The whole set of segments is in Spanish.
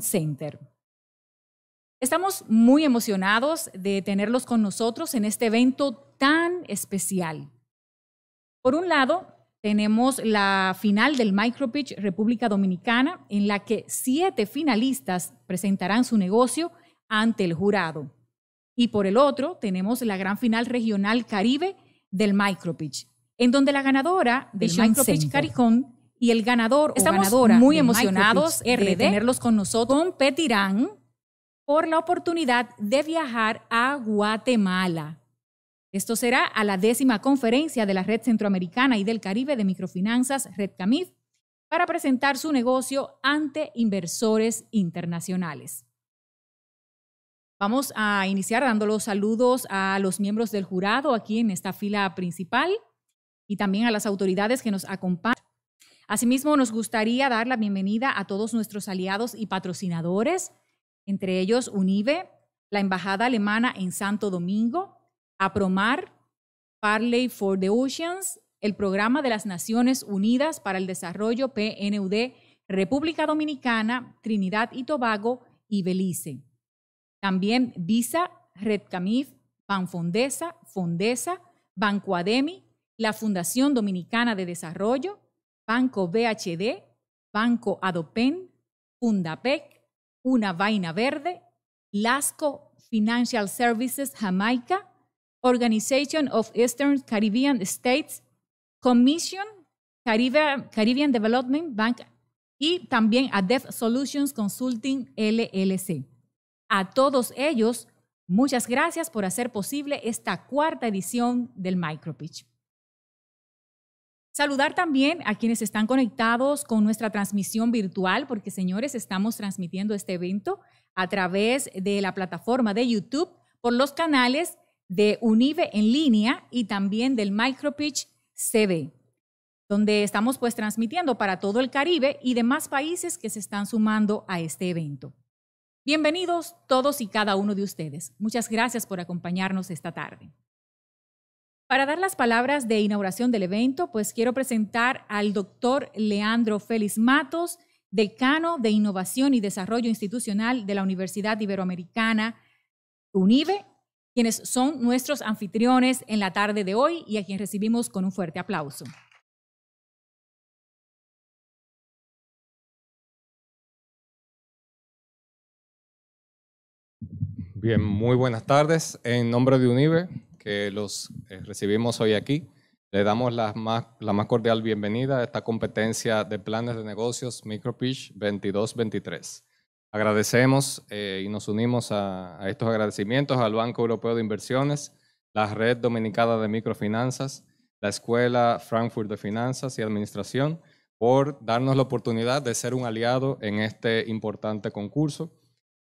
Center. Estamos muy emocionados de tenerlos con nosotros en este evento tan especial. Por un lado, tenemos la final del Micropitch República Dominicana, en la que siete finalistas presentarán su negocio ante el jurado. Y por el otro, tenemos la gran final regional Caribe del Micropitch, en donde la ganadora del Micropitch Caricón y el ganador Estamos ganadora muy emocionados RD, de tenerlos con nosotros. Competirán por la oportunidad de viajar a Guatemala. Esto será a la décima conferencia de la Red Centroamericana y del Caribe de Microfinanzas, Red Camif, para presentar su negocio ante inversores internacionales. Vamos a iniciar dando los saludos a los miembros del jurado aquí en esta fila principal y también a las autoridades que nos acompañan Asimismo, nos gustaría dar la bienvenida a todos nuestros aliados y patrocinadores, entre ellos UNIVE, la Embajada Alemana en Santo Domingo, APROMAR, Parley for the Oceans, el Programa de las Naciones Unidas para el Desarrollo PNUD, República Dominicana, Trinidad y Tobago y Belice. También Visa, Redcamif, Banfondesa, Fondesa, Banco Ademi, la Fundación Dominicana de Desarrollo, Banco BHD, Banco Adopen, Fundapec, Una Vaina Verde, Lasco Financial Services Jamaica, Organization of Eastern Caribbean States, Commission Caribbean, Caribbean Development Bank y también a Solutions Consulting LLC. A todos ellos, muchas gracias por hacer posible esta cuarta edición del Micropitch. Saludar también a quienes están conectados con nuestra transmisión virtual, porque señores, estamos transmitiendo este evento a través de la plataforma de YouTube por los canales de Unive en línea y también del Micropitch CB, donde estamos pues transmitiendo para todo el Caribe y demás países que se están sumando a este evento. Bienvenidos todos y cada uno de ustedes. Muchas gracias por acompañarnos esta tarde. Para dar las palabras de inauguración del evento, pues quiero presentar al doctor Leandro Félix Matos, decano de Innovación y Desarrollo Institucional de la Universidad Iberoamericana, UNIVE, quienes son nuestros anfitriones en la tarde de hoy y a quien recibimos con un fuerte aplauso. Bien, muy buenas tardes. En nombre de UNIVE que los eh, recibimos hoy aquí. Le damos la más, la más cordial bienvenida a esta competencia de planes de negocios MicroPitch 2223. Agradecemos eh, y nos unimos a, estos agradecimientos al Banco Europeo de Inversiones, la Red Dominicana de Microfinanzas, la Escuela Frankfurt de Finanzas y Administración por darnos la oportunidad de ser un aliado en este importante concurso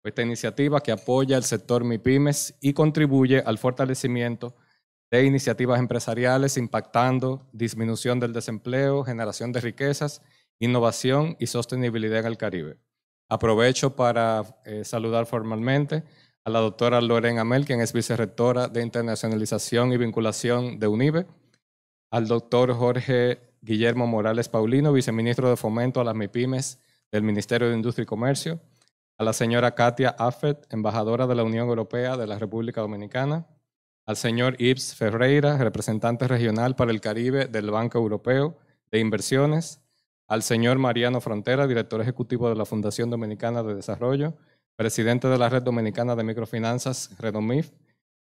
esta iniciativa que apoya el sector MIPIMES y contribuye al fortalecimiento de iniciativas empresariales impactando disminución del desempleo, generación de riquezas, innovación y sostenibilidad en el Caribe. Aprovecho para eh, saludar formalmente a la doctora Lorena Mel quien es vicerrectora de Internacionalización y Vinculación de UNIBE, al doctor Jorge Guillermo Morales Paulino, viceministro de Fomento a las MIPIMES del Ministerio de Industria y Comercio, a la señora Katia Affet, embajadora de la Unión Europea de la República Dominicana, al señor Yves Ferreira, representante regional para el Caribe del Banco Europeo de Inversiones, al señor Mariano Frontera, director ejecutivo de la Fundación Dominicana de Desarrollo, presidente de la Red Dominicana de Microfinanzas, Redomif,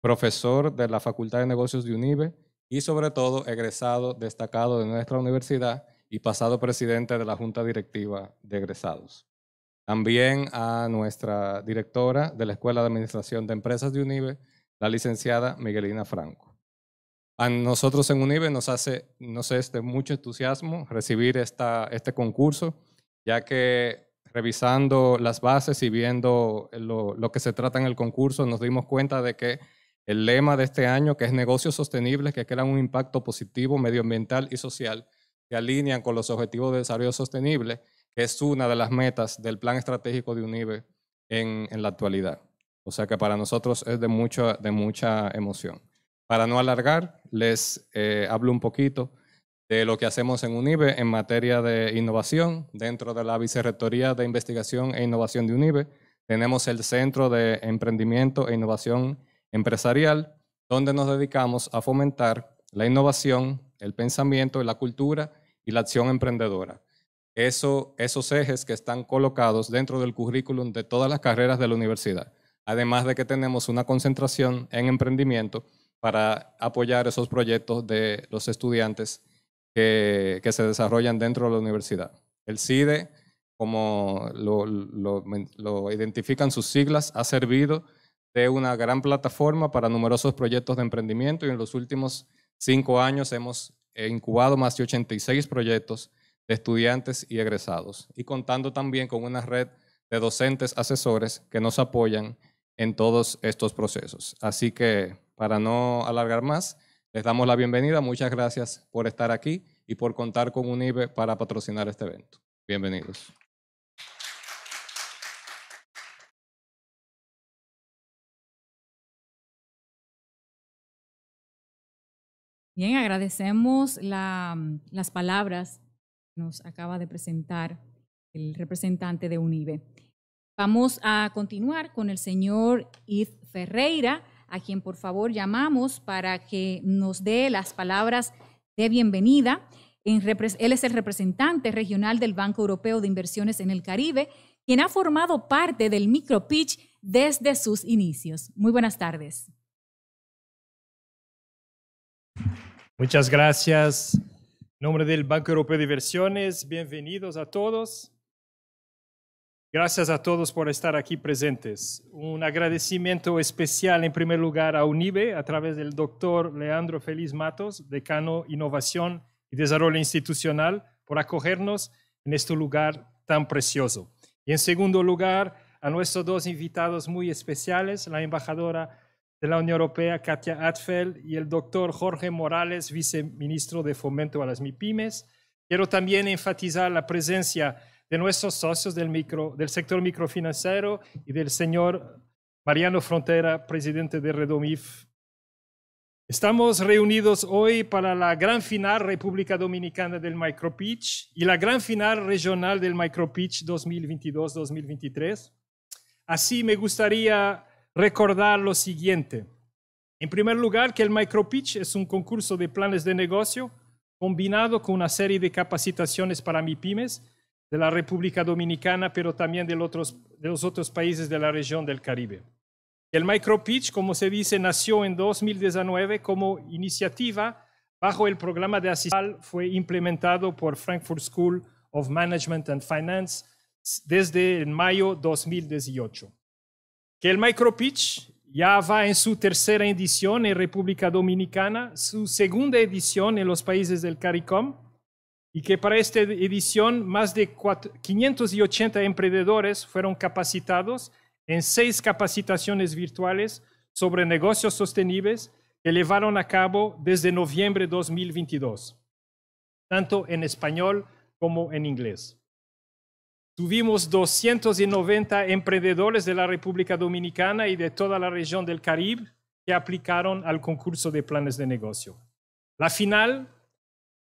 profesor de la Facultad de Negocios de UNIBE y sobre todo egresado destacado de nuestra universidad y pasado presidente de la Junta Directiva de Egresados. También a nuestra directora de la Escuela de Administración de Empresas de UNIBE, la licenciada Miguelina Franco. A nosotros en UNIBE nos hace, nos es mucho entusiasmo recibir esta, este concurso, ya que revisando las bases y viendo lo, lo que se trata en el concurso, nos dimos cuenta de que el lema de este año, que es negocios sostenibles que crean un impacto positivo medioambiental y social, se alinean con los objetivos de desarrollo sostenible que es una de las metas del plan estratégico de UNIBE en, la actualidad. O sea que para nosotros es de mucha, de mucha emoción. Para no alargar, les eh, hablo un poquito de lo que hacemos en UNIBE en materia de innovación. Dentro de la Vicerrectoría de Investigación e Innovación de UNIBE tenemos el Centro de Emprendimiento e Innovación Empresarial, donde nos dedicamos a fomentar la innovación, el pensamiento, la cultura y la acción emprendedora esos ejes que están colocados dentro del currículum de todas las carreras de la universidad. Además de que tenemos una concentración en emprendimiento para apoyar esos proyectos de los estudiantes que, se desarrollan dentro de la universidad. El CIDE, como lo, lo identifican sus siglas, ha servido de una gran plataforma para numerosos proyectos de emprendimiento y en los últimos cinco años hemos incubado más de 86 proyectos de estudiantes y egresados, y contando también con una red de docentes asesores que nos apoyan en todos estos procesos. Así que, para no alargar más, les damos la bienvenida. Muchas gracias por estar aquí y por contar con UNIBE para patrocinar este evento. Bienvenidos. Bien, agradecemos mm, las palabras nos acaba de presentar el representante de UNIBE. Vamos a continuar con el señor Yves Ferreira, a quien por favor llamamos para que nos dé las palabras de bienvenida. él es el representante regional del Banco Europeo de Inversiones en el Caribe, quien ha formado parte del micropitch desde sus inicios. Muy buenas tardes. Muchas gracias, nombre del Banco Europeo de Inversiones, bienvenidos a todos. Gracias a todos por estar aquí presentes. Un agradecimiento especial en primer lugar a UNIBE a través del doctor Leandro Feliz Matos, decano Innovación y Desarrollo Institucional, por acogernos en este lugar tan precioso. Y en segundo lugar, a nuestros dos invitados muy especiales, la embajadora de la Unión Europea, Katia Atfeld, y el doctor Jorge Morales, viceministro de Fomento a las MIPIMES. Quiero también enfatizar la presencia de nuestros socios del, del sector microfinanciero y del señor Mariano Frontera, presidente de Redomif. Estamos reunidos hoy para la gran final República Dominicana del MicroPitch y la gran final regional del MicroPitch 2022-2023. Así me gustaría recordar lo siguiente. En primer lugar, que el micropitch es un concurso de planes de negocio combinado con una serie de capacitaciones para MIPIMES de la República Dominicana, pero también de, los otros países de la región del Caribe. El micropitch, como se dice, nació en 2019 como iniciativa bajo el programa de asistencia. Fue implementado por Frankfurt School of Management and Finance desde mayo 2018 que el micropitch ya va en su tercera edición en República Dominicana, su segunda edición en los países del CARICOM, y que para esta edición más de 580 emprendedores fueron capacitados en seis capacitaciones virtuales sobre negocios sostenibles que llevaron a cabo desde noviembre de 2022, tanto en español como en inglés. Tuvimos 290 emprendedores de la República Dominicana y de toda la región del Caribe que aplicaron al concurso de planes de negocio. La final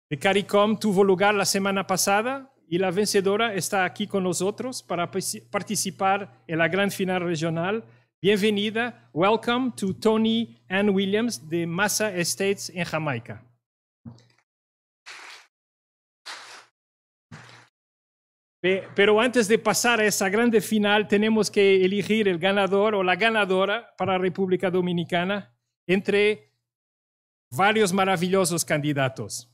de CARICOM tuvo lugar la semana pasada y la vencedora está aquí con nosotros para participar en la gran final regional. Bienvenida, welcome to Tony Ann Williams de Massa Estates en Jamaica. Pero antes de pasar a esa grande final, tenemos que elegir el ganador o la ganadora para República Dominicana entre varios maravillosos candidatos.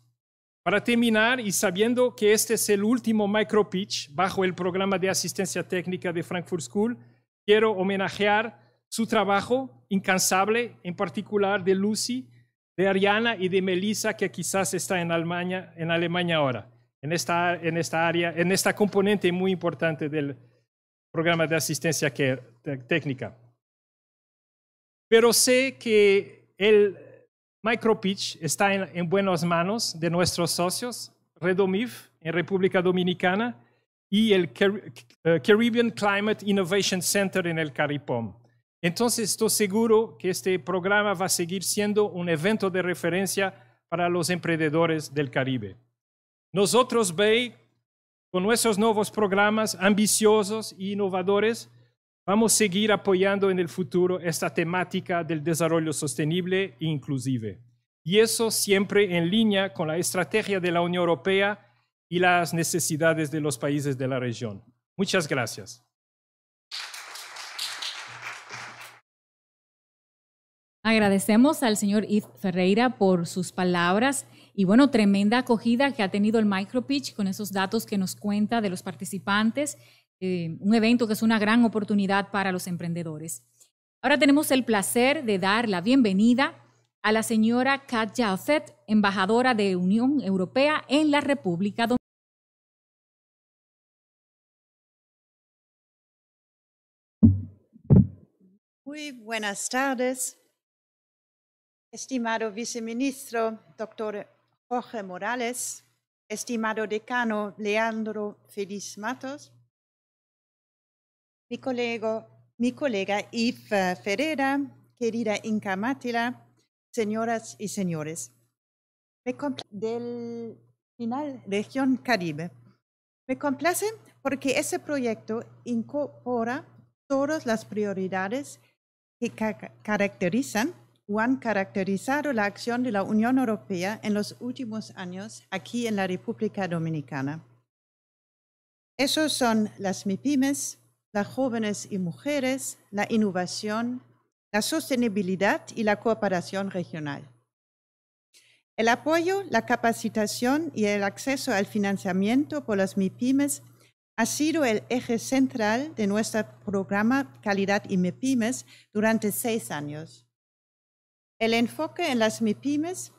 Para terminar, y sabiendo que este es el último micro pitch bajo el programa de asistencia técnica de Frankfurt School, quiero homenajear su trabajo incansable, en particular de Lucy, de Ariana y de Melissa, que quizás está en Alemania ahora en esta, en esta área, en esta componente muy importante del programa de asistencia técnica. Pero sé que el MicroPitch está en, en buenas manos de nuestros socios, Redomiv en República Dominicana y el eh, Caribbean Climate Innovation Center en el CARIPOM. Entonces estoy seguro que este programa va a seguir siendo un evento de referencia para los emprendedores del Caribe. Nosotros, BEI, con nuestros nuevos programas ambiciosos e innovadores, vamos a seguir apoyando en el futuro esta temática del desarrollo sostenible e inclusive. Y eso siempre en línea con la estrategia de la Unión Europea y las necesidades de los países de la región. Muchas gracias. Agradecemos al señor Yves Ferreira por sus palabras. Y bueno, tremenda acogida que ha tenido el micropitch con esos datos que nos cuenta de los participantes, eh, un evento que es una gran oportunidad para los emprendedores. Ahora tenemos el placer de dar la bienvenida a la señora Katja Affet, embajadora de Unión Europea en la República Dominicana. Muy buenas tardes, estimado viceministro, doctor Jorge Morales, estimado decano Leandro Feliz Matos, mi, colego, mi colega Yves Ferreira, querida Inca Mátila, señoras y señores. del final Región Caribe. Me complace porque ese proyecto incorpora todas las prioridades que caracterizan han caracterizado la acción de la Unión Europea en los últimos años aquí en la República Dominicana. Esos son las MIPIMES, las jóvenes y mujeres, la innovación, la sostenibilidad y la cooperación regional. El apoyo, la capacitación y el acceso al financiamiento por las MIPIMES ha sido el eje central de nuestro programa Calidad y MIPIMES durante seis años. El enfoque en las MIPIMES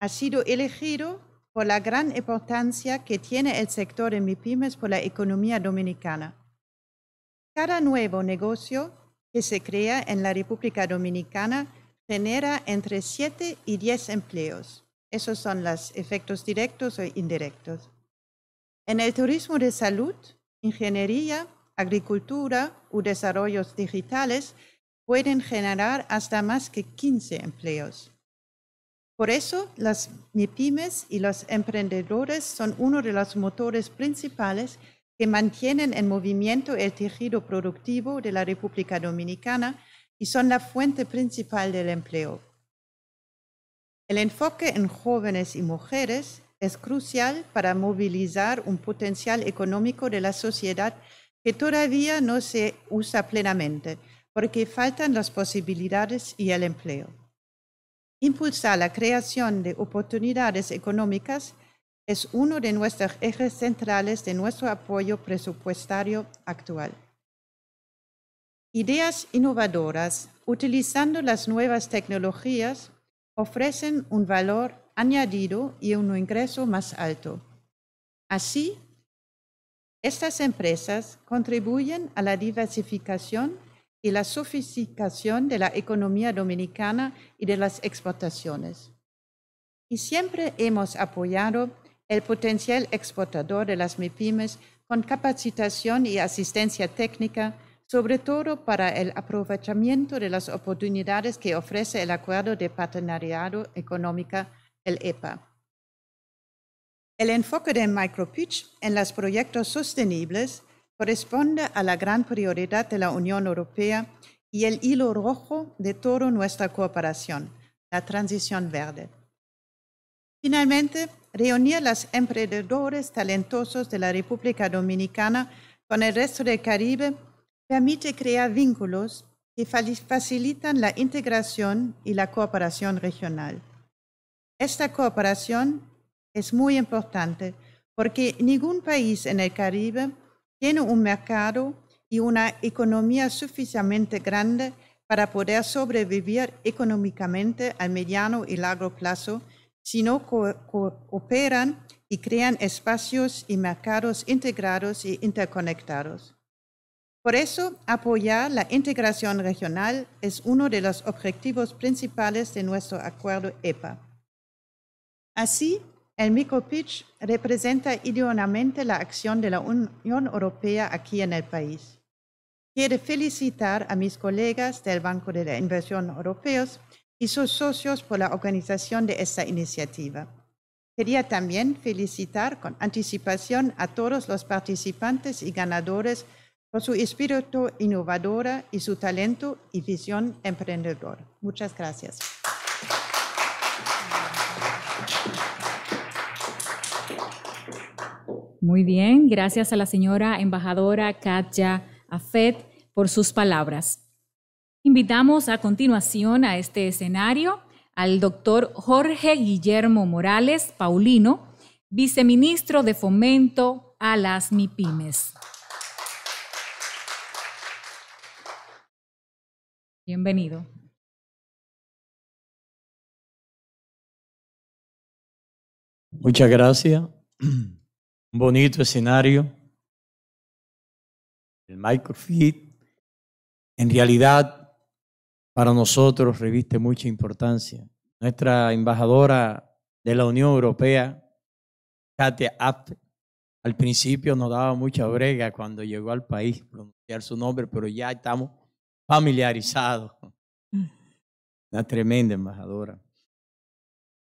ha sido elegido por la gran importancia que tiene el sector de MIPIMES por la economía dominicana. Cada nuevo negocio que se crea en la República Dominicana genera entre 7 y 10 empleos. Esos son los efectos directos o indirectos. En el turismo de salud, ingeniería, agricultura u desarrollos digitales pueden generar hasta más que 15 empleos. Por eso, las MIPIMES y los emprendedores son uno de los motores principales que mantienen en movimiento el tejido productivo de la República Dominicana y son la fuente principal del empleo. El enfoque en jóvenes y mujeres es crucial para movilizar un potencial económico de la sociedad que todavía no se usa plenamente porque faltan las posibilidades y el empleo. Impulsar la creación de oportunidades económicas es uno de nuestros ejes centrales de nuestro apoyo presupuestario actual. Ideas innovadoras utilizando las nuevas tecnologías ofrecen un valor añadido y un ingreso más alto. Así, estas empresas contribuyen a la diversificación y la sofisticación de la economía dominicana y de las exportaciones. Y siempre hemos apoyado el potencial exportador de las MIPIMES con capacitación y asistencia técnica, sobre todo para el aprovechamiento de las oportunidades que ofrece el Acuerdo de Partenariado Económica, el EPA. El enfoque de MicroPitch en los proyectos sostenibles corresponde a la gran prioridad de la Unión Europea y el hilo rojo de toda nuestra cooperación, la transición verde. Finalmente, reunir a los emprendedores talentosos de la República Dominicana con el resto del Caribe permite crear vínculos que facilitan la integración y la cooperación regional. Esta cooperación es muy importante porque ningún país en el Caribe tiene un mercado y una economía suficientemente grande para poder sobrevivir económicamente al mediano y largo plazo si no cooperan y crean espacios y mercados integrados y interconectados. Por eso, apoyar la integración regional es uno de los objetivos principales de nuestro acuerdo EPA. Así, el micropitch representa idóneamente la acción de la Unión Europea aquí en el país. Quiero felicitar a mis colegas del Banco de la Inversión Europeos y sus socios por la organización de esta iniciativa. Quería también felicitar con anticipación a todos los participantes y ganadores por su espíritu innovadora y su talento y visión emprendedor. Muchas gracias. Muy bien, gracias a la señora embajadora Katja Afet por sus palabras. Invitamos a continuación a este escenario al doctor Jorge Guillermo Morales Paulino, viceministro de Fomento a las MIPIMES. Bienvenido. Muchas gracias un bonito escenario, el Microfit, en realidad para nosotros reviste mucha importancia. Nuestra embajadora de la Unión Europea, Katia Aft, al principio nos daba mucha brega cuando llegó al país pronunciar su nombre, pero ya estamos familiarizados. Mm. Una tremenda embajadora.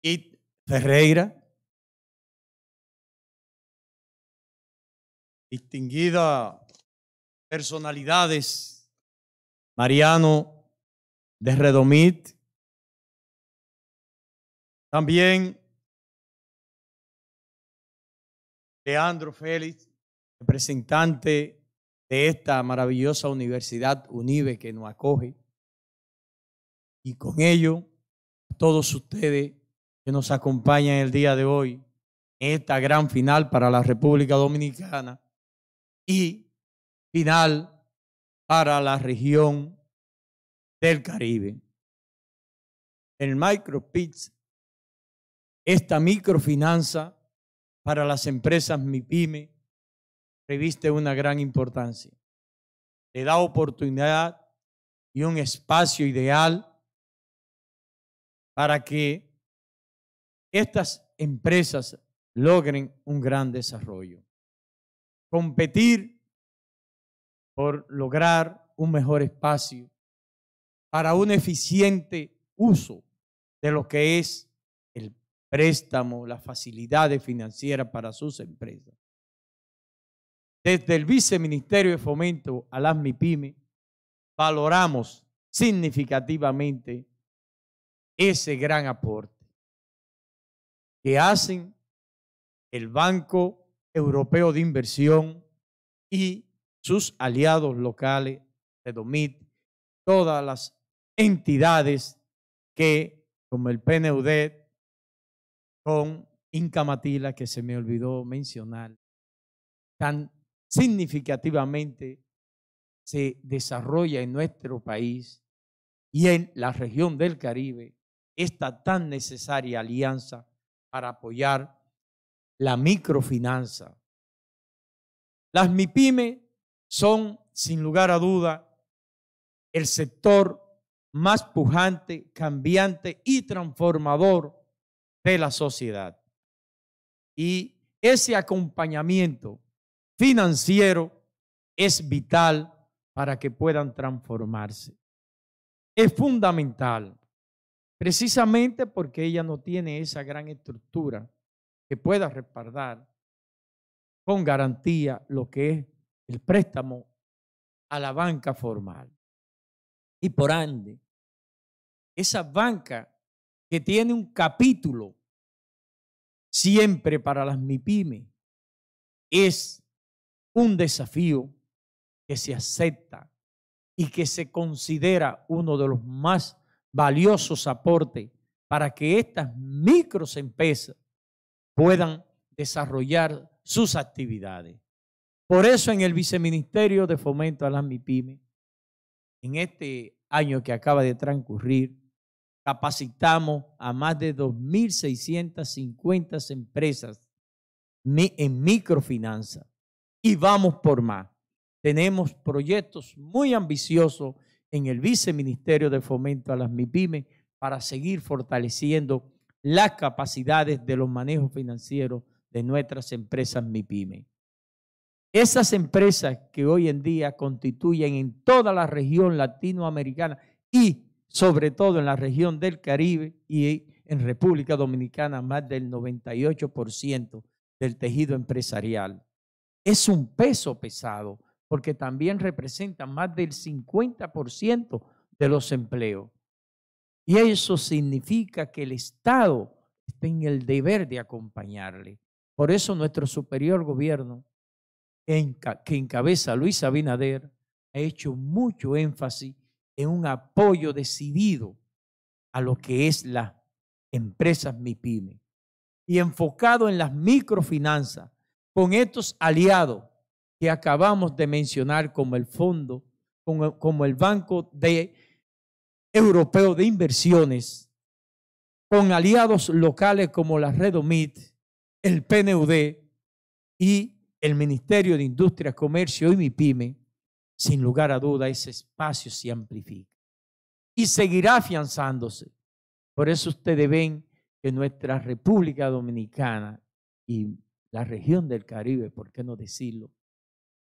Y Ferreira, distinguidas personalidades, Mariano de Redomit, también Leandro Félix, representante de esta maravillosa universidad UNIBE que nos acoge, y con ello todos ustedes que nos acompañan el día de hoy en esta gran final para la República Dominicana y final para la región del Caribe. El micropits esta microfinanza para las empresas MIPYME, reviste una gran importancia. Le da oportunidad y un espacio ideal para que estas empresas logren un gran desarrollo competir por lograr un mejor espacio para un eficiente uso de lo que es el préstamo, las facilidades financieras para sus empresas. Desde el Viceministerio de Fomento a las MIPYME, valoramos significativamente ese gran aporte que hacen el Banco Europeo de Inversión y sus aliados locales, de Domit todas las entidades que, como el PNUD, con Incamatila, que se me olvidó mencionar, tan significativamente se desarrolla en nuestro país y en la región del Caribe esta tan necesaria alianza para apoyar la microfinanza. Las MIPIME son, sin lugar a duda, el sector más pujante, cambiante y transformador de la sociedad. Y ese acompañamiento financiero es vital para que puedan transformarse. Es fundamental, precisamente porque ella no tiene esa gran estructura que pueda respaldar con garantía lo que es el préstamo a la banca formal. Y por ende, esa banca que tiene un capítulo siempre para las MIPYME es un desafío que se acepta y que se considera uno de los más valiosos aportes para que estas microempresas puedan desarrollar sus actividades. Por eso en el Viceministerio de Fomento a las MIPIME, en este año que acaba de transcurrir, capacitamos a más de 2.650 empresas en microfinanza y vamos por más. Tenemos proyectos muy ambiciosos en el Viceministerio de Fomento a las MIPIME para seguir fortaleciendo las capacidades de los manejos financieros de nuestras empresas MIPYME. Esas empresas que hoy en día constituyen en toda la región latinoamericana y sobre todo en la región del Caribe y en República Dominicana más del 98% del tejido empresarial. Es un peso pesado porque también representa más del 50% de los empleos. Y eso significa que el Estado está en el deber de acompañarle. Por eso nuestro superior gobierno, que encabeza Luis Abinader, ha hecho mucho énfasis en un apoyo decidido a lo que es las empresas MIPYME y enfocado en las microfinanzas con estos aliados que acabamos de mencionar como el fondo, como, el Banco de Europeo de Inversiones, con aliados locales como la Redomit, el PNUD y el Ministerio de Industria, Comercio y MIPYME, sin lugar a duda ese espacio se amplifica y seguirá afianzándose. Por eso ustedes ven que nuestra República Dominicana y la región del Caribe, por qué no decirlo,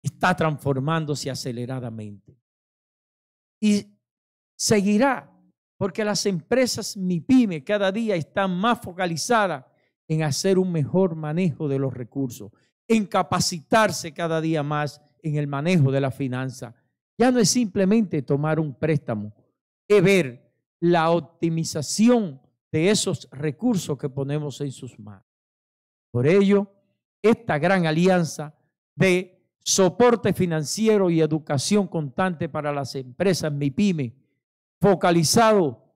está transformándose aceleradamente. Y seguirá, porque las empresas MIPYME cada día están más focalizadas en hacer un mejor manejo de los recursos, en capacitarse cada día más en el manejo de la finanza. Ya no es simplemente tomar un préstamo, es ver la optimización de esos recursos que ponemos en sus manos. Por ello, esta gran alianza de soporte financiero y educación constante para las empresas MIPYME focalizado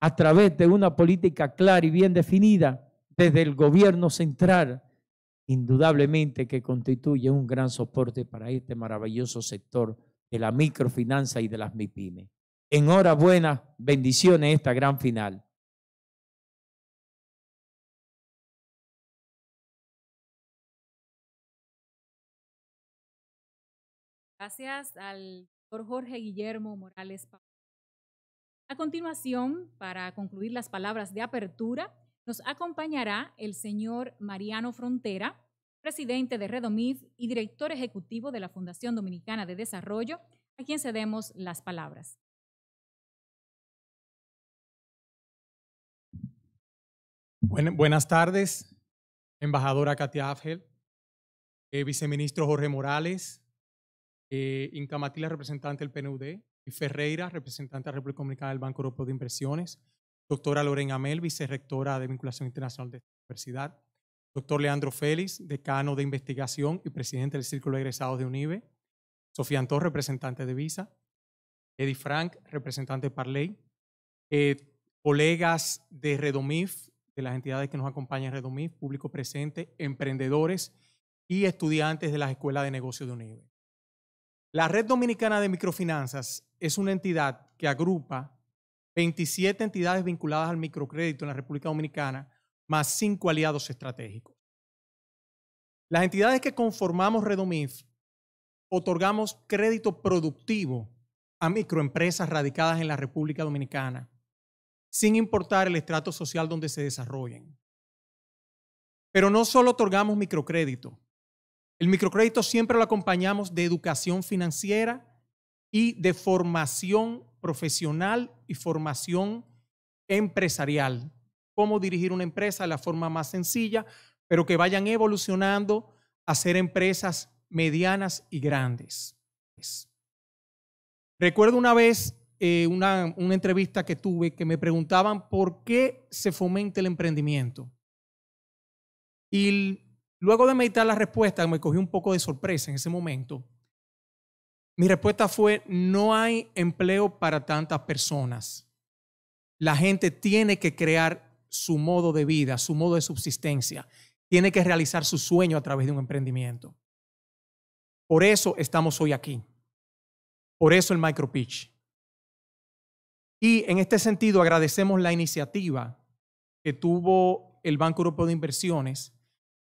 a través de una política clara y bien definida desde el gobierno central, indudablemente que constituye un gran soporte para este maravilloso sector de la microfinanza y de las MIPIME. Enhorabuena, bendiciones esta gran final. Gracias al doctor Jorge Guillermo Morales a continuación, para concluir las palabras de apertura, nos acompañará el señor Mariano Frontera, presidente de Redomif y director ejecutivo de la Fundación Dominicana de Desarrollo, a quien cedemos las palabras. buenas tardes, embajadora Katia Áfgel, eh, viceministro Jorge Morales, eh, Incamatila, representante del PNUD, Ferreira, representante de la República Dominicana del Banco Europeo de Inversiones, doctora Lorena Mel, vicerectora de Vinculación Internacional de la Universidad, doctor Leandro Félix, decano de Investigación y presidente del Círculo de Egresados de UNIBE, Sofía Antor, representante de Visa, Eddie Frank, representante de Parley, eh, colegas de Redomif, de las entidades que nos acompañan en Redomif, público presente, emprendedores y estudiantes de las escuelas de negocios de UNIBE. La Red Dominicana de Microfinanzas es una entidad que agrupa 27 entidades vinculadas al microcrédito en la República Dominicana, más cinco aliados estratégicos. Las entidades que conformamos Redomif otorgamos crédito productivo a microempresas radicadas en la República Dominicana, sin importar el estrato social donde se desarrollen. Pero no solo otorgamos microcrédito, el microcrédito siempre lo acompañamos de educación financiera y de formación profesional y formación empresarial. Cómo dirigir una empresa de la forma más sencilla, pero que vayan evolucionando a ser empresas medianas y grandes. Recuerdo una vez eh, una, una entrevista que tuve que me preguntaban por qué se fomenta el emprendimiento. Y Luego de meditar la respuesta, me cogí un poco de sorpresa en ese momento. Mi respuesta fue, no hay empleo para tantas personas. La gente tiene que crear su modo de vida, su modo de subsistencia. Tiene que realizar su sueño a través de un emprendimiento. Por eso estamos hoy aquí. Por eso el micropitch. Y en este sentido agradecemos la iniciativa que tuvo el Banco Europeo de Inversiones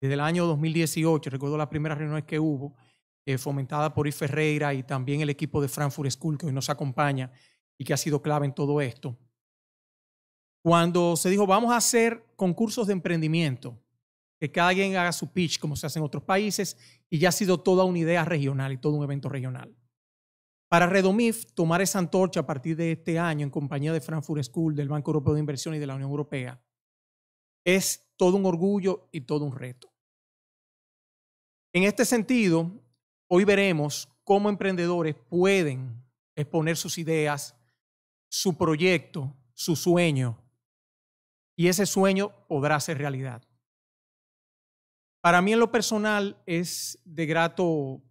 desde el año 2018, recuerdo las primeras reuniones que hubo, eh, fomentada por I. Ferreira y también el equipo de Frankfurt School que hoy nos acompaña y que ha sido clave en todo esto. Cuando se dijo, vamos a hacer concursos de emprendimiento, que cada quien haga su pitch como se hace en otros países y ya ha sido toda una idea regional y todo un evento regional. Para Redomif, tomar esa antorcha a partir de este año en compañía de Frankfurt School, del Banco Europeo de Inversión y de la Unión Europea, es todo un orgullo y todo un reto. En este sentido, hoy veremos cómo emprendedores pueden exponer sus ideas, su proyecto, su sueño, y ese sueño podrá ser realidad. Para mí en lo personal es de, grato,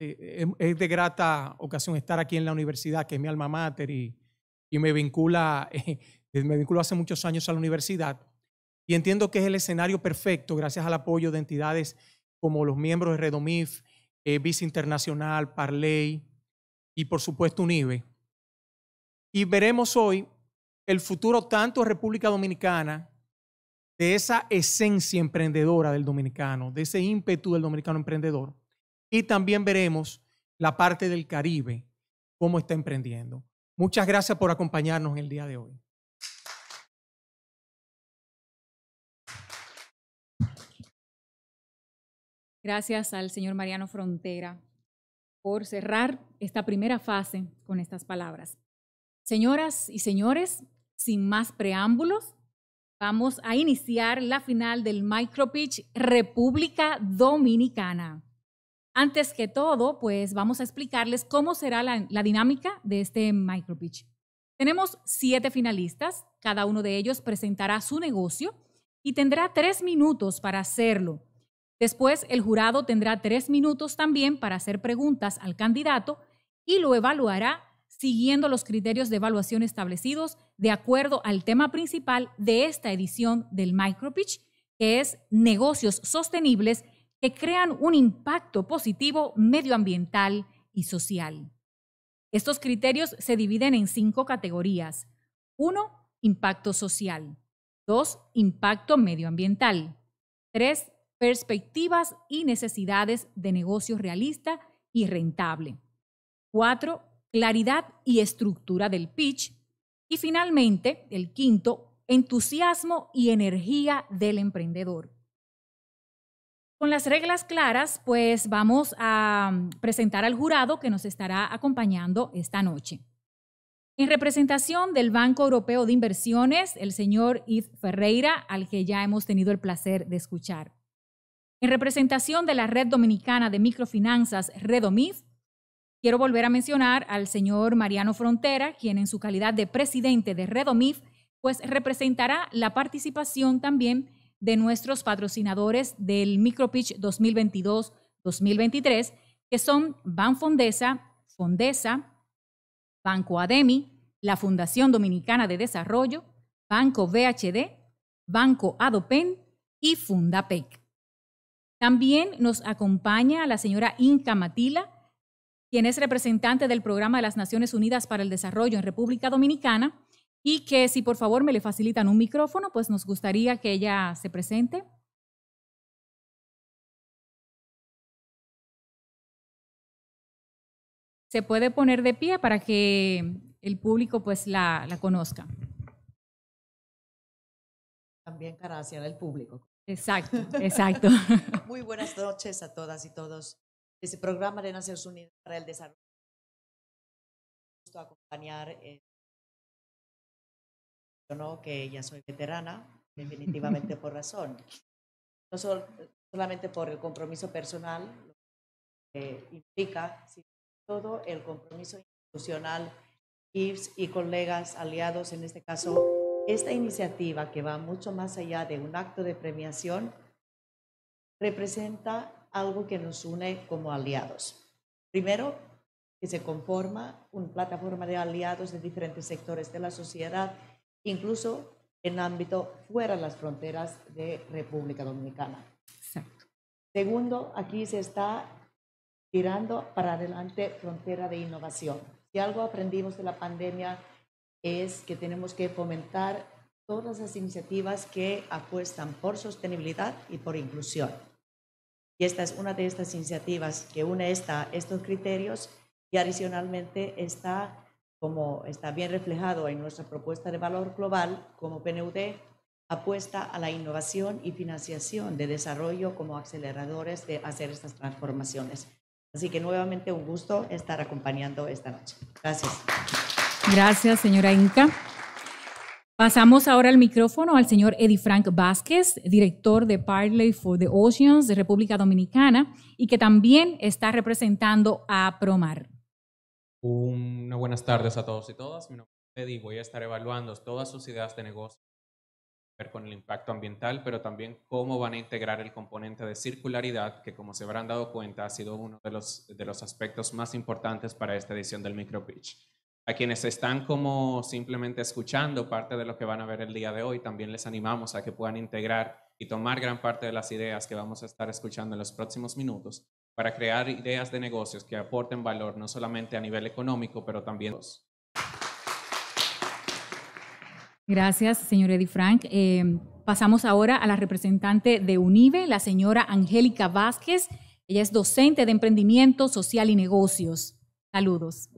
eh, em, es de grata ocasión estar aquí en la universidad, que es mi alma mater, y, y me, vincula, eh, me vinculo hace muchos años a la universidad. Y entiendo que es el escenario perfecto, gracias al apoyo de entidades como los miembros de Redomif, eh, Internacional, Parley y por supuesto UNIBE. Y veremos hoy el futuro tanto de República Dominicana, de esa esencia emprendedora del dominicano, de ese ímpetu del dominicano emprendedor. Y también veremos la parte del Caribe, cómo está emprendiendo. Muchas gracias por acompañarnos en el día de hoy. Gracias al señor Mariano Frontera por cerrar esta primera fase con estas palabras. Señoras y señores, sin más preámbulos, vamos a iniciar la final del Micropitch República Dominicana. Antes que todo, pues vamos a explicarles cómo será la, dinámica de este Micropitch. Tenemos siete finalistas, cada uno de ellos presentará su negocio y tendrá tres minutos para hacerlo Después, el jurado tendrá tres minutos también para hacer preguntas al candidato y lo evaluará siguiendo los criterios de evaluación establecidos de acuerdo al tema principal de esta edición del Micropitch, que es negocios sostenibles que crean un impacto positivo medioambiental y social. Estos criterios se dividen en cinco categorías. Uno, Impacto social. Dos, Impacto medioambiental. tres, perspectivas y necesidades de negocio realista y rentable. Cuatro, Claridad y estructura del pitch. Y finalmente, el quinto, entusiasmo y energía del emprendedor. Con las reglas claras, pues vamos a mm, presentar al jurado que nos estará acompañando esta noche. En representación del Banco Europeo de Inversiones, el señor Yves Ferreira, al que ya hemos tenido el placer de escuchar. En representación de la Red Dominicana de Microfinanzas, Redomif, quiero volver a mencionar al señor Mariano Frontera, quien en su calidad de presidente de Redomif, pues representará la participación también de nuestros patrocinadores del MicroPitch 2022-2023, que son Banfondesa, Fondesa, Banco Ademi, la Fundación Dominicana de Desarrollo, Banco VHD, Banco Adopen y Fundapec. También nos acompaña la señora Inca Matila, quien es representante del Programa de las Naciones Unidas para el Desarrollo en República Dominicana, y que si por favor me le facilitan un micrófono, pues nos gustaría que ella se presente. Se puede poner de pie para que el público pues la, conozca. También gracias hacia el público. Exacto, exacto. Muy buenas noches a todas y todos. Este programa de Naciones Unidas para el Desarrollo, gusto acompañar, Yo eh, ¿no? que ya soy veterana, definitivamente por razón. No solamente por el compromiso personal, lo que implica, sino todo el compromiso institucional, IFS y colegas, aliados, en este caso, esta iniciativa, que va mucho más allá de un acto de premiación, representa algo que nos une como aliados. Primero, que se conforma una plataforma de aliados de diferentes sectores de la sociedad, incluso en ámbito fuera de las fronteras de República Dominicana. Segundo, aquí se está tirando para adelante frontera de innovación. Si algo aprendimos de la pandemia es que tenemos que fomentar todas las iniciativas que apuestan por sostenibilidad y por inclusión. Y esta es una de estas iniciativas que une esta, estos criterios y adicionalmente está, como está bien reflejado en nuestra propuesta de valor global, como PNUD, apuesta a la innovación y financiación de desarrollo como aceleradores de hacer estas transformaciones. Así que nuevamente un gusto estar acompañando esta noche. Gracias. Gracias, señora Inca. Pasamos ahora el micrófono al señor Eddie Frank Vázquez, director de Parley for the Oceans de República Dominicana y que también está representando a Promar. Una buenas tardes a todos y todas. Mi nombre es Eddie y voy a estar evaluando todas sus ideas de negocio con el impacto ambiental, pero también cómo van a integrar el componente de circularidad, que como se habrán dado cuenta ha sido uno de los, de los aspectos más importantes para esta edición del MicroPitch. A quienes están como simplemente escuchando parte de lo que van a ver el día de hoy, también les animamos a que puedan integrar y tomar gran parte de las ideas que vamos a estar escuchando en los próximos minutos para crear ideas de negocios que aporten valor no solamente a nivel económico, pero también... Gracias, señor Eddie Frank. Eh, pasamos ahora a la representante de UNIVE, la señora Angélica Vázquez. Ella es docente de emprendimiento social y negocios. Saludos.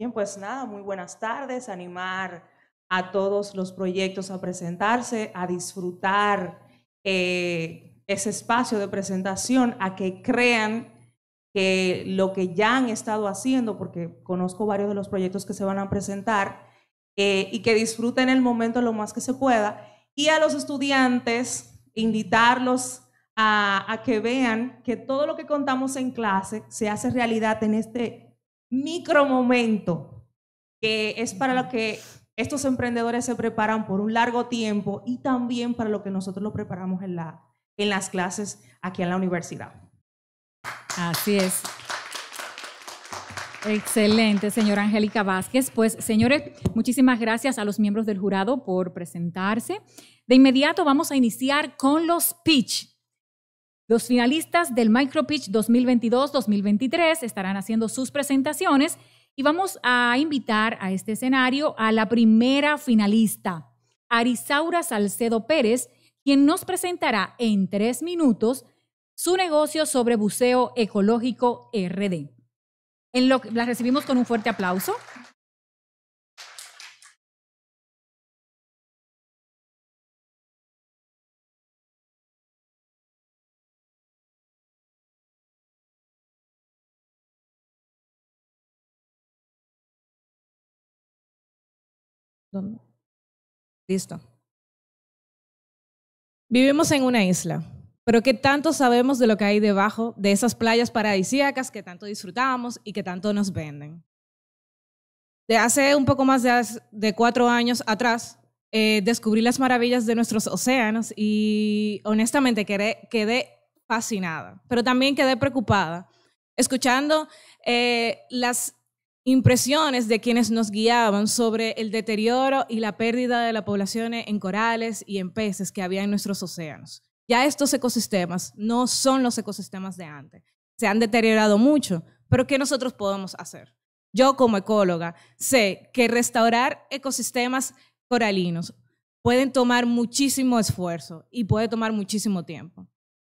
Bien, pues nada, muy buenas tardes. Animar a todos los proyectos a presentarse, a disfrutar eh, ese espacio de presentación, a que crean que lo que ya han estado haciendo, porque conozco varios de los proyectos que se van a presentar, eh, y que disfruten el momento lo más que se pueda. Y a los estudiantes, invitarlos a, que vean que todo lo que contamos en clase se hace realidad en este micro momento, que es para lo que estos emprendedores se preparan por un largo tiempo y también para lo que nosotros lo preparamos en, la, en las clases aquí en la universidad. Así es. Excelente, señora Angélica Vázquez. Pues, señores, muchísimas gracias a los miembros del jurado por presentarse. De inmediato vamos a iniciar con los pitch. Los finalistas del MicroPitch 2022-2023 estarán haciendo sus presentaciones y vamos a invitar a este escenario a la primera finalista, Arisaura Salcedo Pérez, quien nos presentará en tres minutos su negocio sobre buceo ecológico RD. En lo la recibimos con un fuerte aplauso. Listo. Vivimos en una isla, pero ¿qué tanto sabemos de lo que hay debajo de esas playas paradisíacas que tanto disfrutamos y que tanto nos venden? De hace un poco más de, cuatro años atrás, eh, descubrí las maravillas de nuestros océanos y honestamente quedé, fascinada, pero también quedé preocupada, escuchando eh, las impresiones de quienes nos guiaban sobre el deterioro y la pérdida de la población en corales y en peces que había en nuestros océanos. Ya estos ecosistemas no son los ecosistemas de antes. Se han deteriorado mucho, pero ¿qué nosotros podemos hacer? Yo como ecóloga sé que restaurar ecosistemas coralinos pueden tomar muchísimo esfuerzo y puede tomar muchísimo tiempo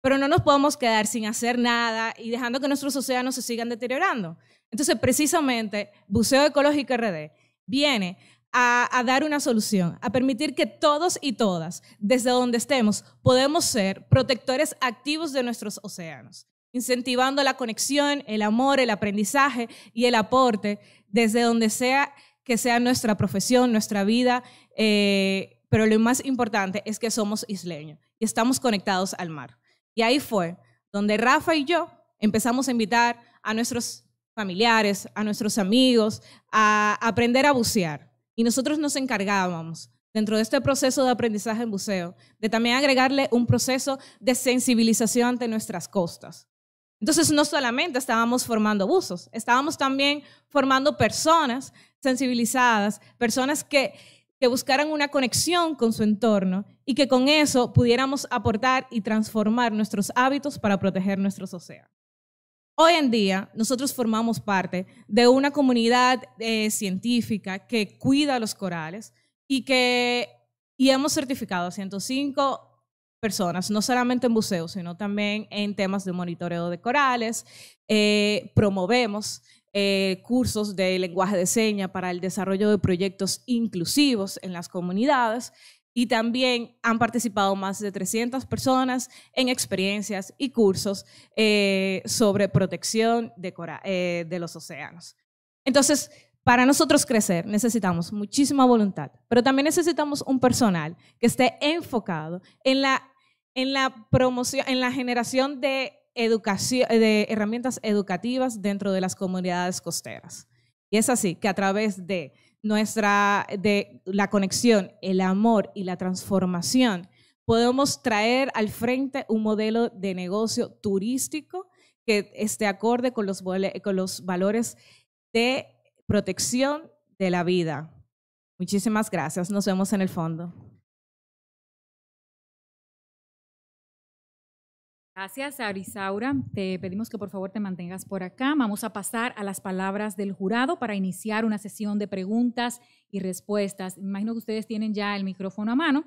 pero no nos podemos quedar sin hacer nada y dejando que nuestros océanos se sigan deteriorando. Entonces, precisamente, Buceo Ecológico RD viene a, dar una solución, a permitir que todos y todas, desde donde estemos, podemos ser protectores activos de nuestros océanos, incentivando la conexión, el amor, el aprendizaje y el aporte desde donde sea que sea nuestra profesión, nuestra vida, eh, pero lo más importante es que somos isleños y estamos conectados al mar. Y ahí fue donde Rafa y yo empezamos a invitar a nuestros familiares, a nuestros amigos, a aprender a bucear. Y nosotros nos encargábamos, dentro de este proceso de aprendizaje en buceo, de también agregarle un proceso de sensibilización ante nuestras costas. Entonces, no solamente estábamos formando buzos, estábamos también formando personas sensibilizadas, personas que que buscaran una conexión con su entorno y que con eso pudiéramos aportar y transformar nuestros hábitos para proteger nuestros océanos. Hoy en día, nosotros formamos parte de una comunidad eh, científica que cuida los corales y que y hemos certificado a 105 personas, no solamente en buceo, sino también en temas de monitoreo de corales. Eh, promovemos eh, cursos de lenguaje de señas para el desarrollo de proyectos inclusivos en las comunidades y también han participado más de 300 personas en experiencias y cursos eh, sobre protección de, eh, de los océanos. Entonces, para nosotros crecer necesitamos muchísima voluntad, pero también necesitamos un personal que esté enfocado en la, en la promoción, en la generación de educación, de herramientas educativas dentro de las comunidades costeras. Y es así que a través de nuestra, de la conexión, el amor y la transformación, podemos traer al frente un modelo de negocio turístico que esté acorde con los, con los valores de protección de la vida. Muchísimas gracias. Nos vemos en el fondo. Gracias, Arisaura. Te pedimos que por favor te mantengas por acá. Vamos a pasar a las palabras del jurado para iniciar una sesión de preguntas y respuestas. Imagino que ustedes tienen ya el micrófono a mano.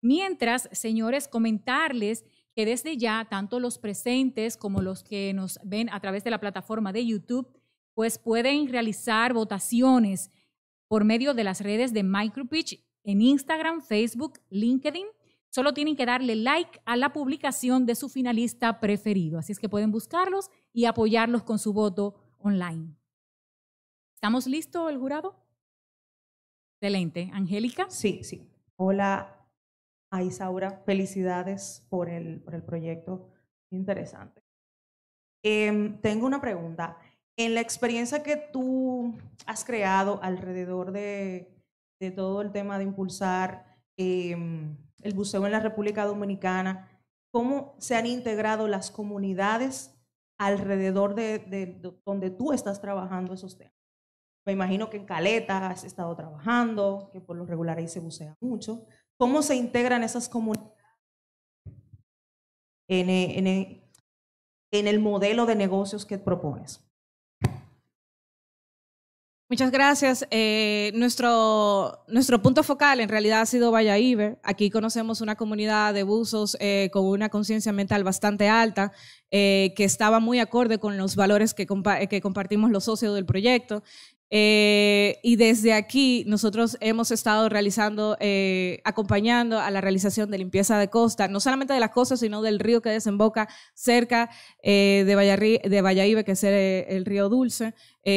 Mientras, señores, comentarles que desde ya, tanto los presentes como los que nos ven a través de la plataforma de YouTube, pues pueden realizar votaciones por medio de las redes de MicroPitch en Instagram, Facebook, LinkedIn Solo tienen que darle like a la publicación de su finalista preferido. Así es que pueden buscarlos y apoyarlos con su voto online. ¿Estamos listos, el jurado? Excelente. Angélica. Sí, sí. Hola Isaura. Felicidades por el, por el proyecto. Interesante. Em, tengo una pregunta. En la experiencia que tú has creado alrededor de, todo el tema de impulsar em, el buceo en la República Dominicana, cómo se han integrado las comunidades alrededor de, donde tú estás trabajando esos temas. Me imagino que en Caleta has estado trabajando, que por lo regular ahí se bucea mucho. ¿Cómo se integran esas comunidades en, en el modelo de negocios que propones? Muchas gracias. Eh, nuestro, nuestro punto focal en realidad ha sido Valladolid. Aquí conocemos una comunidad de buzos eh, con una conciencia mental bastante alta, eh, que estaba muy acorde con los valores que, que compartimos los socios del proyecto. Eh, y desde aquí nosotros hemos estado realizando, eh, acompañando a la realización de limpieza de costa, no solamente de las costas, sino del río que desemboca cerca eh, de, Vallarri de que es el, el río Dulce,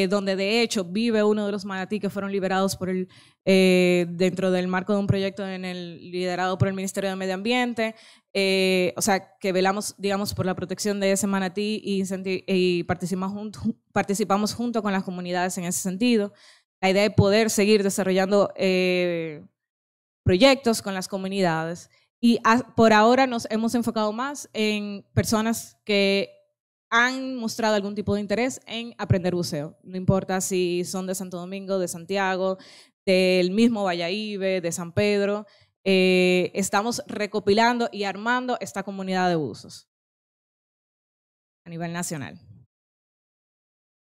donde de hecho vive uno de los manatí que fueron liberados por el eh, dentro del marco de un proyecto en el, liderado por el Ministerio de Medio Ambiente, eh, o sea, que velamos, digamos, por la protección de ese manatí y, participamos, junto, participamos junto con las comunidades en ese sentido. La idea es poder seguir desarrollando eh, proyectos con las comunidades. Y por ahora nos hemos enfocado más en personas que han mostrado algún tipo de interés en aprender buceo. No importa si son de Santo Domingo, de Santiago, del mismo Valladolid, de San Pedro. Eh, estamos recopilando y armando esta comunidad de usos a nivel nacional.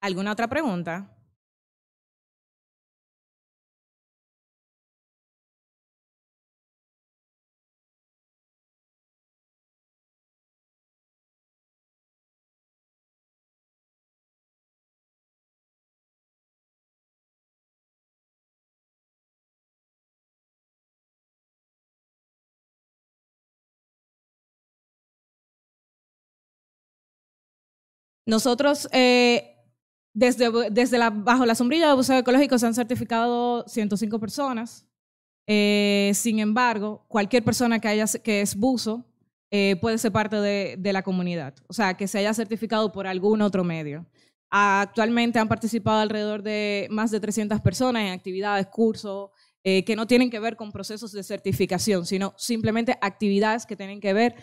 ¿Alguna otra pregunta? Nosotros, eh, desde, bajo la sombrilla de buceo ecológico, se han certificado 105 personas. Eh, sin embargo, cualquier persona que, haya, es buzo eh, puede ser parte de, la comunidad, o sea, que se haya certificado por algún otro medio. Actualmente han participado alrededor de más de 300 personas en actividades, cursos, que no tienen que ver con procesos de certificación, sino simplemente actividades que tienen que ver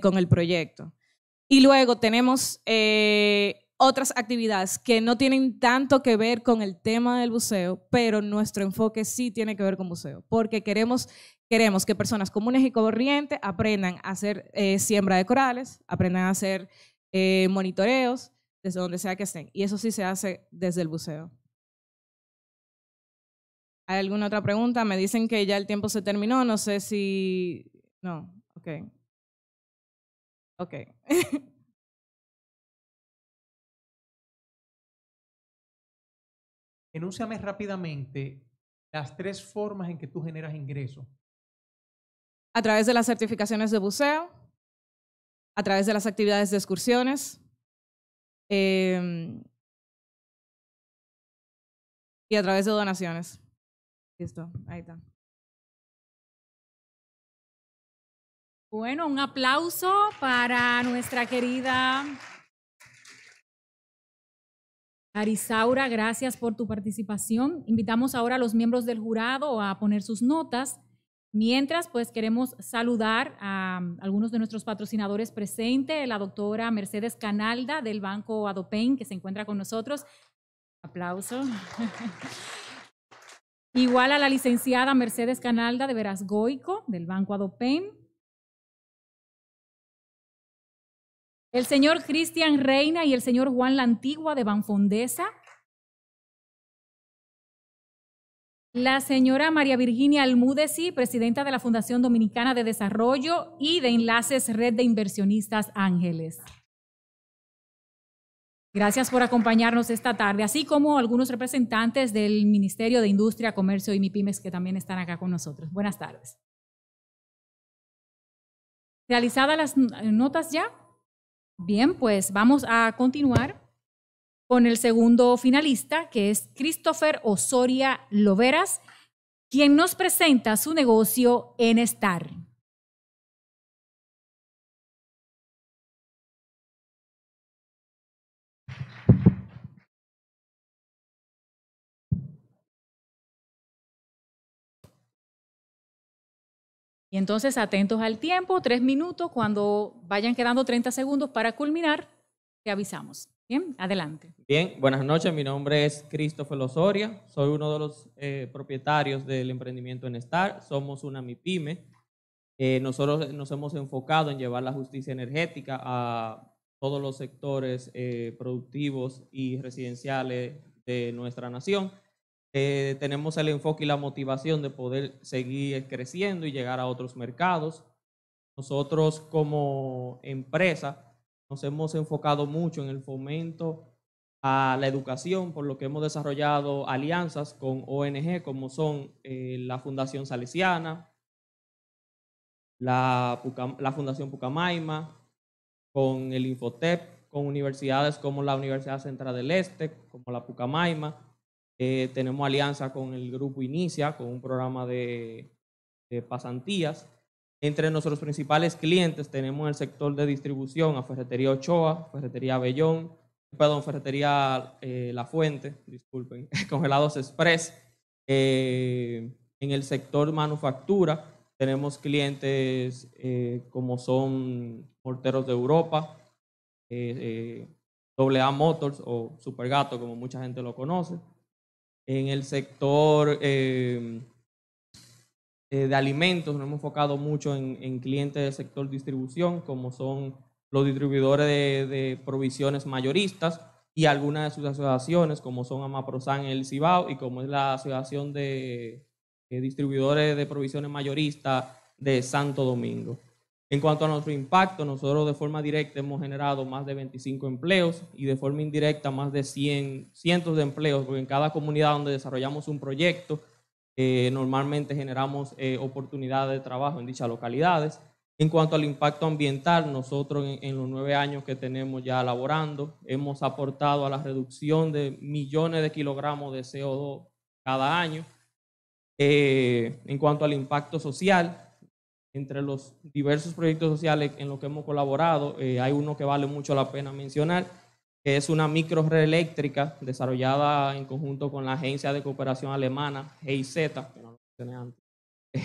con el proyecto. Y luego tenemos eh, otras actividades que no tienen tanto que ver con el tema del buceo, pero nuestro enfoque sí tiene que ver con buceo, porque queremos, queremos que personas comunes y corrientes aprendan a hacer eh, siembra de corales, aprendan a hacer eh, monitoreos, desde donde sea que estén. Y eso sí se hace desde el buceo. ¿Hay alguna otra pregunta? Me dicen que ya el tiempo se terminó, no sé si... No, ok. Ok. Enúnciame rápidamente las tres formas en que tú generas ingreso. A través de las certificaciones de buceo, a través de las actividades de excursiones em, y a través de donaciones. Listo, ahí está. Bueno, un aplauso para nuestra querida Arisaura, gracias por tu participación. Invitamos ahora a los miembros del jurado a poner sus notas. Mientras, pues queremos saludar a algunos de nuestros patrocinadores presentes, la doctora Mercedes Canalda del Banco Adopen, que se encuentra con nosotros. Aplauso. Igual a la licenciada Mercedes Canalda de Verasgoico, del Banco Adopen el señor Cristian Reina y el señor Juan La Antigua de Banfondesa, la señora María Virginia Almudesi, presidenta de la Fundación Dominicana de Desarrollo y de Enlaces Red de Inversionistas Ángeles. Gracias por acompañarnos esta tarde, así como algunos representantes del Ministerio de Industria, Comercio y MIPIMES que también están acá con nosotros. Buenas tardes. ¿Realizadas las notas ya? Bien, pues vamos a continuar con el segundo finalista, que es Christopher Osoria Loveras, quien nos presenta su negocio en Star. Y entonces atentos al tiempo, tres minutos, cuando vayan quedando 30 segundos para culminar, te avisamos. Bien, adelante. Bien, buenas noches, mi nombre es Cristóbal Osoria, soy uno de los eh, propietarios del emprendimiento en Star, somos una MIPYME. Eh, nosotros nos hemos enfocado en llevar la justicia energética a todos los sectores eh, productivos y residenciales de nuestra nación. Eh, tenemos el enfoque y la motivación de poder seguir creciendo y llegar a otros mercados. Nosotros como empresa nos hemos enfocado mucho en el fomento a la educación, por lo que hemos desarrollado alianzas con ONG como son eh, la Fundación Salesiana, la, la Fundación Pucamaima, con el Infotep, con universidades como la Universidad Central del Este, como la Pucamaima, eh, tenemos alianza con el grupo Inicia, con un programa de, pasantías. Entre nuestros principales clientes tenemos el sector de distribución a Ferretería Ochoa, Ferretería Bellón, perdón, Ferretería eh, La Fuente, disculpen, Congelados Express. Eh, en el sector manufactura tenemos clientes como son Morteros de Europa, AA Motors o Supergato, como mucha gente lo conoce. En el sector em, eh, de alimentos, nos hemos enfocado mucho en, clientes del sector distribución, como son los distribuidores de, provisiones mayoristas y algunas de sus asociaciones, como son Amaprosan en el Cibao y como es la Asociación de eh, Distribuidores de Provisiones Mayoristas de Santo Domingo. En cuanto a nuestro impacto, nosotros de forma directa hemos generado más de 25 empleos y de forma indirecta más de 100, cientos de empleos, porque en cada comunidad donde desarrollamos un proyecto, eh, normalmente generamos eh, oportunidades de trabajo en dichas localidades. En cuanto al impacto ambiental, nosotros en, los nueve años que tenemos ya laborando, hemos aportado a la reducción de millones de kilogramos de CO2 cada año. Eh, en cuanto al impacto social, entre los diversos proyectos sociales en los que hemos colaborado, eh, hay uno que vale mucho la pena mencionar, que es una microred eléctrica desarrollada en conjunto con la Agencia de Cooperación Alemana, GIZ, que no lo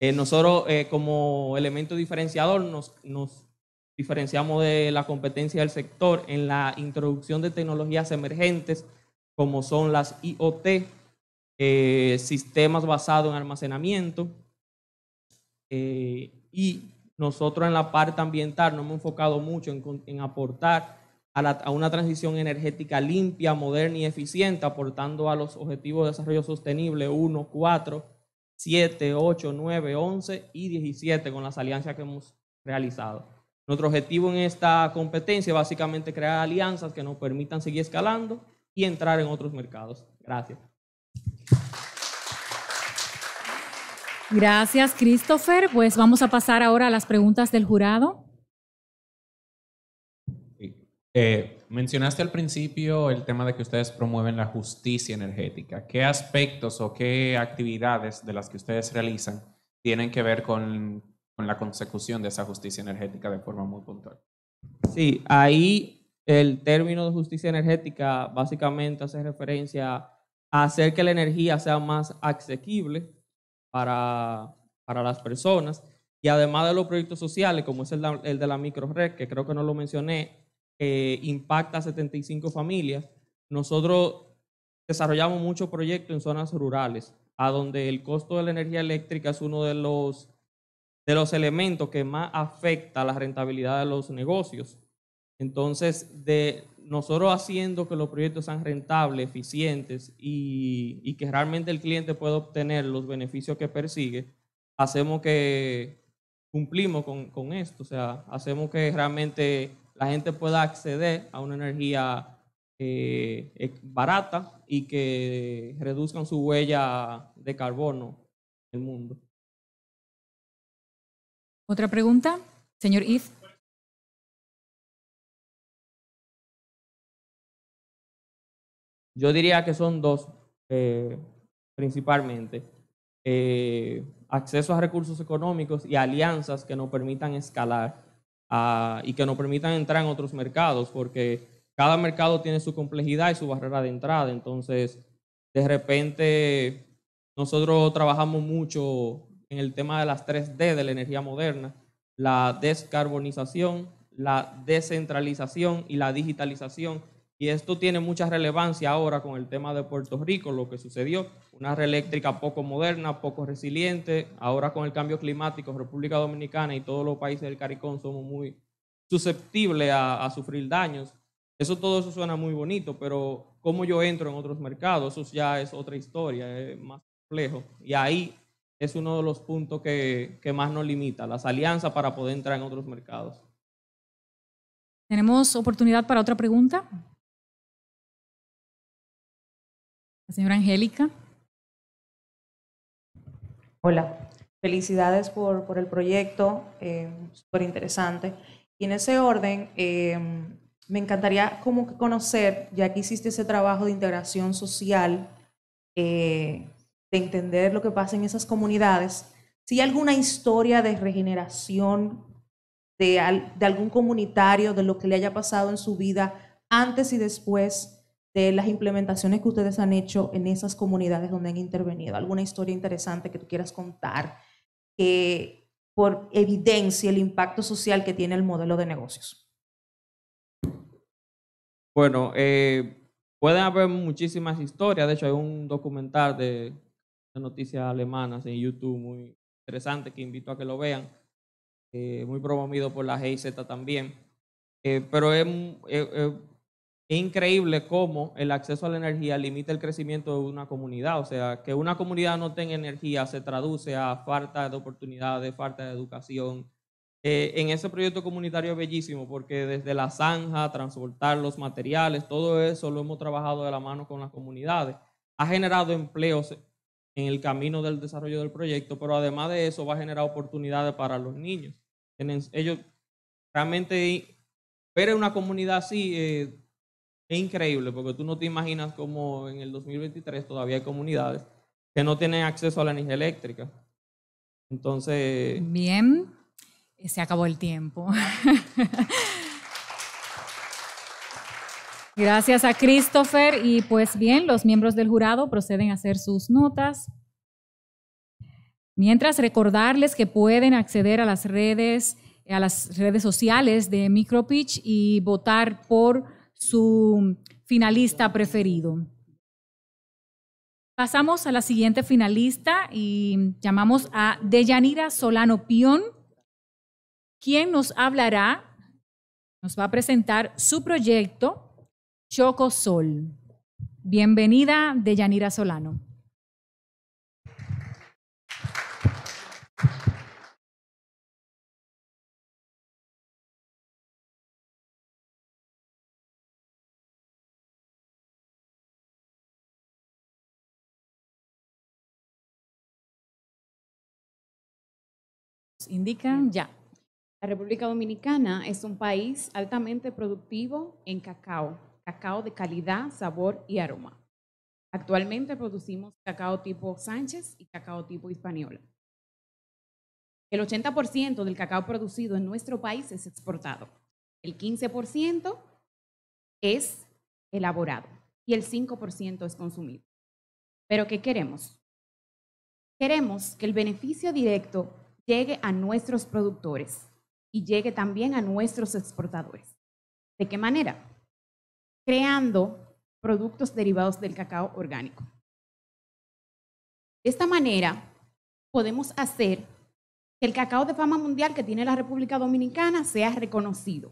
eh, nosotros, eh, como elemento diferenciador, nos diferenciamos de la competencia del sector en la introducción de tecnologías emergentes, como son las IoT, sistemas basados en almacenamiento, eh, y nosotros en la parte ambiental nos hemos enfocado mucho en, aportar a, a, una transición energética limpia, moderna y eficiente, aportando a los objetivos de desarrollo sostenible 1, 4, 7, 8, 9, 11 y 17 con las alianzas que hemos realizado. Nuestro objetivo en esta competencia es básicamente crear alianzas que nos permitan seguir escalando y entrar en otros mercados. Gracias. Gracias, Christopher. Pues vamos a pasar ahora a las preguntas del jurado. Eh, mencionaste al principio el tema de que ustedes promueven la justicia energética. ¿Qué aspectos o qué actividades de las que ustedes realizan tienen que ver con, con la consecución de esa justicia energética de forma muy puntual? Sí, ahí el término de justicia energética básicamente hace referencia a hacer que la energía sea más asequible para, para las personas. Y además de los proyectos sociales, como es el, el de la microred, que creo que no lo mencioné, impacta a 75 familias, nosotros desarrollamos muchos proyectos en zonas rurales, a donde el costo de la energía eléctrica es uno de los, de los elementos que más afecta a la rentabilidad de los negocios. Entonces, de, nosotros haciendo que los proyectos sean rentables, eficientes y, que realmente el cliente pueda obtener los beneficios que persigue, hacemos que cumplimos con, esto, o sea, hacemos que realmente la gente pueda acceder a una energía eh, barata y que reduzcan su huella de carbono en el mundo. ¿Otra pregunta? Señor Yves. Yo diría que son dos eh, principalmente. Eh, acceso a recursos económicos y alianzas que nos permitan escalar ah, y que nos permitan entrar en otros mercados, porque cada mercado tiene su complejidad y su barrera de entrada. Entonces, de repente, nosotros trabajamos mucho en el tema de las 3D de la energía moderna, la descarbonización, la descentralización y la digitalización y esto tiene mucha relevancia ahora con el tema de Puerto Rico, lo que sucedió, una red eléctrica poco moderna, poco resiliente, ahora con el cambio climático, República Dominicana y todos los países del Caricón somos muy susceptibles a, a sufrir daños. Eso todo eso suena muy bonito, pero cómo yo entro en otros mercados, eso ya es otra historia, es más complejo. Y ahí es uno de los puntos que, que más nos limita, las alianzas para poder entrar en otros mercados. ¿Tenemos oportunidad para otra pregunta? La señora Angélica. Hola, felicidades por, el proyecto, eh, súper interesante. Y en ese orden, em, me encantaría como conocer, ya que hiciste ese trabajo de integración social, eh, de entender lo que pasa en esas comunidades, si hay alguna historia de regeneración de, de algún comunitario, de lo que le haya pasado en su vida antes y después de las implementaciones que ustedes han hecho en esas comunidades donde han intervenido, alguna historia interesante que tú quieras contar que por evidencia el impacto social que tiene el modelo de negocios. Bueno, eh, pueden haber muchísimas historias, de hecho hay un documental de, noticias alemanas en YouTube muy interesante que invito a que lo vean, eh, muy promovido por la GIZ también, eh, pero es es increíble cómo el acceso a la energía limita el crecimiento de una comunidad. O sea, que una comunidad no tenga energía se traduce a falta de oportunidades, falta de educación. Eh, en ese proyecto comunitario es bellísimo porque desde la zanja, transportar los materiales, todo eso lo hemos trabajado de la mano con las comunidades. Ha generado empleos en el camino del desarrollo del proyecto, pero además de eso va a generar oportunidades para los niños. ellos realmente ver una comunidad así... Eh, es increíble porque tú no te imaginas cómo en el 2023 todavía hay comunidades que no tienen acceso a la energía eléctrica. Entonces... Bien, se acabó el tiempo. Gracias a Christopher y pues bien, los miembros del jurado proceden a hacer sus notas. Mientras recordarles que pueden acceder a las redes, a las redes sociales de Micropitch y votar por su finalista preferido. Pasamos a la siguiente finalista y llamamos a Deyanira Solano Pion, quien nos hablará, nos va a presentar su proyecto Choco Sol. Bienvenida, Deyanira Solano. indican ya. La República Dominicana es un país altamente productivo en cacao, cacao de calidad, sabor y aroma. Actualmente producimos cacao tipo Sánchez y cacao tipo Hispaniola. El 80% del cacao producido en nuestro país es exportado. El 15% es elaborado y el 5% es consumido. Pero ¿qué queremos? Queremos que el beneficio directo llegue a nuestros productores y llegue también a nuestros exportadores. ¿De qué manera? Creando productos derivados del cacao orgánico. De esta manera podemos hacer que el cacao de fama mundial que tiene la República Dominicana sea reconocido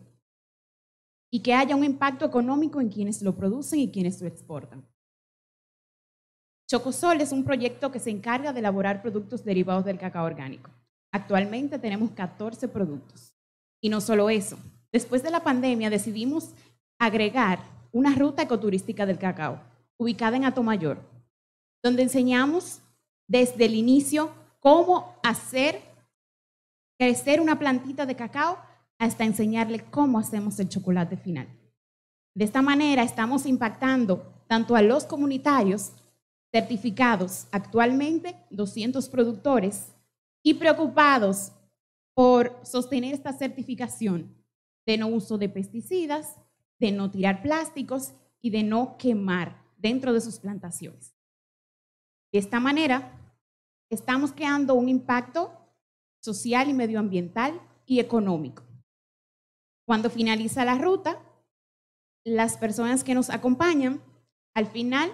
y que haya un impacto económico en quienes lo producen y quienes lo exportan. Chocosol es un proyecto que se encarga de elaborar productos derivados del cacao orgánico. Actualmente tenemos 14 productos. Y no solo eso, después de la pandemia decidimos agregar una ruta ecoturística del cacao, ubicada en Atomayor, donde enseñamos desde el inicio cómo hacer crecer una plantita de cacao hasta enseñarle cómo hacemos el chocolate final. De esta manera estamos impactando tanto a los comunitarios certificados actualmente 200 productores y preocupados por sostener esta certificación de no uso de pesticidas, de no tirar plásticos y de no quemar dentro de sus plantaciones. De esta manera, estamos creando un impacto social y medioambiental y económico. Cuando finaliza la ruta, las personas que nos acompañan al final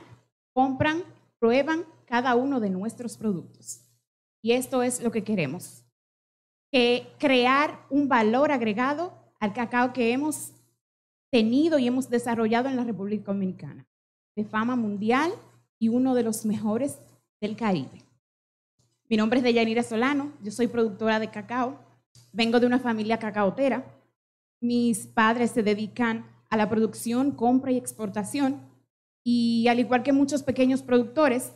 compran, prueban cada uno de nuestros productos. Y esto es lo que queremos, que crear un valor agregado al cacao que hemos tenido y hemos desarrollado en la República Dominicana, de fama mundial y uno de los mejores del Caribe. Mi nombre es Deyanira Solano, yo soy productora de cacao, vengo de una familia cacaotera, mis padres se dedican a la producción, compra y exportación. Y al igual que muchos pequeños productores,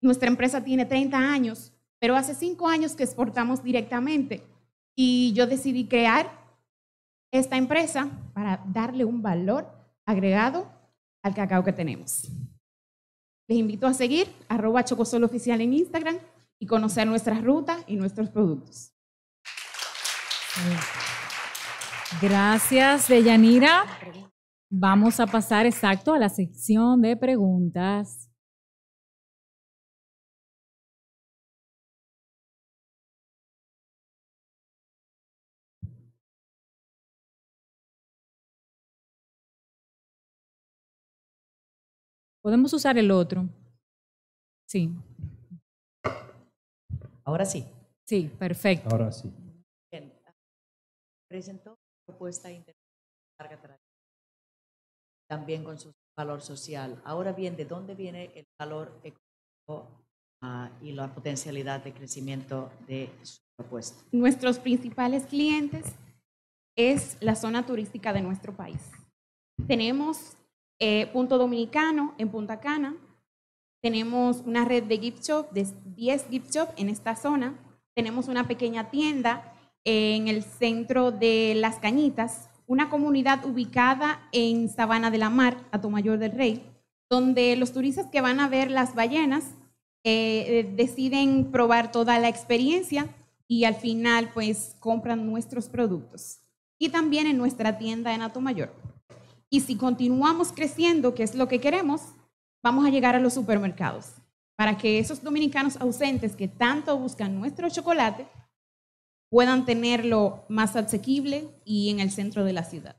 nuestra empresa tiene 30 años pero hace cinco años que exportamos directamente y yo decidí crear esta empresa para darle un valor agregado al cacao que tenemos. Les invito a seguir arroba chocosolo Oficial en Instagram y conocer nuestras rutas y nuestros productos. Gracias, Deyanira. Vamos a pasar exacto a la sección de preguntas. Podemos usar el otro. Sí. Ahora sí. Sí, perfecto. Ahora sí. Bien. Presentó propuesta de larga también con su valor social. Ahora bien, ¿de dónde viene el valor económico ah, y la potencialidad de crecimiento de su propuesta? Nuestros principales clientes es la zona turística de nuestro país. Tenemos eh, Punto Dominicano en Punta Cana. Tenemos una red de gift shop, de 10 gift shop en esta zona. Tenemos una pequeña tienda eh, en el centro de Las Cañitas, una comunidad ubicada en Sabana de la Mar, Atomayor del Rey, donde los turistas que van a ver las ballenas eh, deciden probar toda la experiencia y al final pues compran nuestros productos. Y también en nuestra tienda en Atomayor. Y si continuamos creciendo, que es lo que queremos, vamos a llegar a los supermercados para que esos dominicanos ausentes que tanto buscan nuestro chocolate puedan tenerlo más asequible y en el centro de la ciudad.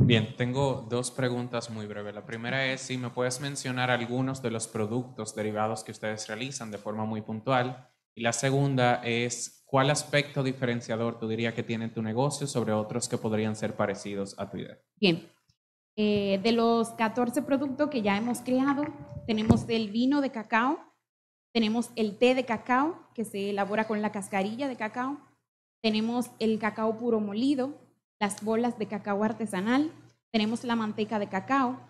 Bien, tengo dos preguntas muy breves. La primera es si me puedes mencionar algunos de los productos derivados que ustedes realizan de forma muy puntual y la segunda es, ¿cuál aspecto diferenciador tú dirías que tiene tu negocio sobre otros que podrían ser parecidos a tu idea? Bien. Eh, de los 14 productos que ya hemos creado, tenemos el vino de cacao, tenemos el té de cacao, que se elabora con la cascarilla de cacao, tenemos el cacao puro molido, las bolas de cacao artesanal, tenemos la manteca de cacao,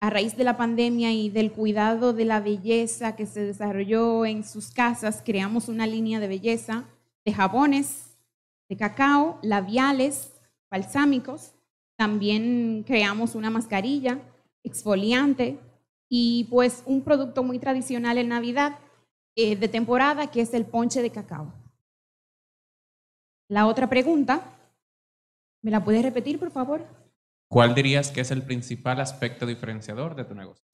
a raíz de la pandemia y del cuidado de la belleza que se desarrolló en sus casas, creamos una línea de belleza de jabones, de cacao, labiales, balsámicos. También creamos una mascarilla, exfoliante y pues un producto muy tradicional en Navidad eh, de temporada que es el ponche de cacao. La otra pregunta, ¿me la puedes repetir por favor? ¿Cuál dirías que es el principal aspecto diferenciador de tu negocio?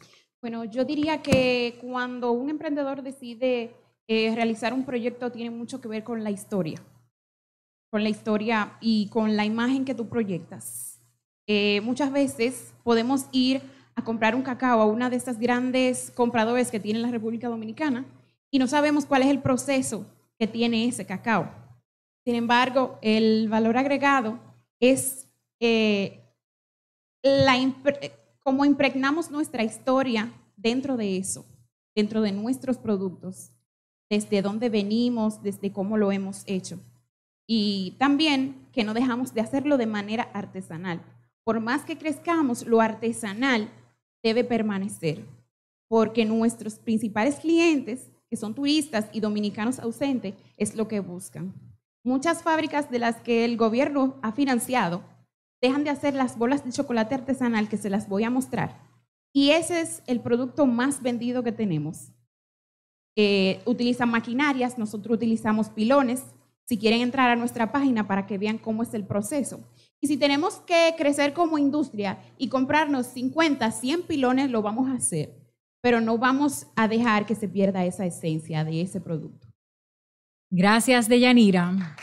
Bueno, yo diría que cuando un emprendedor decide eh, realizar un proyecto tiene mucho que ver con la historia, con la historia y con la imagen que tú proyectas. Eh, muchas veces podemos ir a comprar un cacao a una de estas grandes compradores que tiene la República Dominicana y no sabemos cuál es el proceso que tiene ese cacao. Sin embargo, el valor agregado es eh, eh, cómo impregnamos nuestra historia dentro de eso, dentro de nuestros productos, desde dónde venimos, desde cómo lo hemos hecho. Y también que no dejamos de hacerlo de manera artesanal. Por más que crezcamos, lo artesanal debe permanecer, porque nuestros principales clientes, que son turistas y dominicanos ausentes, es lo que buscan. Muchas fábricas de las que el gobierno ha financiado dejan de hacer las bolas de chocolate artesanal que se las voy a mostrar. Y ese es el producto más vendido que tenemos. Eh, utilizan maquinarias, nosotros utilizamos pilones. Si quieren entrar a nuestra página para que vean cómo es el proceso. Y si tenemos que crecer como industria y comprarnos 50, 100 pilones, lo vamos a hacer, pero no vamos a dejar que se pierda esa esencia de ese producto. Gracias, Deyanira.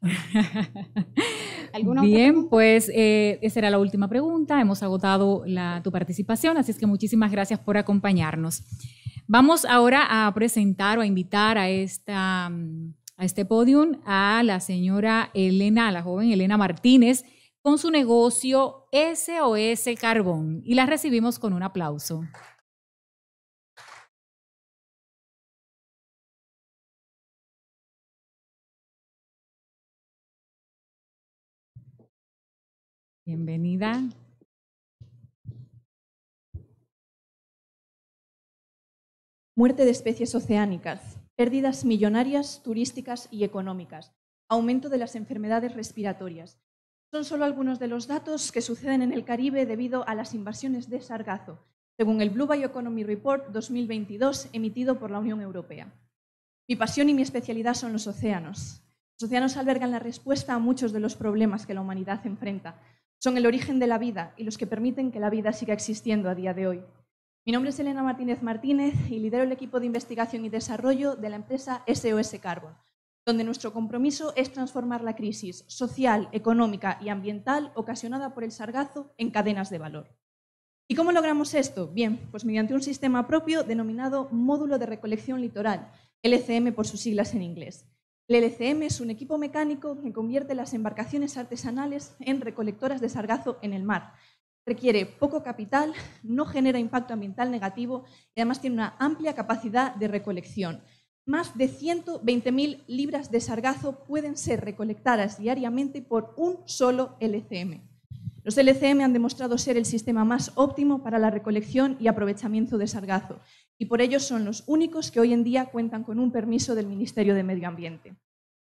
Bien, pues eh, esa era la última pregunta. Hemos agotado tu participación, así es que muchísimas gracias por acompañarnos. Vamos ahora a presentar o a invitar a, esta, a este podium a la señora Elena, a la joven Elena Martínez, con su negocio SOS Carbón. Y la recibimos con un aplauso. Bienvenida. Muerte de especies oceánicas, pérdidas millonarias, turísticas y económicas, aumento de las enfermedades respiratorias. Son solo algunos de los datos que suceden en el Caribe debido a las invasiones de sargazo, según el Blue Bioeconomy Report 2022 emitido por la Unión Europea. Mi pasión y mi especialidad son los océanos. Los océanos albergan la respuesta a muchos de los problemas que la humanidad enfrenta, son el origen de la vida y los que permiten que la vida siga existiendo a día de hoy. Mi nombre es Elena Martínez Martínez y lidero el equipo de investigación y desarrollo de la empresa SOS Carbon, donde nuestro compromiso es transformar la crisis social, económica y ambiental ocasionada por el sargazo en cadenas de valor. ¿Y cómo logramos esto? Bien, pues mediante un sistema propio denominado Módulo de Recolección Litoral, LCM por sus siglas en inglés. El LCM es un equipo mecánico que convierte las embarcaciones artesanales en recolectoras de sargazo en el mar. Requiere poco capital, no genera impacto ambiental negativo y además tiene una amplia capacidad de recolección. Más de 120.000 libras de sargazo pueden ser recolectadas diariamente por un solo LCM. Los LCM han demostrado ser el sistema más óptimo para la recolección y aprovechamiento de sargazo y por ello son los únicos que hoy en día cuentan con un permiso del Ministerio de Medio Ambiente.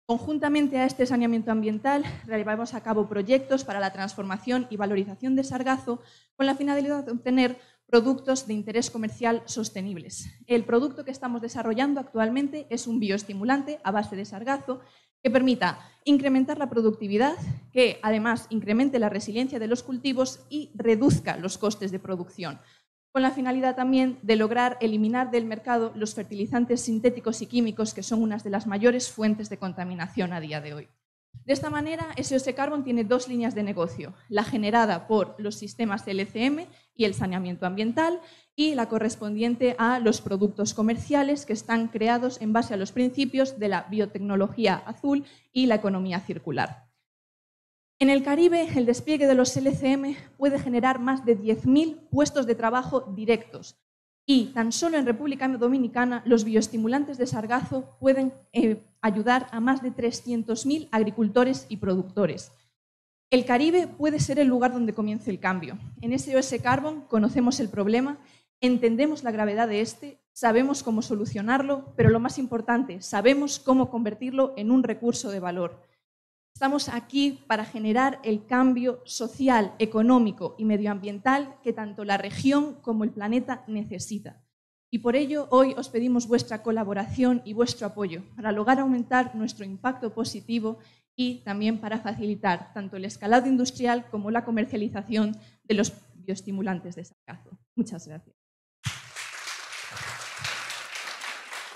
Conjuntamente a este saneamiento ambiental, llevamos a cabo proyectos para la transformación y valorización de sargazo con la finalidad de obtener productos de interés comercial sostenibles. El producto que estamos desarrollando actualmente es un bioestimulante a base de sargazo que permita incrementar la productividad, que además incremente la resiliencia de los cultivos y reduzca los costes de producción, con la finalidad también de lograr eliminar del mercado los fertilizantes sintéticos y químicos, que son unas de las mayores fuentes de contaminación a día de hoy. De esta manera, SOS Carbon tiene dos líneas de negocio, la generada por los sistemas LCM e y el saneamiento ambiental y la correspondiente a los productos comerciales que están creados en base a los principios de la biotecnología azul y la economía circular. En el Caribe, el despliegue de los LCM puede generar más de 10.000 puestos de trabajo directos. Y tan solo en República Dominicana, los bioestimulantes de sargazo pueden eh, ayudar a más de 300.000 agricultores y productores. El Caribe puede ser el lugar donde comience el cambio. En SOS Carbon conocemos el problema, entendemos la gravedad de este, sabemos cómo solucionarlo, pero lo más importante, sabemos cómo convertirlo en un recurso de valor. Estamos aquí para generar el cambio social, económico y medioambiental que tanto la región como el planeta necesita. Y por ello hoy os pedimos vuestra colaboración y vuestro apoyo para lograr aumentar nuestro impacto positivo y también para facilitar tanto el escalado industrial como la comercialización de los bioestimulantes de sarcazo. Muchas gracias.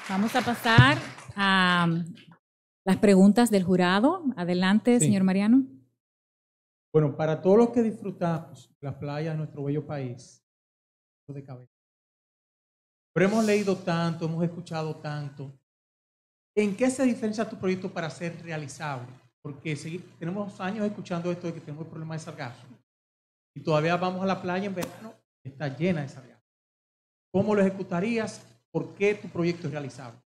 Vamos a pasar a las preguntas del jurado. Adelante, señor Mariano. Bueno, para todos los que disfrutamos las playa de nuestro bello país, de Pero hemos leído tanto, hemos escuchado tanto. ¿En qué se diferencia tu proyecto para ser realizable? Porque tenemos años escuchando esto de que tenemos el problema de sargazo. Y todavía vamos a la playa en verano, está llena de sargazo. ¿Cómo lo ejecutarías? ¿Por qué tu proyecto es realizable?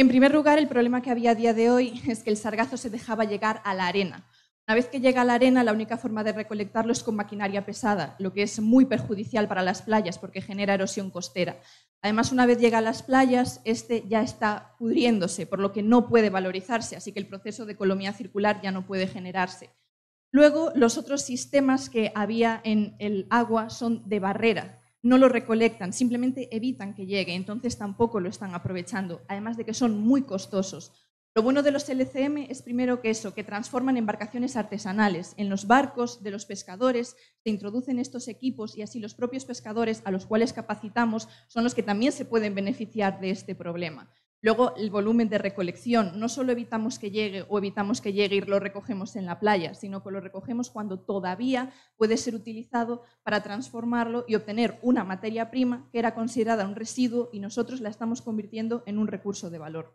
En primer lugar, el problema que había a día de hoy es que el sargazo se dejaba llegar a la arena. Una vez que llega a la arena, la única forma de recolectarlo es con maquinaria pesada, lo que es muy perjudicial para las playas porque genera erosión costera. Además, una vez llega a las playas, este ya está pudriéndose, por lo que no puede valorizarse, así que el proceso de economía circular ya no puede generarse. Luego, los otros sistemas que había en el agua son de barrera, no lo recolectan, simplemente evitan que llegue, entonces tampoco lo están aprovechando, además de que son muy costosos. Lo bueno de los LCM es primero que eso, que transforman embarcaciones artesanales. En los barcos de los pescadores se introducen estos equipos y así los propios pescadores a los cuales capacitamos son los que también se pueden beneficiar de este problema. Luego, el volumen de recolección. No solo evitamos que llegue o evitamos que llegue y lo recogemos en la playa, sino que lo recogemos cuando todavía puede ser utilizado para transformarlo y obtener una materia prima que era considerada un residuo y nosotros la estamos convirtiendo en un recurso de valor.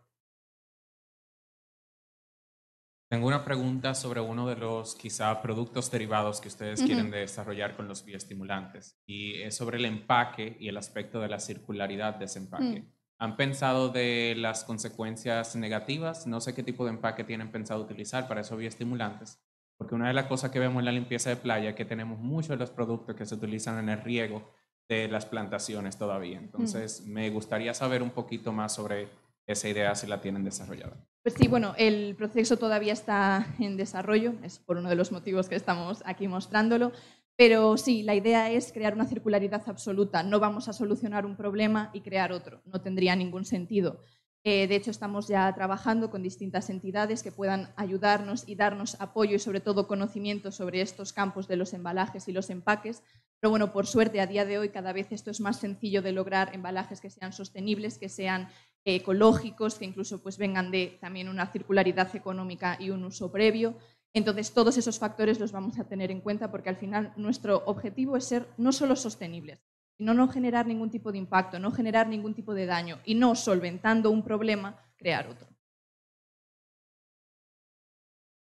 Tengo una pregunta sobre uno de los quizá productos derivados que ustedes quieren desarrollar con los bioestimulantes y es sobre el empaque y el aspecto de la circularidad de ese empaque. Mm. ¿Han pensado de las consecuencias negativas? No sé qué tipo de empaque tienen pensado utilizar para esos estimulantes. porque una de las cosas que vemos en la limpieza de playa es que tenemos muchos de los productos que se utilizan en el riego de las plantaciones todavía. Mm. Entonces, me gustaría saber un poquito más sobre esa idea, si la tienen desarrollada. Pues sí, bueno, el proceso todavía está en desarrollo, es por uno de los motivos que estamos aquí mostrándolo. Pero sí, la idea es crear una circularidad absoluta. No vamos a solucionar un problema y crear otro. No tendría ningún sentido. Eh, de hecho, estamos ya trabajando con distintas entidades que puedan ayudarnos y darnos apoyo y sobre todo conocimiento sobre estos campos de los embalajes y los empaques. Pero bueno, por suerte, a día de hoy cada vez esto es más sencillo de lograr embalajes que sean sostenibles, que sean eh, ecológicos, que incluso pues vengan de también una circularidad económica y un uso previo. Entonces, todos esos factores los vamos a tener en cuenta porque al final nuestro objetivo es ser no solo sostenibles, sino no generar ningún tipo de impacto, no generar ningún tipo de daño y no solventando un problema, crear otro.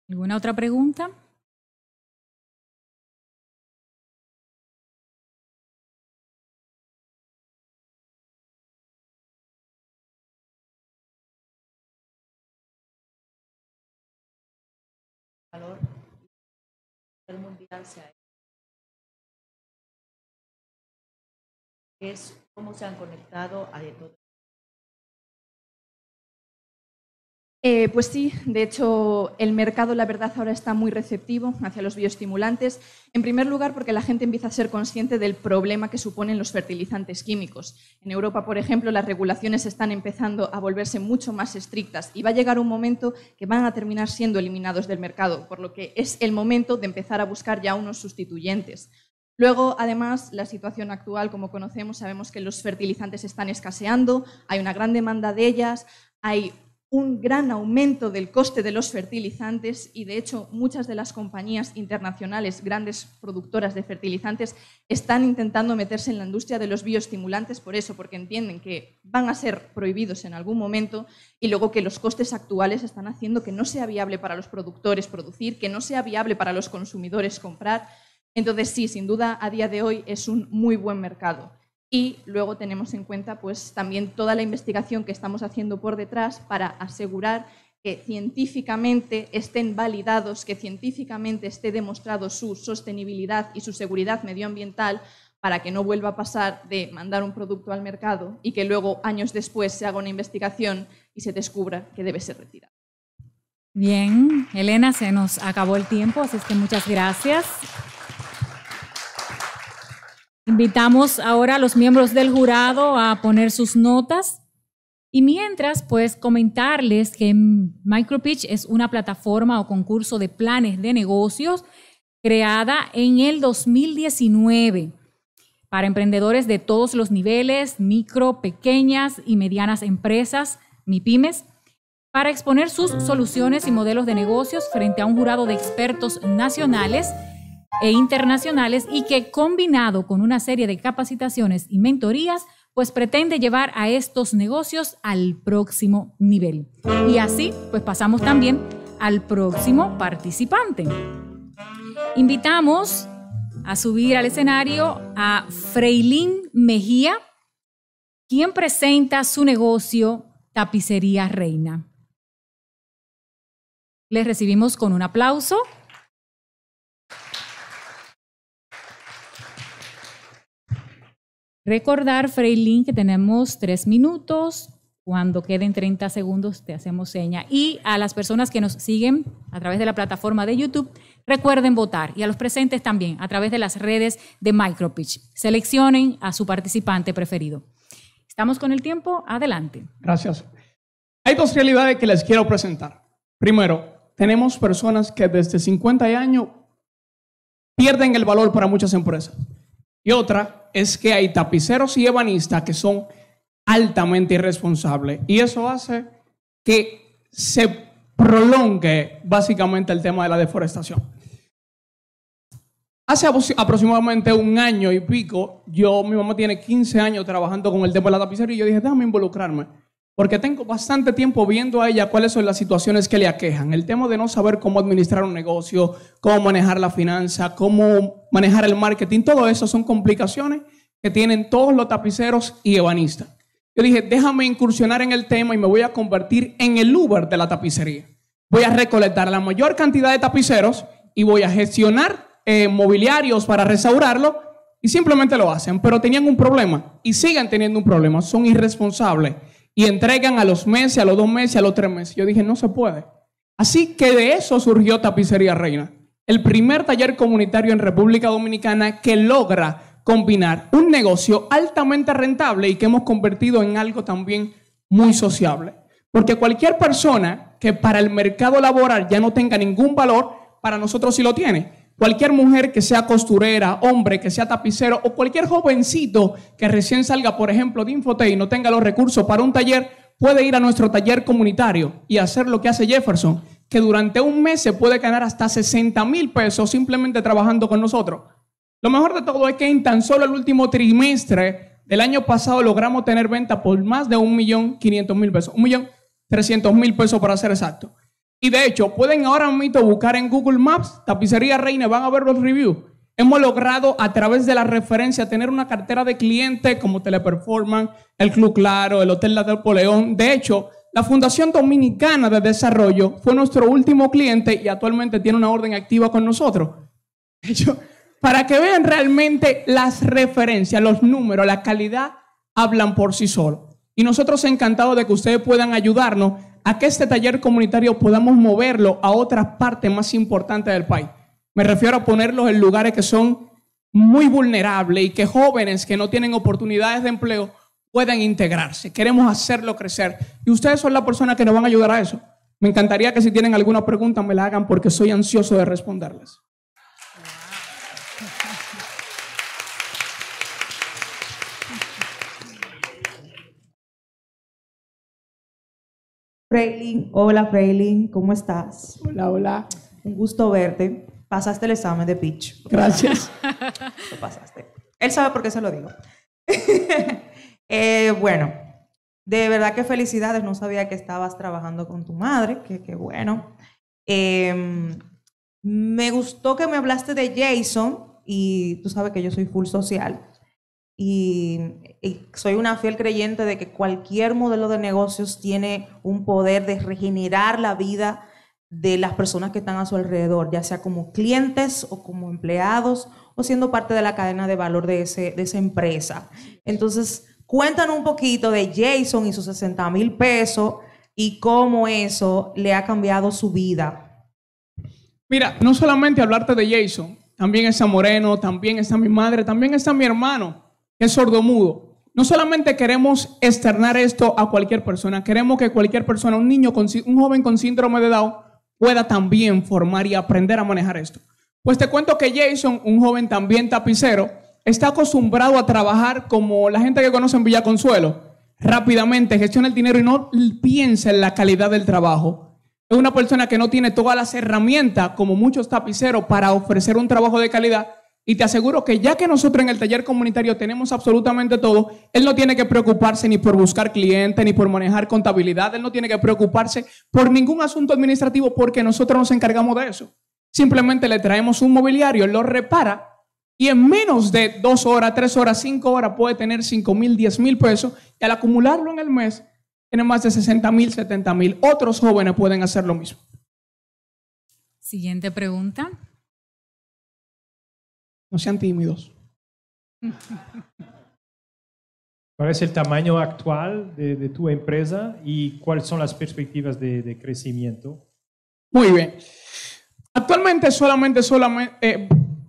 ¿Alguna otra pregunta? Es cómo se han conectado a de Eh, pues sí, de hecho, el mercado, la verdad, ahora está muy receptivo hacia los bioestimulantes. En primer lugar, porque la gente empieza a ser consciente del problema que suponen los fertilizantes químicos. En Europa, por ejemplo, las regulaciones están empezando a volverse mucho más estrictas y va a llegar un momento que van a terminar siendo eliminados del mercado, por lo que es el momento de empezar a buscar ya unos sustituyentes. Luego, además, la situación actual, como conocemos, sabemos que los fertilizantes están escaseando, hay una gran demanda de ellas, hay un gran aumento del coste de los fertilizantes y, de hecho, muchas de las compañías internacionales, grandes productoras de fertilizantes, están intentando meterse en la industria de los bioestimulantes por eso, porque entienden que van a ser prohibidos en algún momento y luego que los costes actuales están haciendo que no sea viable para los productores producir, que no sea viable para los consumidores comprar. Entonces, sí, sin duda, a día de hoy es un muy buen mercado y luego tenemos en cuenta pues, también toda la investigación que estamos haciendo por detrás para asegurar que científicamente estén validados, que científicamente esté demostrado su sostenibilidad y su seguridad medioambiental para que no vuelva a pasar de mandar un producto al mercado y que luego años después se haga una investigación y se descubra que debe ser retirado. Bien, Elena, se nos acabó el tiempo, así que muchas gracias. Invitamos ahora a los miembros del jurado a poner sus notas y mientras, pues comentarles que MicroPitch es una plataforma o concurso de planes de negocios creada en el 2019 para emprendedores de todos los niveles, micro, pequeñas y medianas empresas, MIPIMES, para exponer sus soluciones y modelos de negocios frente a un jurado de expertos nacionales e internacionales y que combinado con una serie de capacitaciones y mentorías, pues pretende llevar a estos negocios al próximo nivel. Y así, pues pasamos también al próximo participante. Invitamos a subir al escenario a Freilín Mejía, quien presenta su negocio Tapicería Reina. Les recibimos con un aplauso. Recordar, Freilin, que tenemos tres minutos. Cuando queden 30 segundos, te hacemos seña. Y a las personas que nos siguen a través de la plataforma de YouTube, recuerden votar. Y a los presentes también, a través de las redes de Micropitch. Seleccionen a su participante preferido. Estamos con el tiempo. Adelante. Gracias. Hay dos realidades que les quiero presentar. Primero, tenemos personas que desde 50 años pierden el valor para muchas empresas. Y otra es que hay tapiceros y ebanistas que son altamente irresponsables. Y eso hace que se prolongue básicamente el tema de la deforestación. Hace aproximadamente un año y pico, yo, mi mamá tiene 15 años trabajando con el tema de la tapicería y yo dije, déjame involucrarme porque tengo bastante tiempo viendo a ella cuáles son las situaciones que le aquejan. El tema de no saber cómo administrar un negocio, cómo manejar la finanza, cómo manejar el marketing, todo eso son complicaciones que tienen todos los tapiceros y ebanistas. Yo dije, déjame incursionar en el tema y me voy a convertir en el Uber de la tapicería. Voy a recolectar la mayor cantidad de tapiceros y voy a gestionar eh, mobiliarios para restaurarlo y simplemente lo hacen. Pero tenían un problema y siguen teniendo un problema. Son irresponsables y entregan a los meses, a los dos meses, a los tres meses. Yo dije, no se puede. Así que de eso surgió Tapicería Reina, el primer taller comunitario en República Dominicana que logra combinar un negocio altamente rentable y que hemos convertido en algo también muy sociable. Porque cualquier persona que para el mercado laboral ya no tenga ningún valor, para nosotros sí lo tiene. Cualquier mujer que sea costurera, hombre que sea tapicero o cualquier jovencito que recién salga, por ejemplo, de infote y no tenga los recursos para un taller, puede ir a nuestro taller comunitario y hacer lo que hace Jefferson, que durante un mes se puede ganar hasta 60 mil pesos simplemente trabajando con nosotros. Lo mejor de todo es que en tan solo el último trimestre del año pasado logramos tener venta por más de 1.500.000 pesos, 1.300.000 pesos para ser exacto. Y de hecho, pueden ahora mismo buscar en Google Maps, Tapicería Reina, van a ver los reviews. Hemos logrado a través de la referencia tener una cartera de clientes como Teleperforman, el Club Claro, el Hotel La napoleón De hecho, la Fundación Dominicana de Desarrollo fue nuestro último cliente y actualmente tiene una orden activa con nosotros. De hecho, para que vean realmente las referencias, los números, la calidad, hablan por sí solos. Y nosotros encantados de que ustedes puedan ayudarnos a que este taller comunitario podamos moverlo a otra partes más importante del país. Me refiero a ponerlos en lugares que son muy vulnerables y que jóvenes que no tienen oportunidades de empleo puedan integrarse. Queremos hacerlo crecer. Y ustedes son las personas que nos van a ayudar a eso. Me encantaría que si tienen alguna pregunta me la hagan porque soy ansioso de responderles. Freilin, hola Freilin, ¿cómo estás? Hola, hola. Un gusto verte. Pasaste el examen de pitch. Gracias. Lo pasaste. Él sabe por qué se lo digo. Eh, bueno, de verdad que felicidades. No sabía que estabas trabajando con tu madre, que, bueno. Em, me gustó que me hablaste de Jason y tú sabes que yo soy full social. Y, soy una fiel creyente de que cualquier modelo de negocios tiene un poder de regenerar la vida de las personas que están a su alrededor, ya sea como clientes o como empleados o siendo parte de la cadena de valor de, de esa empresa. Entonces, cuéntanos un poquito de Jason y sus 60 mil pesos y cómo eso le ha cambiado su vida. Mira, no solamente hablarte de Jason, también está Moreno, también está mi madre, también está mi hermano es sordomudo. No solamente queremos externar esto a cualquier persona, queremos que cualquier persona, un niño, con, un joven con síndrome de Down, pueda también formar y aprender a manejar esto. Pues te cuento que Jason, un joven también tapicero, está acostumbrado a trabajar como la gente que conoce en Villa Consuelo, rápidamente, gestiona el dinero y no piensa en la calidad del trabajo. Es una persona que no tiene todas las herramientas, como muchos tapiceros, para ofrecer un trabajo de calidad y te aseguro que ya que nosotros en el taller comunitario tenemos absolutamente todo, él no tiene que preocuparse ni por buscar clientes, ni por manejar contabilidad, él no tiene que preocuparse por ningún asunto administrativo porque nosotros nos encargamos de eso. Simplemente le traemos un mobiliario, él lo repara y en menos de dos horas, tres horas, cinco horas puede tener cinco mil, diez mil pesos y al acumularlo en el mes tiene más de 60 mil, 70 mil. Otros jóvenes pueden hacer lo mismo. Siguiente pregunta. No sean tímidos. ¿Cuál es el tamaño actual de, tu empresa y cuáles son las perspectivas de, crecimiento? Muy bien. Actualmente solamente, solamente eh,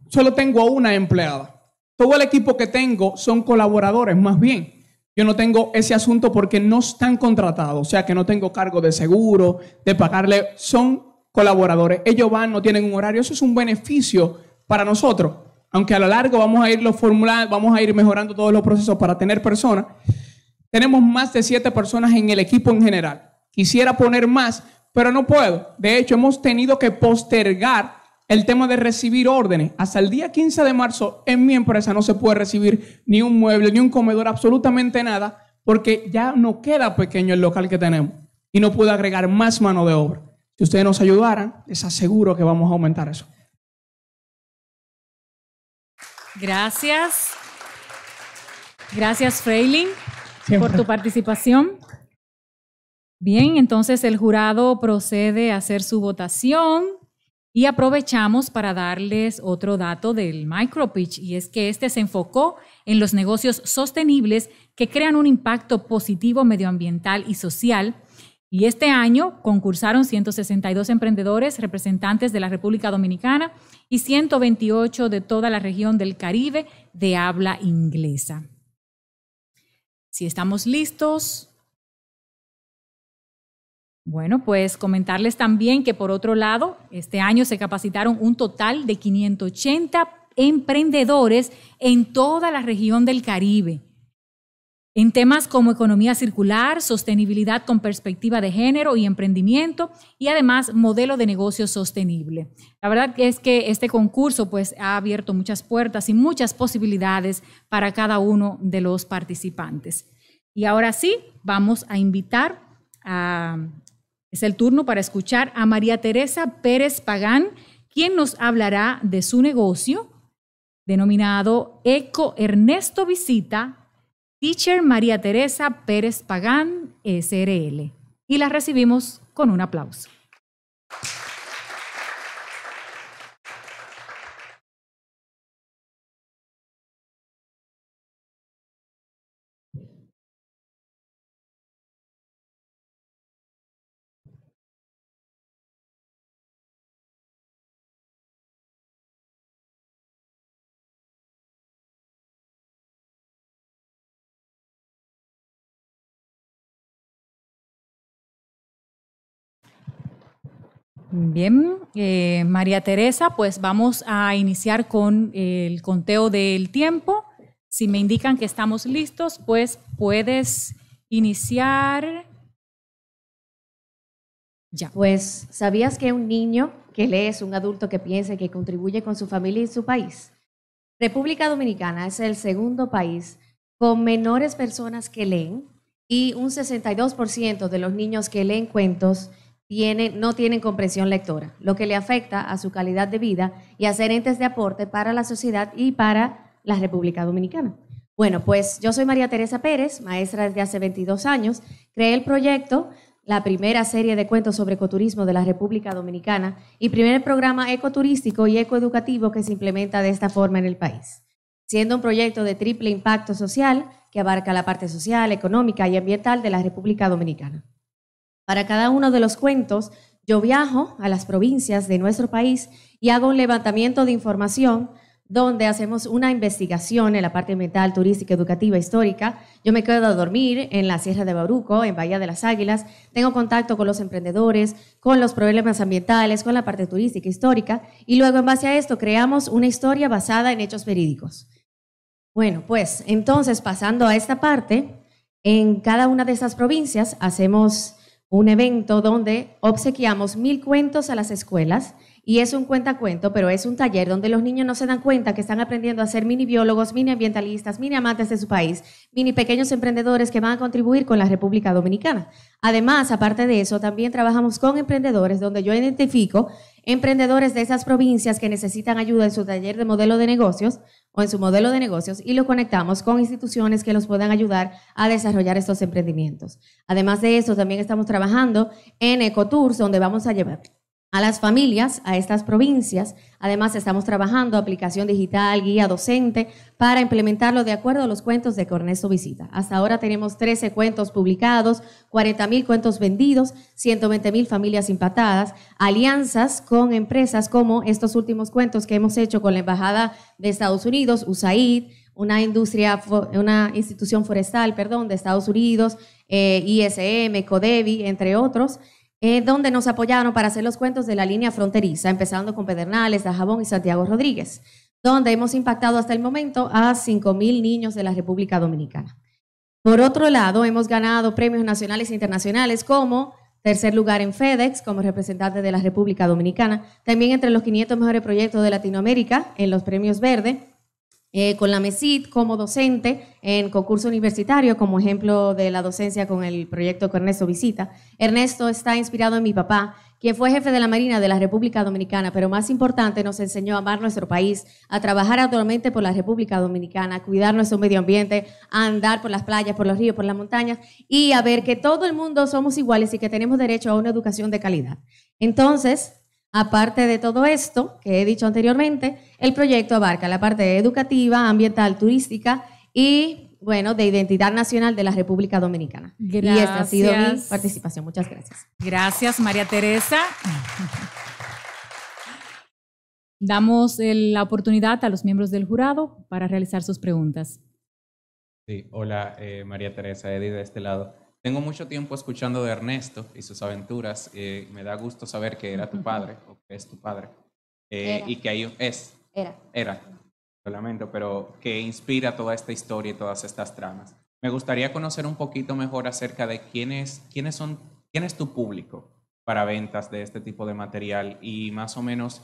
solo tengo una empleada. Todo el equipo que tengo son colaboradores, más bien. Yo no tengo ese asunto porque no están contratados, o sea que no tengo cargo de seguro, de pagarle, son colaboradores. Ellos van, no tienen un horario, eso es un beneficio para nosotros aunque a lo largo vamos a irlo formulando, vamos a ir mejorando todos los procesos para tener personas, tenemos más de siete personas en el equipo en general. Quisiera poner más, pero no puedo. De hecho, hemos tenido que postergar el tema de recibir órdenes. Hasta el día 15 de marzo en mi empresa no se puede recibir ni un mueble, ni un comedor, absolutamente nada, porque ya no queda pequeño el local que tenemos y no puedo agregar más mano de obra. Si ustedes nos ayudaran, les aseguro que vamos a aumentar eso. Gracias. Gracias, Freiling, por tu participación. Bien, entonces el jurado procede a hacer su votación y aprovechamos para darles otro dato del micropitch y es que este se enfocó en los negocios sostenibles que crean un impacto positivo medioambiental y social y este año concursaron 162 emprendedores representantes de la República Dominicana y 128 de toda la región del Caribe de habla inglesa. Si estamos listos, bueno, pues comentarles también que por otro lado, este año se capacitaron un total de 580 emprendedores en toda la región del Caribe en temas como economía circular, sostenibilidad con perspectiva de género y emprendimiento y además modelo de negocio sostenible. La verdad es que este concurso pues ha abierto muchas puertas y muchas posibilidades para cada uno de los participantes. Y ahora sí, vamos a invitar a es el turno para escuchar a María Teresa Pérez Pagán, quien nos hablará de su negocio denominado Eco Ernesto Visita Teacher María Teresa Pérez Pagán, SRL. Y las recibimos con un aplauso. Bien, eh, María Teresa, pues vamos a iniciar con el conteo del tiempo. Si me indican que estamos listos, pues puedes iniciar. Ya. Pues, ¿sabías que un niño que lee es un adulto que piensa que contribuye con su familia y su país? República Dominicana es el segundo país con menores personas que leen y un 62% de los niños que leen cuentos no tienen comprensión lectora, lo que le afecta a su calidad de vida y a ser entes de aporte para la sociedad y para la República Dominicana. Bueno, pues yo soy María Teresa Pérez, maestra desde hace 22 años. Creé el proyecto, la primera serie de cuentos sobre ecoturismo de la República Dominicana y primer programa ecoturístico y ecoeducativo que se implementa de esta forma en el país. Siendo un proyecto de triple impacto social que abarca la parte social, económica y ambiental de la República Dominicana. Para cada uno de los cuentos, yo viajo a las provincias de nuestro país y hago un levantamiento de información donde hacemos una investigación en la parte ambiental, turística, educativa, histórica. Yo me quedo a dormir en la Sierra de Bauruco, en Bahía de las Águilas. Tengo contacto con los emprendedores, con los problemas ambientales, con la parte turística, histórica. Y luego, en base a esto, creamos una historia basada en hechos verídicos. Bueno, pues entonces, pasando a esta parte, en cada una de estas provincias hacemos un evento donde obsequiamos mil cuentos a las escuelas y es un cuenta-cuento, pero es un taller donde los niños no se dan cuenta que están aprendiendo a ser mini biólogos, mini ambientalistas, mini amantes de su país, mini pequeños emprendedores que van a contribuir con la República Dominicana. Además, aparte de eso, también trabajamos con emprendedores donde yo identifico emprendedores de esas provincias que necesitan ayuda en su taller de modelo de negocios o en su modelo de negocios y lo conectamos con instituciones que los puedan ayudar a desarrollar estos emprendimientos. Además de eso, también estamos trabajando en Ecotours, donde vamos a llevar a las familias, a estas provincias. Además, estamos trabajando aplicación digital, guía docente, para implementarlo de acuerdo a los cuentos de Cornesto Visita. Hasta ahora tenemos 13 cuentos publicados, 40 mil cuentos vendidos, 120 mil familias impactadas, alianzas con empresas como estos últimos cuentos que hemos hecho con la Embajada de Estados Unidos, USAID, una industria, una institución forestal, perdón, de Estados Unidos, eh, ISM, CODEVI, entre otros. Eh, donde nos apoyaron para hacer los cuentos de la línea fronteriza, empezando con Pedernales, Dajabón y Santiago Rodríguez, donde hemos impactado hasta el momento a 5.000 niños de la República Dominicana. Por otro lado, hemos ganado premios nacionales e internacionales como tercer lugar en FedEx como representante de la República Dominicana, también entre los 500 mejores proyectos de Latinoamérica en los premios Verde, eh, con la MESID como docente en concurso universitario, como ejemplo de la docencia con el proyecto que Ernesto visita. Ernesto está inspirado en mi papá, quien fue jefe de la Marina de la República Dominicana, pero más importante, nos enseñó a amar nuestro país, a trabajar actualmente por la República Dominicana, a cuidar nuestro medio ambiente, a andar por las playas, por los ríos, por las montañas y a ver que todo el mundo somos iguales y que tenemos derecho a una educación de calidad. Entonces, Aparte de todo esto que he dicho anteriormente, el proyecto abarca la parte educativa, ambiental, turística y, bueno, de identidad nacional de la República Dominicana. Y esta ha sido mi participación. Muchas gracias. Gracias, María Teresa. Damos eh, la oportunidad a los miembros del jurado para realizar sus preguntas. Sí, hola, eh, María Teresa, Edith, de este lado. Tengo mucho tiempo escuchando de Ernesto y sus aventuras. Eh, me da gusto saber que era tu padre o que es tu padre. Eh, y que ahí es. Era. Era. Lo lamento, pero que inspira toda esta historia y todas estas tramas. Me gustaría conocer un poquito mejor acerca de quién es, quiénes son, quién es tu público para ventas de este tipo de material y más o menos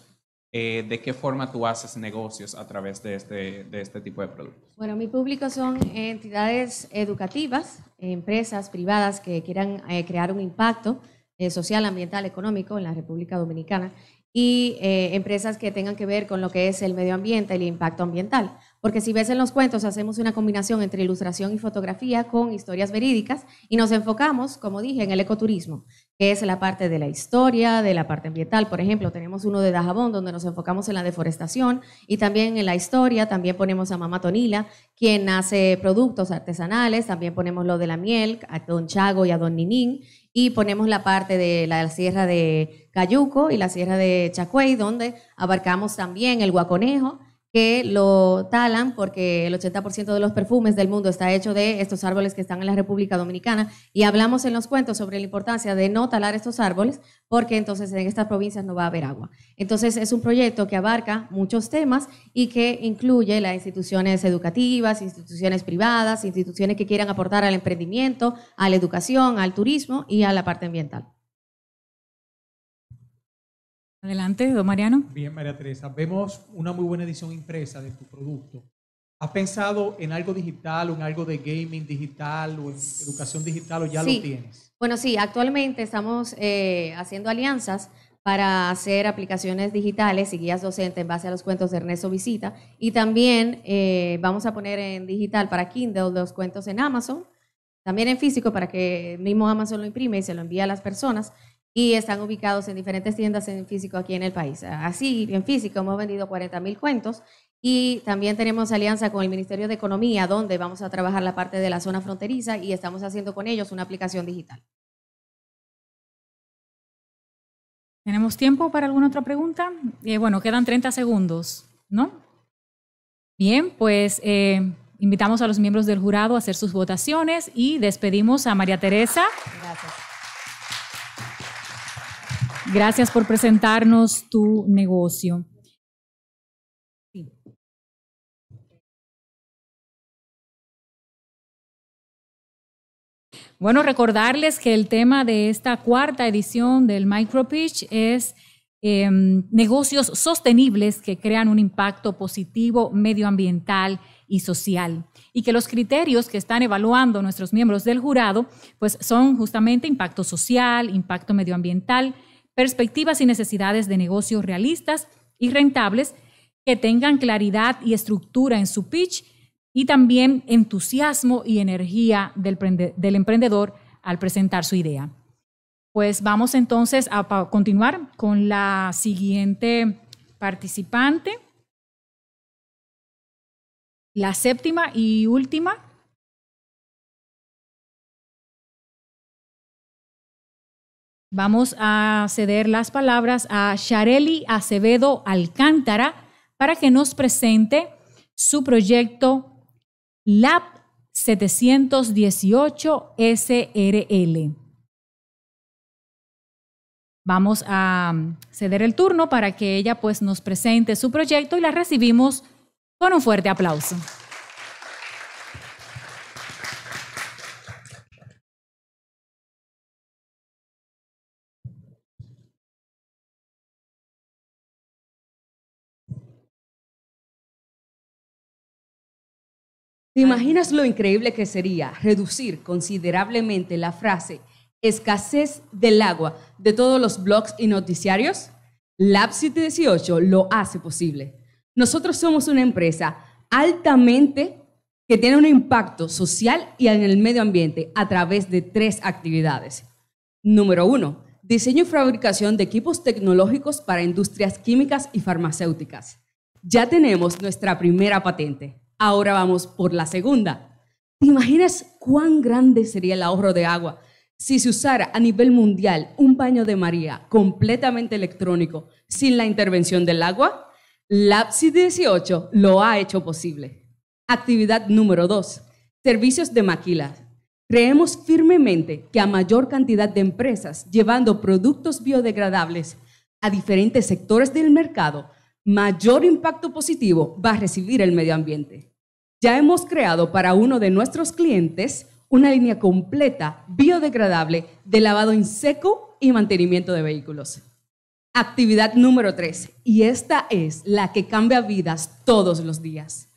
eh, de qué forma tú haces negocios a través de este, de este tipo de productos. Bueno, mi público son entidades educativas, empresas privadas que quieran eh, crear un impacto eh, social, ambiental, económico en la República Dominicana y empresas que tengan que ver con lo que es el medio ambiente, el impacto ambiental. Porque si ves en los cuentos, hacemos una combinación entre ilustración y fotografía con historias verídicas y nos enfocamos, como dije, en el ecoturismo que es la parte de la historia, de la parte ambiental. Por ejemplo, tenemos uno de Dajabón, donde nos enfocamos en la deforestación y también en la historia. También ponemos a Mamá Tonila, quien hace productos artesanales. También ponemos lo de la miel, a Don Chago y a Don Ninín. Y ponemos la parte de la sierra de Cayuco y la sierra de Chacuey, donde abarcamos también el guaconejo que lo talan porque el 80% de los perfumes del mundo está hecho de estos árboles que están en la República Dominicana y hablamos en los cuentos sobre la importancia de no talar estos árboles porque entonces en estas provincias no va a haber agua. Entonces es un proyecto que abarca muchos temas y que incluye las instituciones educativas, instituciones privadas, instituciones que quieran aportar al emprendimiento, a la educación, al turismo y a la parte ambiental. Adelante, don Mariano. Bien, María Teresa. Vemos una muy buena edición impresa de tu producto. ¿Has pensado en algo digital o en algo de gaming digital o en educación digital o ya lo tienes? Bueno, sí, actualmente estamos eh, haciendo alianzas para hacer aplicaciones digitales y guías docentes en base a los cuentos de Ernesto Visita. Y también eh, vamos a poner en digital para Kindle los cuentos en Amazon, también en físico para que mismo Amazon lo imprime y se lo envíe a las personas y están ubicados en diferentes tiendas en físico aquí en el país. Así, en físico, hemos vendido 40 mil cuentos y también tenemos alianza con el Ministerio de Economía, donde vamos a trabajar la parte de la zona fronteriza y estamos haciendo con ellos una aplicación digital. ¿Tenemos tiempo para alguna otra pregunta? Eh, bueno, quedan 30 segundos, ¿no? Bien, pues eh, invitamos a los miembros del jurado a hacer sus votaciones y despedimos a María Teresa. Gracias. Gracias por presentarnos tu negocio. Bueno, recordarles que el tema de esta cuarta edición del MicroPitch es em, negocios sostenibles que crean un impacto positivo medioambiental y social. Y que los criterios que están evaluando nuestros miembros del jurado, pues son justamente impacto social, impacto medioambiental perspectivas y necesidades de negocios realistas y rentables que tengan claridad y estructura en su pitch y también entusiasmo y energía del, emprendedor al presentar su idea. Pues vamos entonces a continuar con la siguiente participante. La séptima y última Vamos a ceder las palabras a Shareli Acevedo Alcántara para que nos presente su proyecto Lab 718 SRL. Vamos a ceder el turno para que ella pues, nos presente su proyecto y la recibimos con un fuerte aplauso. ¿Te imaginas lo increíble que sería reducir considerablemente la frase escasez del agua de todos los blogs y noticiarios? Lab 18 lo hace posible. Nosotros somos una empresa altamente que tiene un impacto social y en el medio ambiente a través de tres actividades. Número uno, diseño y fabricación de equipos tecnológicos para industrias químicas y farmacéuticas. Ya tenemos nuestra primera patente. Ahora vamos por la segunda. ¿Te imaginas cuán grande sería el ahorro de agua si se usara a nivel mundial un baño de María completamente electrónico sin la intervención del agua? Lapsi 18 lo ha hecho posible. Actividad número 2. Servicios de maquila. Creemos firmemente que a mayor cantidad de empresas llevando productos biodegradables a diferentes sectores del mercado, mayor impacto positivo va a recibir el medio ambiente. Ya hemos creado para uno de nuestros clientes una línea completa biodegradable de lavado en seco y mantenimiento de vehículos. Actividad número 3, y esta es la que cambia vidas todos los días.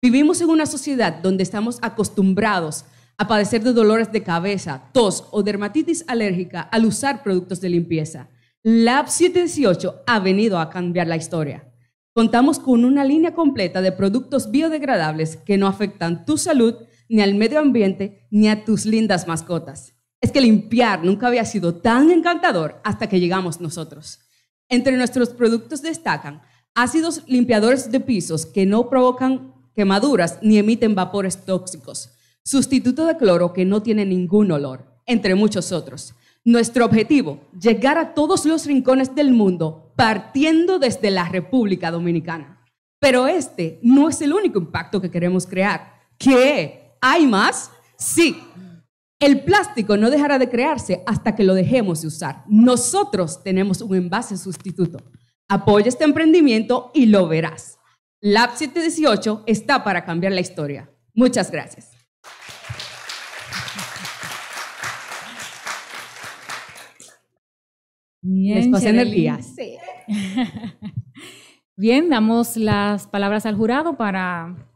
Vivimos en una sociedad donde estamos acostumbrados a padecer de dolores de cabeza, tos o dermatitis alérgica al usar productos de limpieza. Lab 718 ha venido a cambiar la historia. Contamos con una línea completa de productos biodegradables que no afectan tu salud, ni al medio ambiente, ni a tus lindas mascotas. Es que limpiar nunca había sido tan encantador hasta que llegamos nosotros. Entre nuestros productos destacan ácidos limpiadores de pisos que no provocan quemaduras ni emiten vapores tóxicos, sustituto de cloro que no tiene ningún olor, entre muchos otros. Nuestro objetivo, llegar a todos los rincones del mundo partiendo desde la República Dominicana. Pero este no es el único impacto que queremos crear. ¿Qué? ¿Hay más? Sí. El plástico no dejará de crearse hasta que lo dejemos de usar. Nosotros tenemos un envase sustituto. Apoya este emprendimiento y lo verás. Lab 718 está para cambiar la historia. Muchas gracias. Bien, les energía. Bien, damos las palabras al jurado para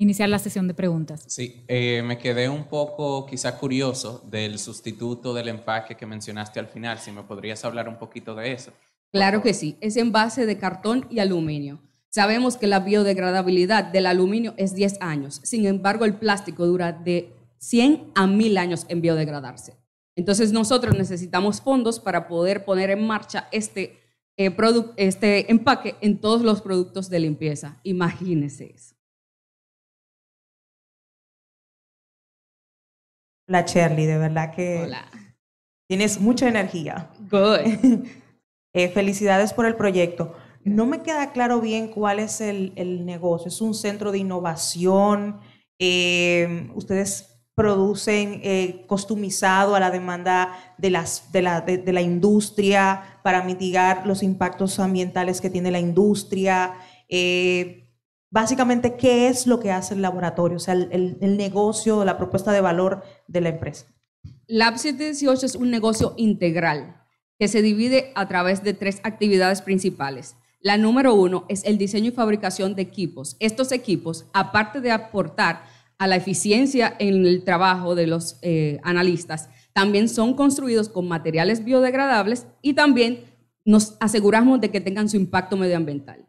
iniciar la sesión de preguntas. Sí, eh, me quedé un poco quizá curioso del sustituto del empaque que mencionaste al final, si me podrías hablar un poquito de eso. Claro que sí, es envase de cartón y aluminio. Sabemos que la biodegradabilidad del aluminio es 10 años, sin embargo el plástico dura de 100 a 1000 años en biodegradarse. Entonces nosotros necesitamos fondos para poder poner en marcha este, eh, este empaque en todos los productos de limpieza. Imagínense eso. Hola Cherly, de verdad que tienes mucha energía. Good. Eh, felicidades por el proyecto. No me queda claro bien cuál es el, negocio. ¿Es un centro de innovación? Eh, ¿Ustedes producen eh, costumizado a la demanda de, las, de, la, industria para mitigar los impactos ambientales que tiene la industria. Eh, básicamente, ¿qué es lo que hace el laboratorio? O sea, el, el negocio, la propuesta de valor de la empresa. Lab 718 es un negocio integral que se divide a través de tres actividades principales. La número uno es el diseño y fabricación de equipos. Estos equipos, aparte de aportar a la eficiencia en el trabajo de los eh, analistas. También son construidos con materiales biodegradables y también nos aseguramos de que tengan su impacto medioambiental.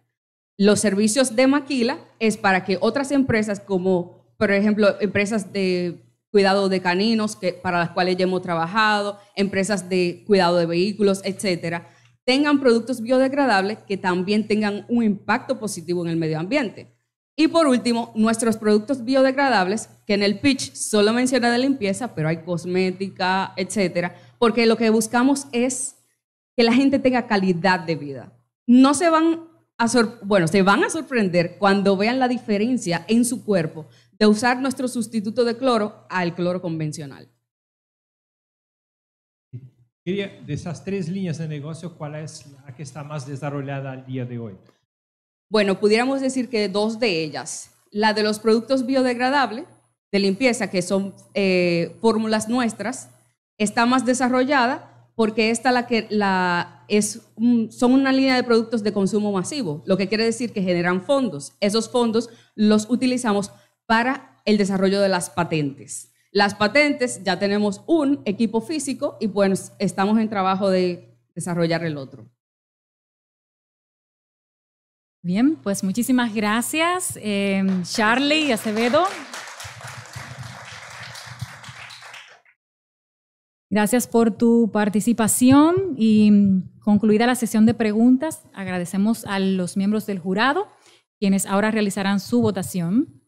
Los servicios de Maquila es para que otras empresas como, por ejemplo, empresas de cuidado de caninos, que, para las cuales ya hemos trabajado, empresas de cuidado de vehículos, etcétera, tengan productos biodegradables que también tengan un impacto positivo en el medio ambiente. Y por último, nuestros productos biodegradables, que en el pitch solo menciona de limpieza, pero hay cosmética, etcétera, porque lo que buscamos es que la gente tenga calidad de vida. No se van a bueno, se van a sorprender cuando vean la diferencia en su cuerpo de usar nuestro sustituto de cloro al cloro convencional. Quería, de esas tres líneas de negocio, ¿cuál es la que está más desarrollada al día de hoy? Bueno, pudiéramos decir que dos de ellas, la de los productos biodegradables de limpieza, que son eh, fórmulas nuestras, está más desarrollada porque esta es, son una línea de productos de consumo masivo, lo que quiere decir que generan fondos. Esos fondos los utilizamos para el desarrollo de las patentes. Las patentes ya tenemos un equipo físico y pues estamos en trabajo de desarrollar el otro. Bien, pues muchísimas gracias, eh, Charlie Acevedo. Gracias por tu participación y mm, concluida la sesión de preguntas, agradecemos a los miembros del jurado, quienes ahora realizarán su votación.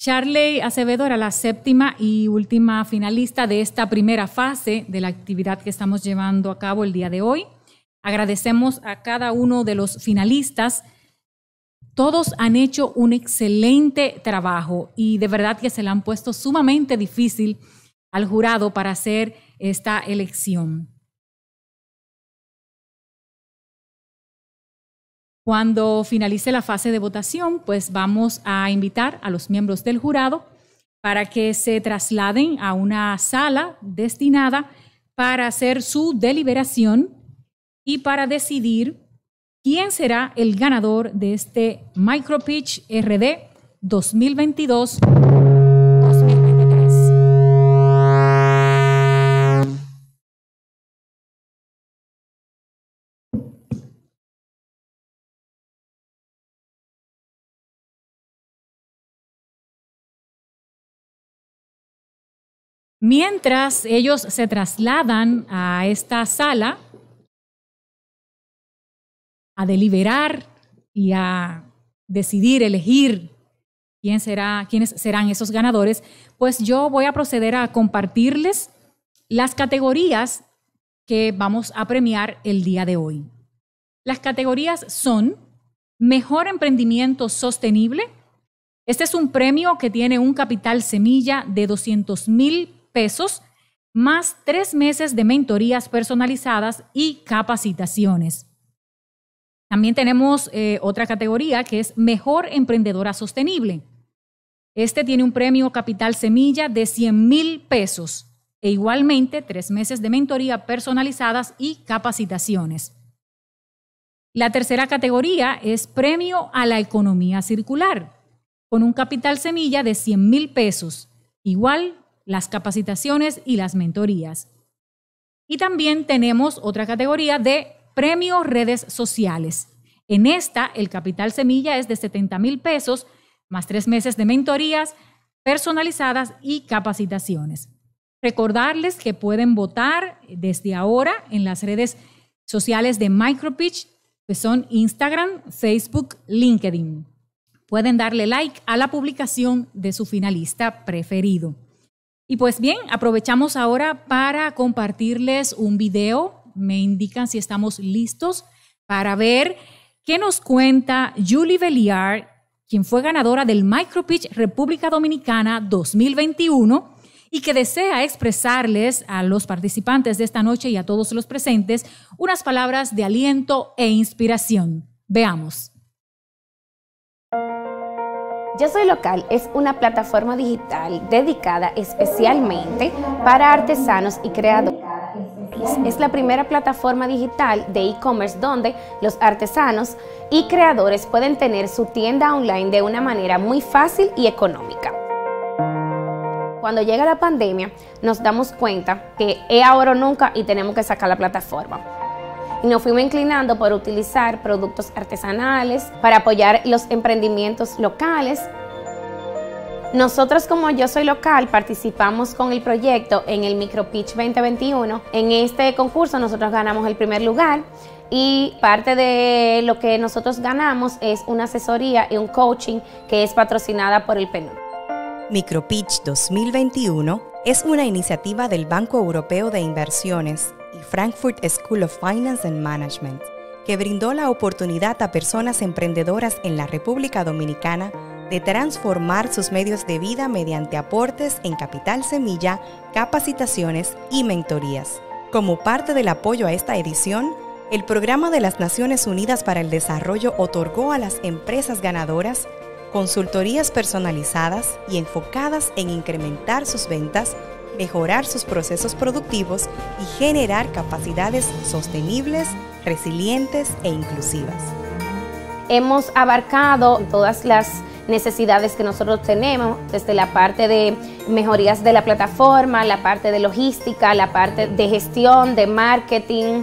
Charley Acevedo era la séptima y última finalista de esta primera fase de la actividad que estamos llevando a cabo el día de hoy. Agradecemos a cada uno de los finalistas. Todos han hecho un excelente trabajo y de verdad que se le han puesto sumamente difícil al jurado para hacer esta elección. Cuando finalice la fase de votación, pues vamos a invitar a los miembros del jurado para que se trasladen a una sala destinada para hacer su deliberación y para decidir quién será el ganador de este Micropitch RD 2022. Mientras ellos se trasladan a esta sala a deliberar y a decidir, elegir quién será, quiénes serán esos ganadores, pues yo voy a proceder a compartirles las categorías que vamos a premiar el día de hoy. Las categorías son Mejor Emprendimiento Sostenible. Este es un premio que tiene un capital semilla de 200 mil pesos más tres meses de mentorías personalizadas y capacitaciones. También tenemos eh, otra categoría que es Mejor Emprendedora Sostenible. Este tiene un premio Capital Semilla de 100 mil pesos e igualmente tres meses de mentoría personalizadas y capacitaciones. La tercera categoría es Premio a la Economía Circular, con un capital semilla de 100 mil pesos, igual las capacitaciones y las mentorías. Y también tenemos otra categoría de premio redes sociales. En esta, el capital semilla es de 70 mil pesos, más tres meses de mentorías personalizadas y capacitaciones. Recordarles que pueden votar desde ahora en las redes sociales de MicroPitch, que son Instagram, Facebook, LinkedIn. Pueden darle like a la publicación de su finalista preferido. Y pues bien, aprovechamos ahora para compartirles un video. Me indican si estamos listos para ver qué nos cuenta Julie Belliard, quien fue ganadora del Micropitch República Dominicana 2021 y que desea expresarles a los participantes de esta noche y a todos los presentes unas palabras de aliento e inspiración. Veamos. Yo Soy Local es una plataforma digital dedicada especialmente para artesanos y creadores. Es la primera plataforma digital de e-commerce donde los artesanos y creadores pueden tener su tienda online de una manera muy fácil y económica. Cuando llega la pandemia, nos damos cuenta que es ahora o nunca y tenemos que sacar la plataforma nos fuimos inclinando por utilizar productos artesanales para apoyar los emprendimientos locales. Nosotros como Yo Soy Local participamos con el proyecto en el Micro 2021. En este concurso nosotros ganamos el primer lugar y parte de lo que nosotros ganamos es una asesoría y un coaching que es patrocinada por el micro Micropitch 2021 es una iniciativa del Banco Europeo de Inversiones Frankfurt School of Finance and Management, que brindó la oportunidad a personas emprendedoras en la República Dominicana de transformar sus medios de vida mediante aportes en capital semilla, capacitaciones y mentorías. Como parte del apoyo a esta edición, el Programa de las Naciones Unidas para el Desarrollo otorgó a las empresas ganadoras consultorías personalizadas y enfocadas en incrementar sus ventas mejorar sus procesos productivos y generar capacidades sostenibles, resilientes e inclusivas. Hemos abarcado todas las necesidades que nosotros tenemos, desde la parte de mejorías de la plataforma, la parte de logística, la parte de gestión, de marketing.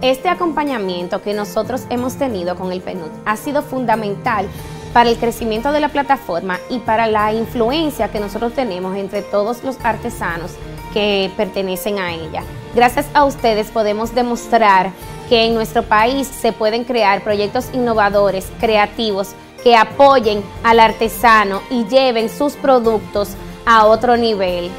Este acompañamiento que nosotros hemos tenido con el PNUD ha sido fundamental para el crecimiento de la plataforma y para la influencia que nosotros tenemos entre todos los artesanos que pertenecen a ella. Gracias a ustedes podemos demostrar que en nuestro país se pueden crear proyectos innovadores, creativos, que apoyen al artesano y lleven sus productos a otro nivel.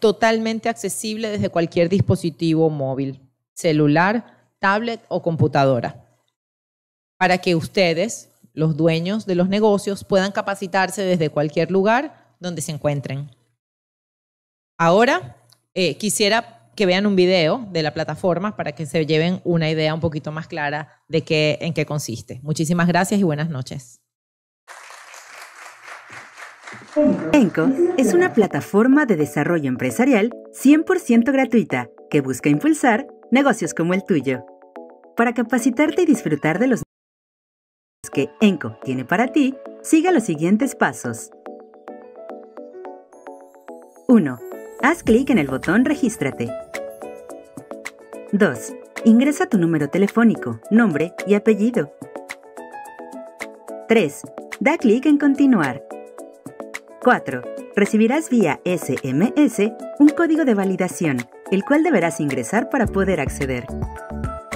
totalmente accesible desde cualquier dispositivo móvil, celular, tablet o computadora, para que ustedes, los dueños de los negocios, puedan capacitarse desde cualquier lugar donde se encuentren. Ahora, eh, quisiera que vean un video de la plataforma para que se lleven una idea un poquito más clara de qué, en qué consiste. Muchísimas gracias y buenas noches. Enco es una plataforma de desarrollo empresarial 100% gratuita que busca impulsar negocios como el tuyo. Para capacitarte y disfrutar de los que Enco tiene para ti, siga los siguientes pasos. 1. Haz clic en el botón Regístrate. 2. Ingresa tu número telefónico, nombre y apellido. 3. Da clic en Continuar. 4. Recibirás vía SMS un código de validación, el cual deberás ingresar para poder acceder.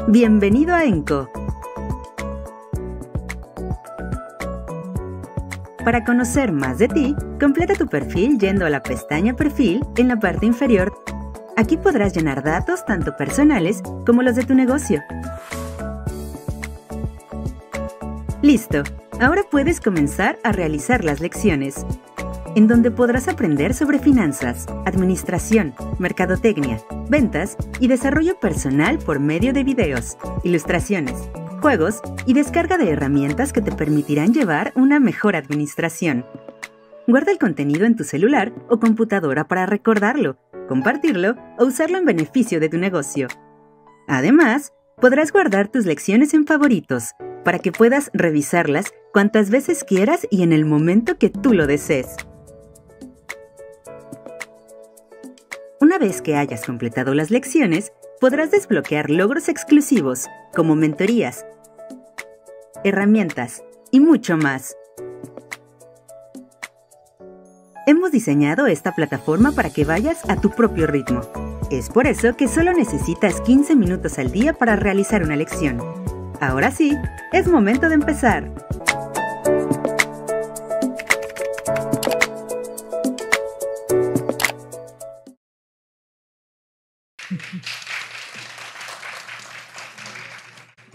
Bienvenido a ENCO. Para conocer más de ti, completa tu perfil yendo a la pestaña Perfil en la parte inferior. Aquí podrás llenar datos tanto personales como los de tu negocio. Listo, ahora puedes comenzar a realizar las lecciones en donde podrás aprender sobre finanzas, administración, mercadotecnia, ventas y desarrollo personal por medio de videos, ilustraciones, juegos y descarga de herramientas que te permitirán llevar una mejor administración. Guarda el contenido en tu celular o computadora para recordarlo, compartirlo o usarlo en beneficio de tu negocio. Además, podrás guardar tus lecciones en favoritos para que puedas revisarlas cuantas veces quieras y en el momento que tú lo desees. Una vez que hayas completado las lecciones, podrás desbloquear logros exclusivos como mentorías, herramientas y mucho más. Hemos diseñado esta plataforma para que vayas a tu propio ritmo. Es por eso que solo necesitas 15 minutos al día para realizar una lección. Ahora sí, es momento de empezar.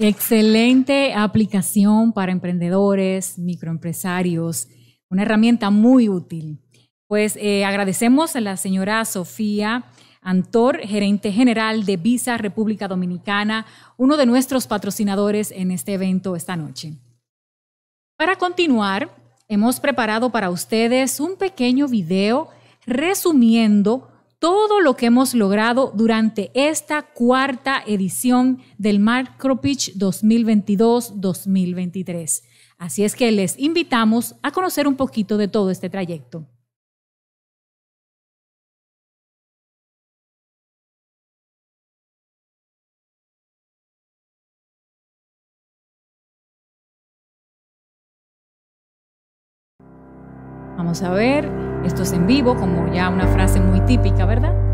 Excelente aplicación para emprendedores, microempresarios, una herramienta muy útil. Pues eh, agradecemos a la señora Sofía Antor, gerente general de Visa República Dominicana, uno de nuestros patrocinadores en este evento esta noche. Para continuar, hemos preparado para ustedes un pequeño video resumiendo todo lo que hemos logrado durante esta cuarta edición del Mark 2022-2023. Así es que les invitamos a conocer un poquito de todo este trayecto. Vamos a ver, esto es en vivo, como ya una frase muy típica, ¿verdad?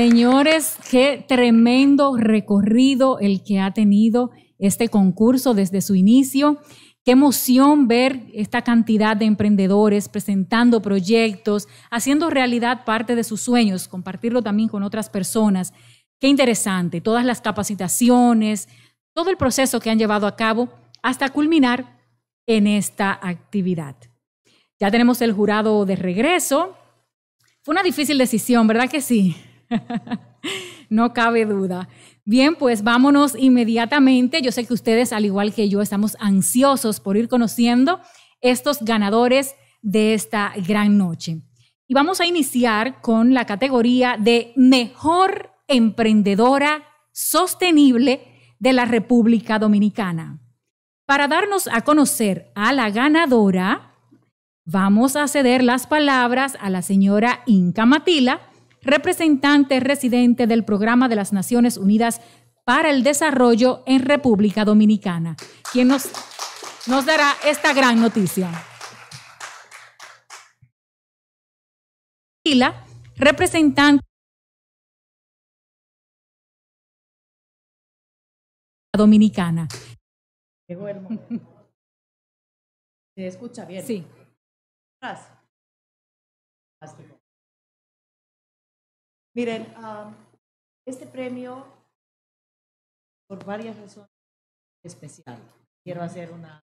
Señores, qué tremendo recorrido el que ha tenido este concurso desde su inicio. Qué emoción ver esta cantidad de emprendedores presentando proyectos, haciendo realidad parte de sus sueños, compartirlo también con otras personas. Qué interesante, todas las capacitaciones, todo el proceso que han llevado a cabo hasta culminar en esta actividad. Ya tenemos el jurado de regreso. Fue una difícil decisión, ¿verdad que sí? no cabe duda. Bien, pues vámonos inmediatamente. Yo sé que ustedes, al igual que yo, estamos ansiosos por ir conociendo estos ganadores de esta gran noche. Y vamos a iniciar con la categoría de mejor emprendedora sostenible de la República Dominicana. Para darnos a conocer a la ganadora, vamos a ceder las palabras a la señora Inca Matila, representante residente del Programa de las Naciones Unidas para el Desarrollo en República Dominicana, quien nos, nos dará esta gran noticia. la representante dominicana. Se escucha bien. Sí. Miren, este premio, por varias razones, es especial. Quiero hacer una...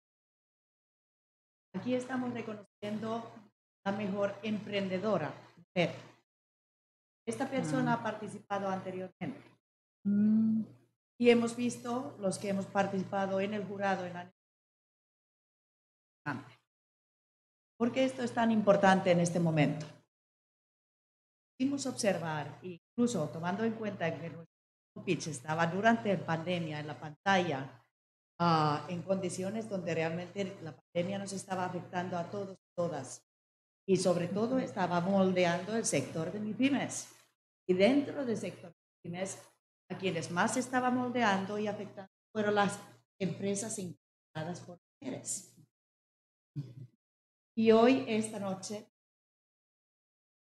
Aquí estamos reconociendo la mejor emprendedora. Mujer. Esta persona mm. ha participado anteriormente. Mm. Y hemos visto los que hemos participado en el jurado en la... ¿Por qué esto es tan importante en este momento? pudimos observar, incluso tomando en cuenta que nuestro pitch estaba durante la pandemia en la pantalla, ah, en condiciones donde realmente la pandemia nos estaba afectando a todos, todas, y sobre todo estaba moldeando el sector de pymes, Y dentro del sector de pymes a quienes más estaba moldeando y afectando fueron las empresas encargadas por mujeres. Y hoy, esta noche,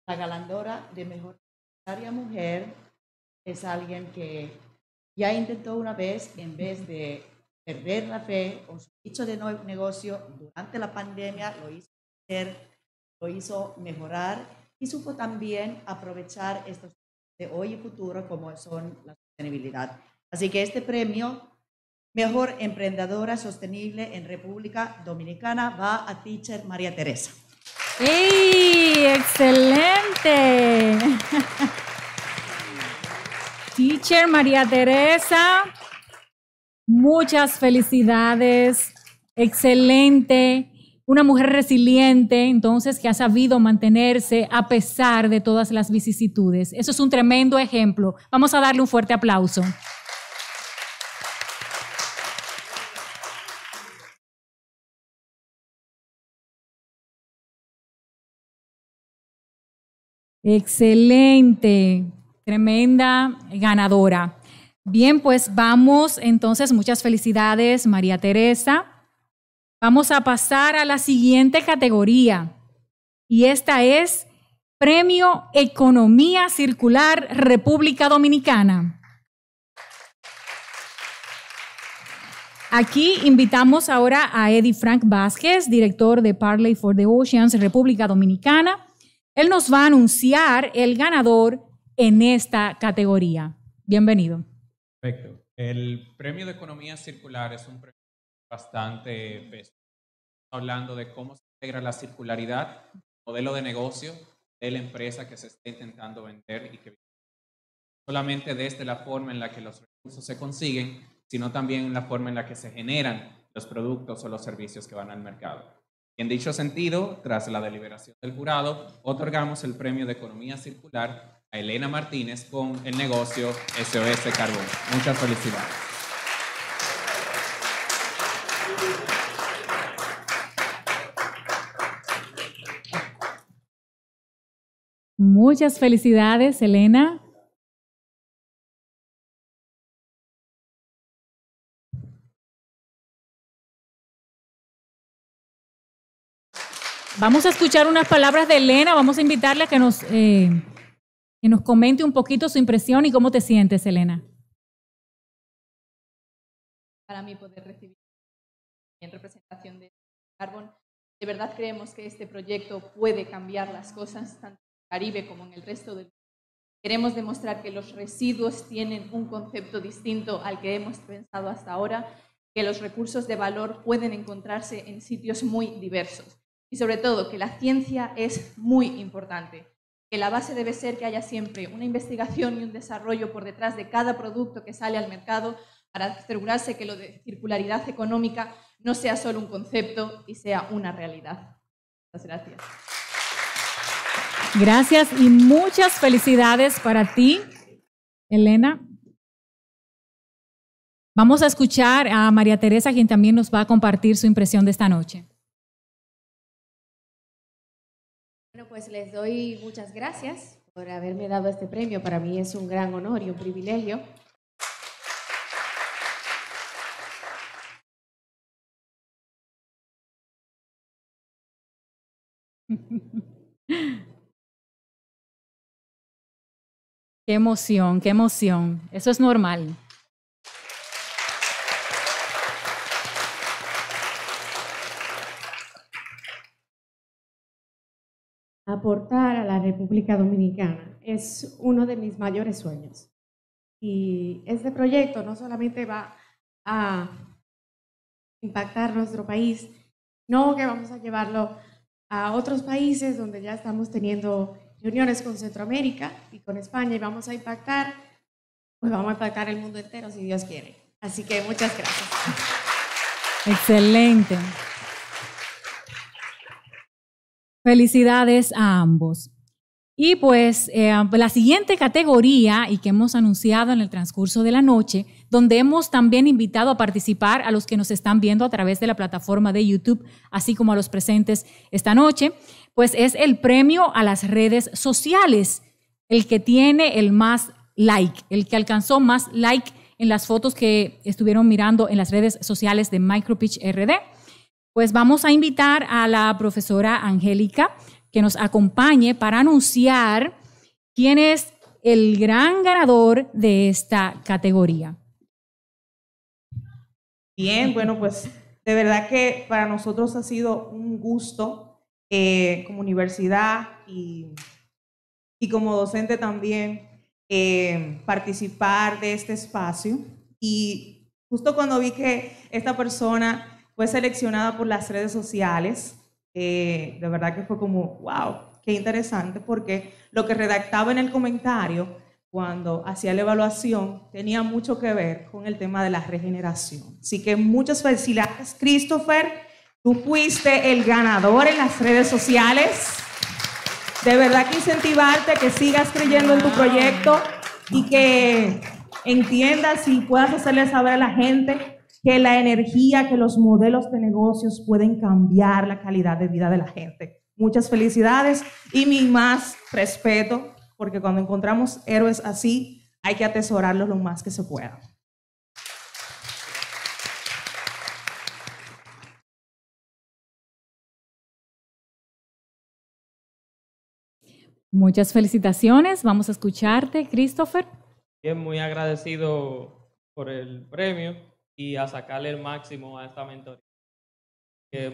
la galandora de mejor Emprendedora mujer es alguien que ya intentó una vez, en vez de perder la fe o su dicho de negocio durante la pandemia, lo hizo lo hizo mejorar y supo también aprovechar estos de hoy y futuro como son la sostenibilidad. Así que este premio Mejor Emprendedora Sostenible en República Dominicana va a Teacher María Teresa. ¡Ey! ¡Excelente! Teacher María Teresa, muchas felicidades. Excelente. Una mujer resiliente, entonces, que ha sabido mantenerse a pesar de todas las vicisitudes. Eso es un tremendo ejemplo. Vamos a darle un fuerte aplauso. Excelente, tremenda ganadora. Bien, pues vamos entonces, muchas felicidades María Teresa. Vamos a pasar a la siguiente categoría y esta es Premio Economía Circular República Dominicana. Aquí invitamos ahora a Eddie Frank Vázquez, director de Parley for the Oceans República Dominicana él nos va a anunciar el ganador en esta categoría. Bienvenido. Perfecto. El premio de economía circular es un premio bastante peso. hablando de cómo se integra la circularidad, modelo de negocio de la empresa que se está intentando vender y que solamente desde este la forma en la que los recursos se consiguen, sino también en la forma en la que se generan los productos o los servicios que van al mercado. En dicho sentido, tras la deliberación del jurado, otorgamos el premio de Economía Circular a Elena Martínez con el negocio SOS Carbón. Muchas felicidades. Muchas felicidades, Elena. Vamos a escuchar unas palabras de Elena, vamos a invitarla a que nos, eh, que nos comente un poquito su impresión y cómo te sientes, Elena. Para mí poder recibir en representación de Carbon, de verdad creemos que este proyecto puede cambiar las cosas tanto en el Caribe como en el resto del mundo. Queremos demostrar que los residuos tienen un concepto distinto al que hemos pensado hasta ahora, que los recursos de valor pueden encontrarse en sitios muy diversos y sobre todo que la ciencia es muy importante, que la base debe ser que haya siempre una investigación y un desarrollo por detrás de cada producto que sale al mercado para asegurarse que lo de circularidad económica no sea solo un concepto y sea una realidad. Muchas gracias. Gracias y muchas felicidades para ti, Elena. Vamos a escuchar a María Teresa, quien también nos va a compartir su impresión de esta noche. Pues les doy muchas gracias por haberme dado este premio. Para mí es un gran honor y un privilegio. Qué emoción, qué emoción. Eso es normal. aportar a la República Dominicana. Es uno de mis mayores sueños. Y este proyecto no solamente va a impactar nuestro país, no que vamos a llevarlo a otros países donde ya estamos teniendo reuniones con Centroamérica y con España y vamos a impactar, pues vamos a impactar el mundo entero si Dios quiere. Así que muchas gracias. Excelente. Felicidades a ambos. Y pues eh, la siguiente categoría, y que hemos anunciado en el transcurso de la noche, donde hemos también invitado a participar a los que nos están viendo a través de la plataforma de YouTube, así como a los presentes esta noche, pues es el premio a las redes sociales, el que tiene el más like, el que alcanzó más like en las fotos que estuvieron mirando en las redes sociales de MicroPitch RD pues vamos a invitar a la profesora Angélica que nos acompañe para anunciar quién es el gran ganador de esta categoría. Bien, bueno, pues de verdad que para nosotros ha sido un gusto eh, como universidad y, como docente también eh, participar de este espacio. Y justo cuando vi que esta persona fue seleccionada por las redes sociales. Eh, de verdad que fue como, wow, qué interesante, porque lo que redactaba en el comentario cuando hacía la evaluación tenía mucho que ver con el tema de la regeneración. Así que muchas felicidades, Christopher. Tú fuiste el ganador en las redes sociales. De verdad que incentivarte a que sigas creyendo en tu proyecto y que entiendas y puedas hacerle saber a la gente que la energía, que los modelos de negocios pueden cambiar la calidad de vida de la gente. Muchas felicidades y mi más respeto, porque cuando encontramos héroes así, hay que atesorarlos lo más que se pueda. Muchas felicitaciones. Vamos a escucharte, Christopher. Bien, muy agradecido por el premio y a sacarle el máximo a esta mentoría.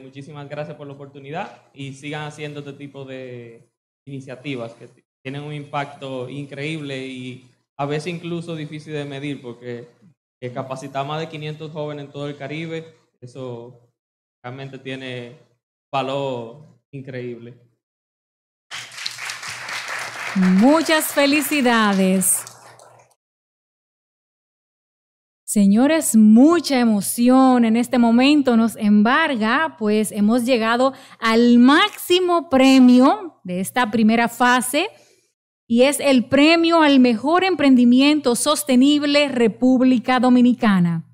muchísimas gracias por la oportunidad y sigan haciendo este tipo de iniciativas que tienen un impacto increíble y a veces incluso difícil de medir porque capacitar más de 500 jóvenes en todo el Caribe, eso realmente tiene valor increíble. Muchas felicidades. Señores, mucha emoción en este momento nos embarga, pues hemos llegado al máximo premio de esta primera fase y es el premio al mejor emprendimiento sostenible República Dominicana.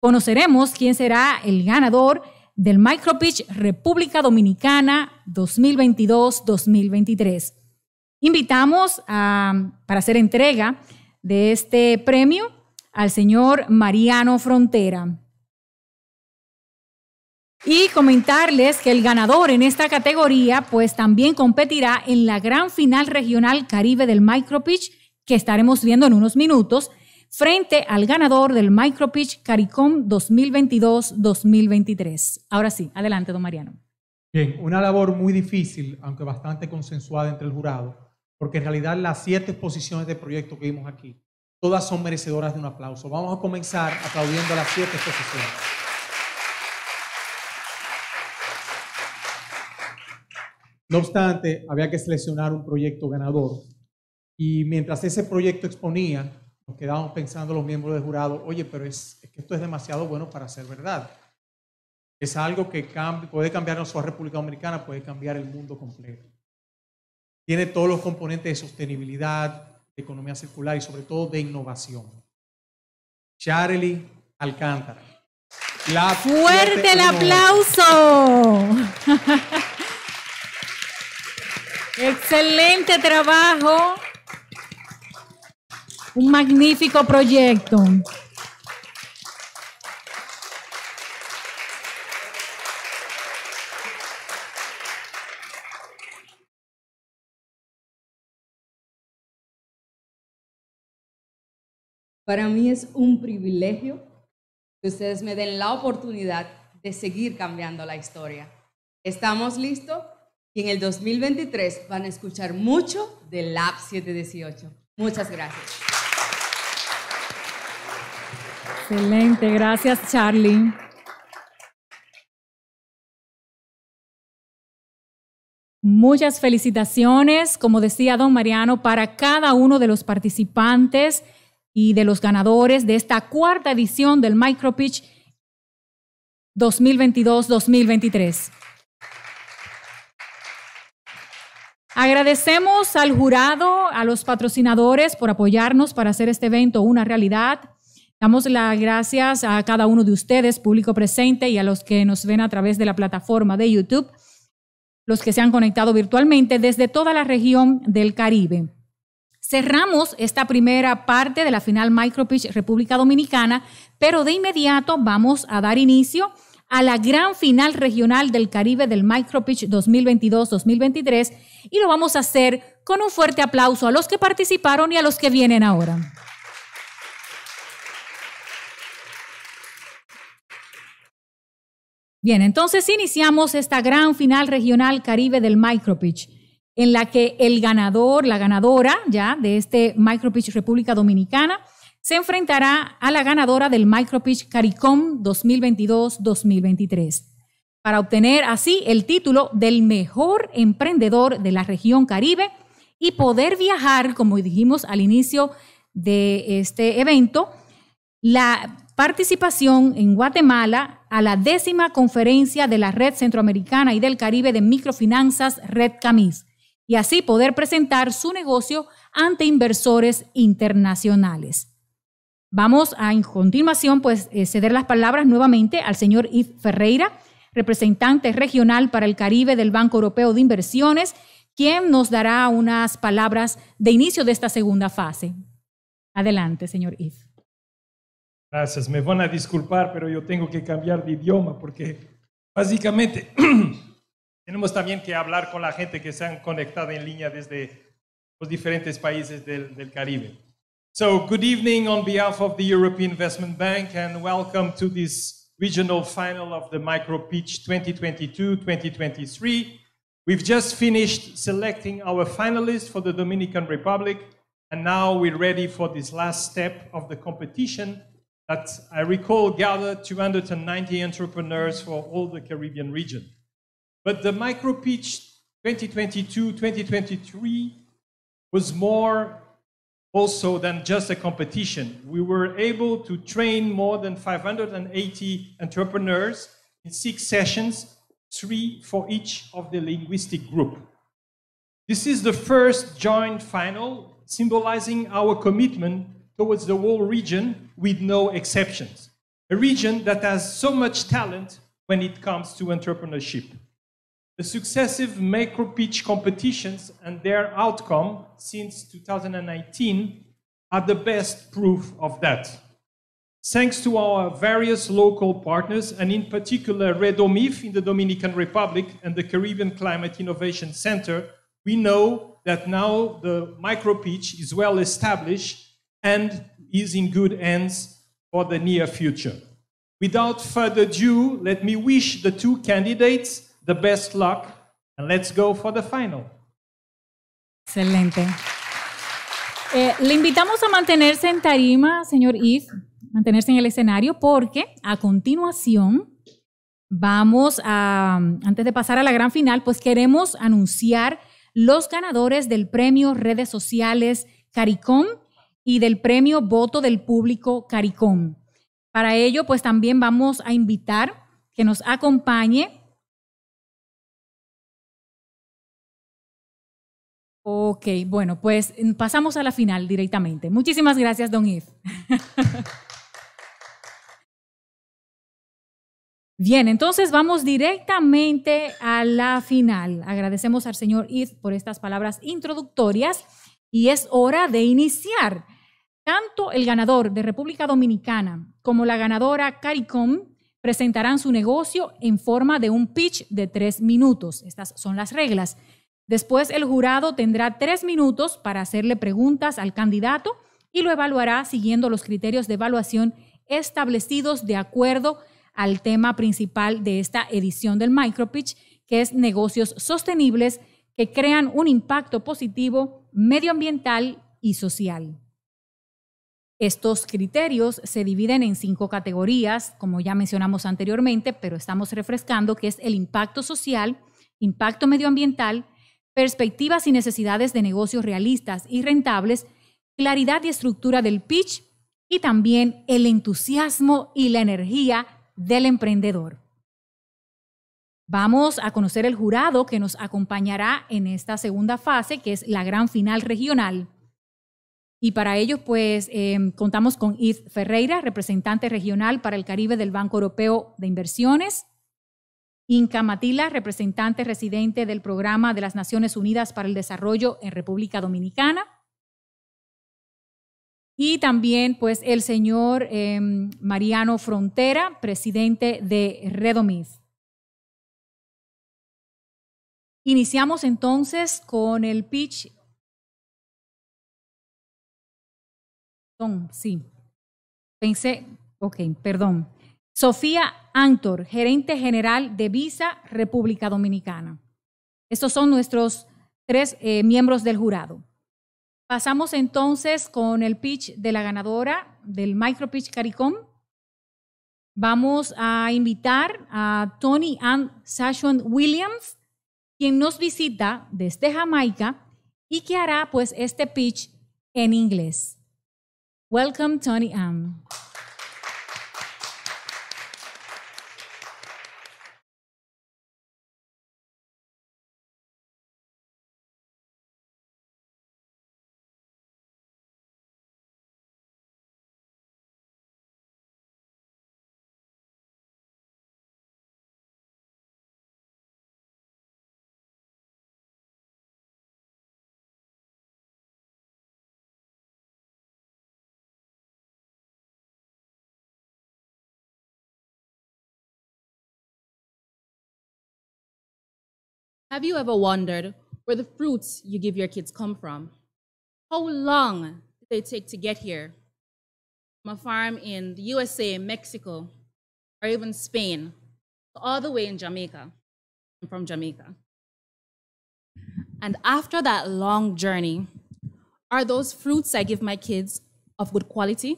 Conoceremos quién será el ganador del Micropitch República Dominicana 2022-2023. Invitamos a, para hacer entrega de este premio al señor Mariano Frontera. Y comentarles que el ganador en esta categoría pues también competirá en la gran final regional Caribe del Micropitch que estaremos viendo en unos minutos frente al ganador del Micropitch CARICOM 2022-2023. Ahora sí, adelante, don Mariano. Bien, una labor muy difícil, aunque bastante consensuada entre el jurado, porque en realidad las siete exposiciones de proyecto que vimos aquí todas son merecedoras de un aplauso. Vamos a comenzar aplaudiendo a las siete exposiciones. No obstante, había que seleccionar un proyecto ganador. Y mientras ese proyecto exponía, nos quedábamos pensando los miembros del jurado, oye, pero es, que esto es demasiado bueno para ser verdad. Es algo que puede cambiar nuestra República Dominicana, puede cambiar el mundo completo. Tiene todos los componentes de sostenibilidad, economía circular y sobre todo de innovación. Charlie Alcántara. La fuerte el aplauso. Excelente trabajo. Un magnífico proyecto. Para mí es un privilegio que ustedes me den la oportunidad de seguir cambiando la historia. ¿Estamos listos? Y en el 2023 van a escuchar mucho del Lab 718. Muchas gracias. Excelente, gracias Charlie. Muchas felicitaciones, como decía don Mariano, para cada uno de los participantes y de los ganadores de esta cuarta edición del MicroPitch 2022-2023. Agradecemos al jurado, a los patrocinadores por apoyarnos para hacer este evento una realidad. Damos las gracias a cada uno de ustedes, público presente, y a los que nos ven a través de la plataforma de YouTube, los que se han conectado virtualmente desde toda la región del Caribe. Cerramos esta primera parte de la final Micropitch República Dominicana, pero de inmediato vamos a dar inicio a la gran final regional del Caribe del Micropitch 2022-2023 y lo vamos a hacer con un fuerte aplauso a los que participaron y a los que vienen ahora. Bien, entonces iniciamos esta gran final regional Caribe del Micropitch en la que el ganador, la ganadora ya de este Micropitch República Dominicana, se enfrentará a la ganadora del Micropitch CARICOM 2022-2023 para obtener así el título del mejor emprendedor de la región Caribe y poder viajar, como dijimos al inicio de este evento, la participación en Guatemala a la décima conferencia de la Red Centroamericana y del Caribe de Microfinanzas Red Camis, y así poder presentar su negocio ante inversores internacionales. Vamos a, en continuación, pues, eh, ceder las palabras nuevamente al señor Yves Ferreira, representante regional para el Caribe del Banco Europeo de Inversiones, quien nos dará unas palabras de inicio de esta segunda fase. Adelante, señor Yves. Gracias. Me van a disculpar, pero yo tengo que cambiar de idioma porque básicamente Tenemos también que hablar con la gente que se han conectado en línea desde los diferentes países del, del Caribe. So, good evening on behalf of the European Investment Bank and welcome to this regional final of the Micro Pitch 2022-2023. We've just finished selecting our finalists for the Dominican Republic and now we're ready for this last step of the competition that I recall gathered 290 entrepreneurs for all the Caribbean region. But the micro pitch 2022 2023 was more also than just a competition. We were able to train more than 580 entrepreneurs in six sessions, three for each of the linguistic group. This is the first joint final symbolizing our commitment towards the whole region with no exceptions. A region that has so much talent when it comes to entrepreneurship the successive macro pitch competitions and their outcome since 2019 are the best proof of that. Thanks to our various local partners, and in particular REDOMIF in the Dominican Republic and the Caribbean Climate Innovation Center, we know that now the micro pitch is well established and is in good hands for the near future. Without further ado, let me wish the two candidates the best luck and let's go for the final. Excelente. Eh, le invitamos a mantenerse en tarima, señor Yves, mantenerse en el escenario, porque a continuación vamos a, antes de pasar a la gran final, pues queremos anunciar los ganadores del premio Redes Sociales CARICOM y del premio Voto del Público CARICOM. Para ello, pues también vamos a invitar que nos acompañe Ok, bueno, pues mm, pasamos a la final directamente. Muchísimas gracias, don Yves. Bien, entonces vamos directamente a la final. Agradecemos al señor Yves por estas palabras introductorias y es hora de iniciar. Tanto el ganador de República Dominicana como la ganadora CARICOM presentarán su negocio en forma de un pitch de tres minutos. Estas son las reglas. Después el jurado tendrá tres minutos para hacerle preguntas al candidato y lo evaluará siguiendo los criterios de evaluación establecidos de acuerdo al tema principal de esta edición del Micropitch, que es negocios sostenibles que crean un impacto positivo medioambiental y social. Estos criterios se dividen en cinco categorías, como ya mencionamos anteriormente, pero estamos refrescando, que es el impacto social, impacto medioambiental, perspectivas y necesidades de negocios realistas y rentables, claridad y estructura del pitch y también el entusiasmo y la energía del emprendedor. Vamos a conocer el jurado que nos acompañará en esta segunda fase, que es la gran final regional. Y para ello, pues, em, contamos con Yves Ferreira, representante regional para el Caribe del Banco Europeo de Inversiones, Inca Matila, representante residente del Programa de las Naciones Unidas para el Desarrollo en República Dominicana. Y también, pues, el señor em, Mariano Frontera, presidente de Redomiz. Iniciamos entonces con el pitch. Sí, pensé, ok, perdón. Sofía Antor, gerente general de Visa República Dominicana. Estos son nuestros tres eh, miembros del jurado. Pasamos entonces con el pitch de la ganadora del Micro CARICOM. Vamos a invitar a Tony Ann Sashon Williams, quien nos visita desde Jamaica y que hará pues este pitch en inglés. Welcome, Tony Ann. Have you ever wondered where the fruits you give your kids come from? How long did they take to get here? From a farm in the USA, Mexico, or even Spain, all the way in Jamaica. I'm from Jamaica. And after that long journey, are those fruits I give my kids of good quality?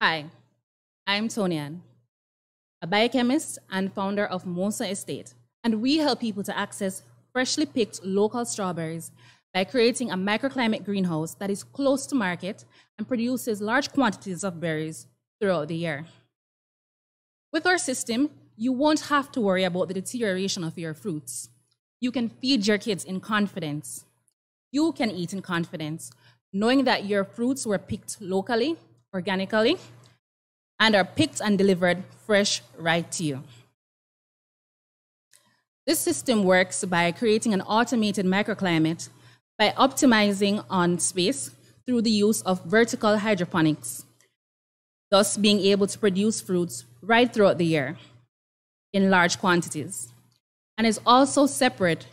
Hi, I'm Tonian, a biochemist and founder of Mosa Estate. And we help people to access freshly picked local strawberries by creating a microclimate greenhouse that is close to market and produces large quantities of berries throughout the year. With our system, you won't have to worry about the deterioration of your fruits. You can feed your kids in confidence. You can eat in confidence, knowing that your fruits were picked locally, organically, and are picked and delivered fresh right to you. This system works by creating an automated microclimate by optimizing on space through the use of vertical hydroponics, thus being able to produce fruits right throughout the year in large quantities, and is also separate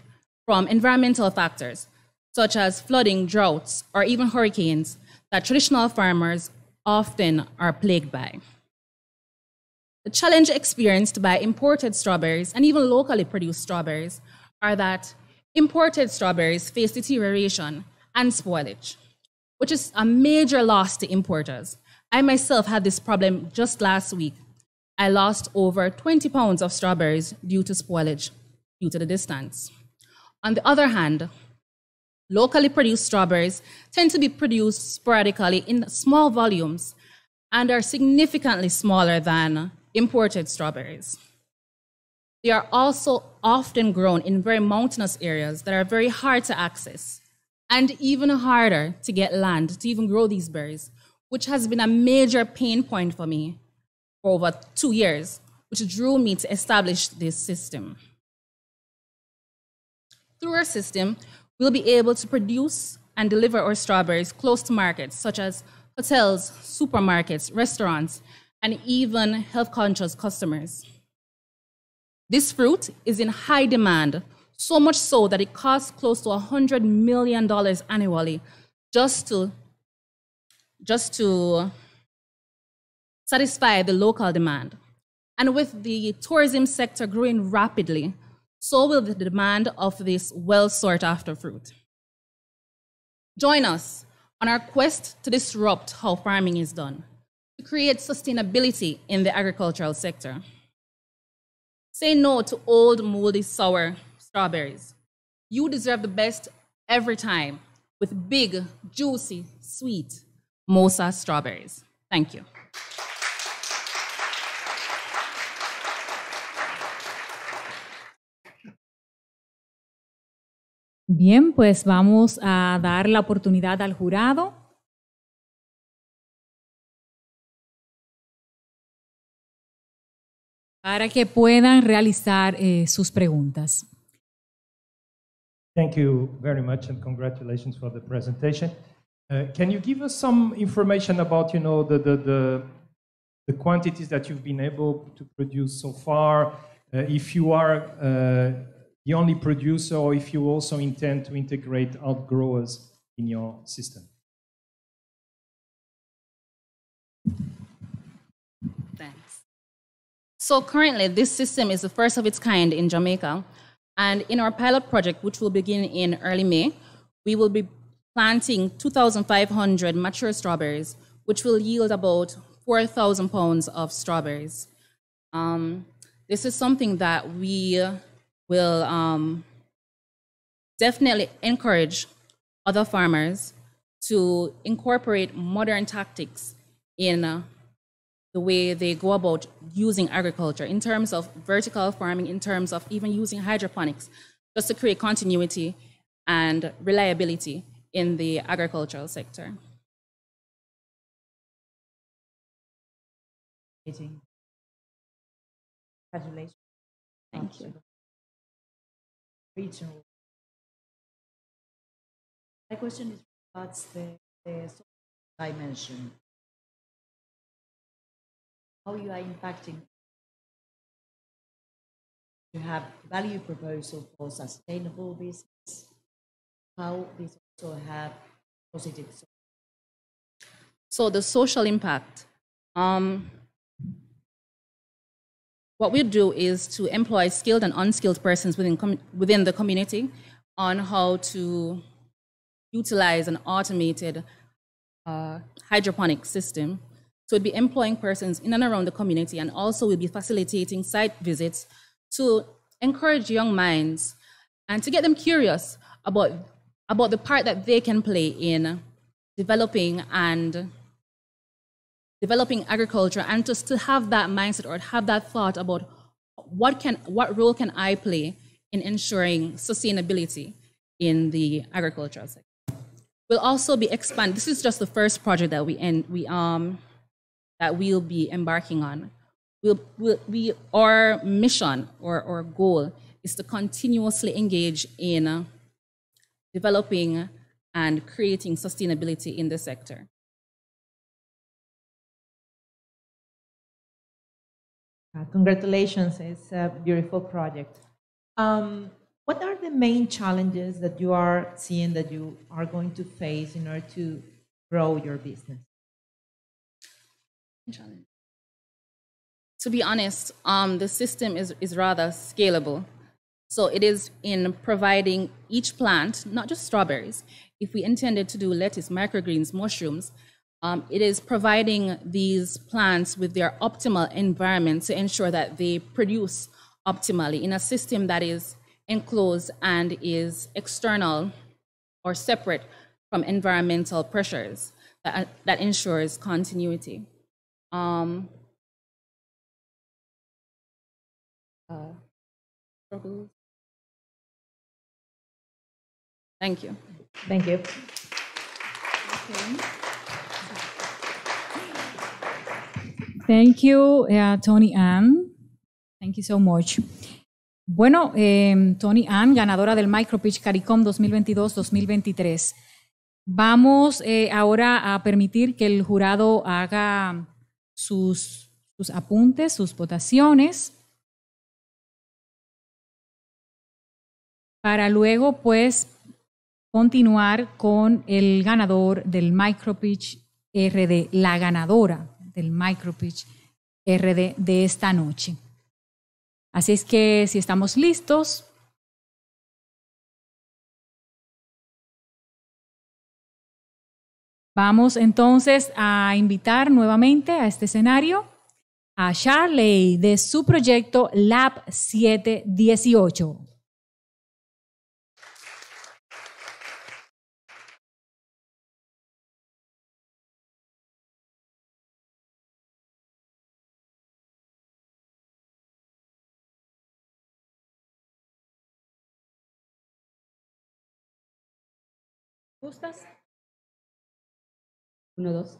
from environmental factors such as flooding, droughts, or even hurricanes that traditional farmers often are plagued by. The challenge experienced by imported strawberries and even locally produced strawberries are that imported strawberries face deterioration and spoilage, which is a major loss to importers. I myself had this problem just last week. I lost over 20 pounds of strawberries due to spoilage due to the distance. On the other hand, locally produced strawberries tend to be produced sporadically in small volumes and are significantly smaller than imported strawberries. They are also often grown in very mountainous areas that are very hard to access and even harder to get land to even grow these berries, which has been a major pain point for me for over two years, which drew me to establish this system. Through our system, we'll be able to produce and deliver our strawberries close to markets such as hotels, supermarkets, restaurants, and even health conscious customers. This fruit is in high demand, so much so that it costs close to $100 million annually just to, just to satisfy the local demand. And with the tourism sector growing rapidly, so will the demand of this well sought after fruit. Join us on our quest to disrupt how farming is done create sustainability in the agricultural sector. Say no to old, moldy, sour strawberries. You deserve the best every time with big, juicy, sweet Mosa strawberries. Thank you. Bien, pues vamos a dar la oportunidad al jurado para que puedan realizar eh, sus preguntas. Thank you very much and congratulations for the presentation. Uh, can you give us some information about, you know, the, the, the, the quantities that you've been able to produce so far? Uh, if you are uh, the only producer or if you also intend to integrate outgrowers in your system? So currently, this system is the first of its kind in Jamaica. And in our pilot project, which will begin in early May, we will be planting 2,500 mature strawberries, which will yield about 4,000 pounds of strawberries. Um, this is something that we will um, definitely encourage other farmers to incorporate modern tactics in the way they go about using agriculture in terms of vertical farming, in terms of even using hydroponics, just to create continuity and reliability in the agricultural sector. Congratulations. Thank you. Regional. My question is regards the, the dimension how you are impacting. You have value proposal for sustainable business, how this also have positive. So the social impact. Um, what we do is to employ skilled and unskilled persons within, within the community on how to utilize an automated uh, hydroponic system so we'll be employing persons in and around the community, and also we'll be facilitating site visits to encourage young minds and to get them curious about, about the part that they can play in developing and developing agriculture and just to have that mindset or have that thought about what can what role can I play in ensuring sustainability in the agricultural sector. We'll also be expanding. This is just the first project that we end, we um that we'll be embarking on. We'll, we'll, we, our mission or our goal is to continuously engage in developing and creating sustainability in the sector. Uh, congratulations, it's a beautiful project. Um, what are the main challenges that you are seeing that you are going to face in order to grow your business? To be honest, um, the system is, is rather scalable. So it is in providing each plant, not just strawberries, if we intended to do lettuce, microgreens, mushrooms, um, it is providing these plants with their optimal environment to ensure that they produce optimally in a system that is enclosed and is external or separate from environmental pressures that, that ensures continuity. Um, uh, thank you. Thank you. Thank you, eh, Tony Ann. Thank you so much. Bueno, eh, Tony Ann, ganadora del MicroPitch CARICOM 2022-2023. Vamos eh, ahora a permitir que el jurado haga sus, apuntes, sus votaciones, para luego pues continuar con el ganador del micropitch RD, la ganadora del micropitch RD de esta noche. Así es que si estamos listos, Vamos entonces a invitar nuevamente a este escenario a Charley de su proyecto Lab 718. ¿Gustas? Uno, dos.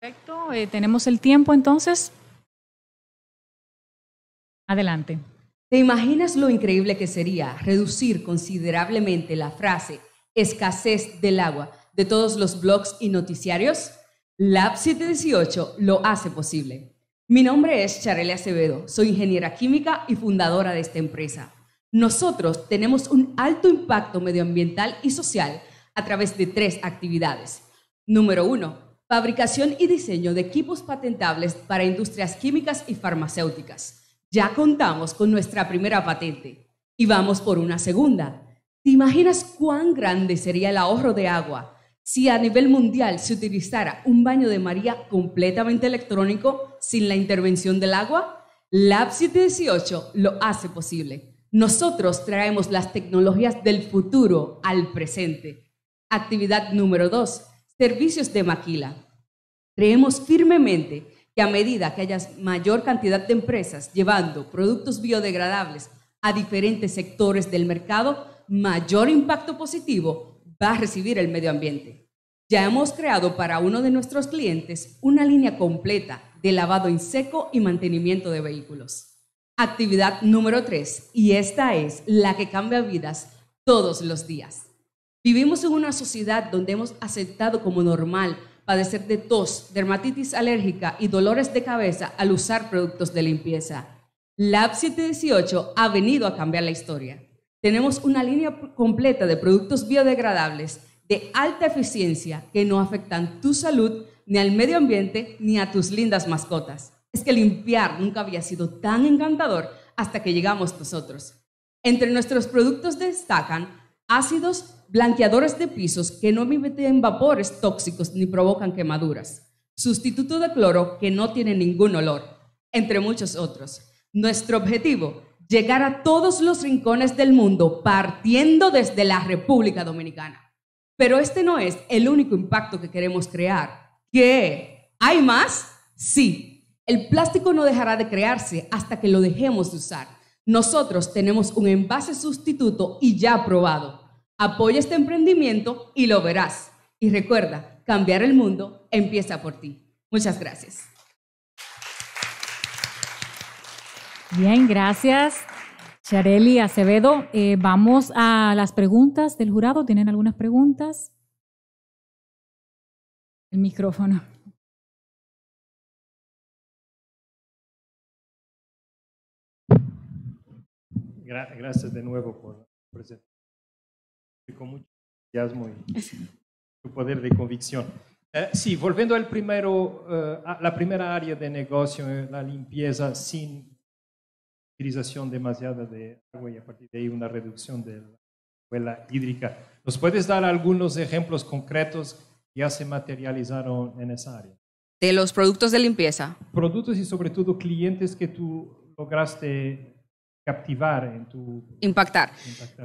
Perfecto. Eh, tenemos el tiempo entonces. Adelante. ¿Te imaginas lo increíble que sería reducir considerablemente la frase escasez del agua de todos los blogs y noticiarios? Lab 718 lo hace posible. Mi nombre es Charele Acevedo, soy ingeniera química y fundadora de esta empresa. Nosotros tenemos un alto impacto medioambiental y social a través de tres actividades. Número 1. Fabricación y diseño de equipos patentables para industrias químicas y farmacéuticas. Ya contamos con nuestra primera patente y vamos por una segunda. ¿Te imaginas cuán grande sería el ahorro de agua si a nivel mundial se utilizara un baño de María completamente electrónico sin la intervención del agua? Lab 18 lo hace posible. Nosotros traemos las tecnologías del futuro al presente. Actividad número 2 servicios de maquila. Creemos firmemente que a medida que haya mayor cantidad de empresas llevando productos biodegradables a diferentes sectores del mercado, mayor impacto positivo va a recibir el medio ambiente. Ya hemos creado para uno de nuestros clientes una línea completa de lavado en seco y mantenimiento de vehículos. Actividad número tres. y esta es la que cambia vidas todos los días. Vivimos en una sociedad donde hemos aceptado como normal padecer de tos, dermatitis alérgica y dolores de cabeza al usar productos de limpieza. Lab 718 ha venido a cambiar la historia. Tenemos una línea completa de productos biodegradables de alta eficiencia que no afectan tu salud, ni al medio ambiente, ni a tus lindas mascotas. Es que limpiar nunca había sido tan encantador hasta que llegamos nosotros. Entre nuestros productos destacan ácidos blanqueadores de pisos que no emiten vapores tóxicos ni provocan quemaduras, sustituto de cloro que no tiene ningún olor, entre muchos otros. Nuestro objetivo, llegar a todos los rincones del mundo partiendo desde la República Dominicana. Pero este no es el único impacto que queremos crear. ¿Qué? ¿Hay más? Sí. El plástico no dejará de crearse hasta que lo dejemos de usar. Nosotros tenemos un envase sustituto y ya aprobado. Apoya este emprendimiento y lo verás. Y recuerda, cambiar el mundo empieza por ti. Muchas gracias. Bien, gracias. Chareli Acevedo, eh, vamos a las preguntas del jurado. ¿Tienen algunas preguntas? El micrófono. Gracias de nuevo por la presentación con mucho entusiasmo y su poder de convicción. Eh, sí, volviendo al primero, eh, a la primera área de negocio, eh, la limpieza sin utilización demasiada de agua y a partir de ahí una reducción de la huella hídrica. ¿Nos puedes dar algunos ejemplos concretos que ya se materializaron en esa área? De los productos de limpieza. Productos y sobre todo clientes que tú lograste captivar en tu... Impactar.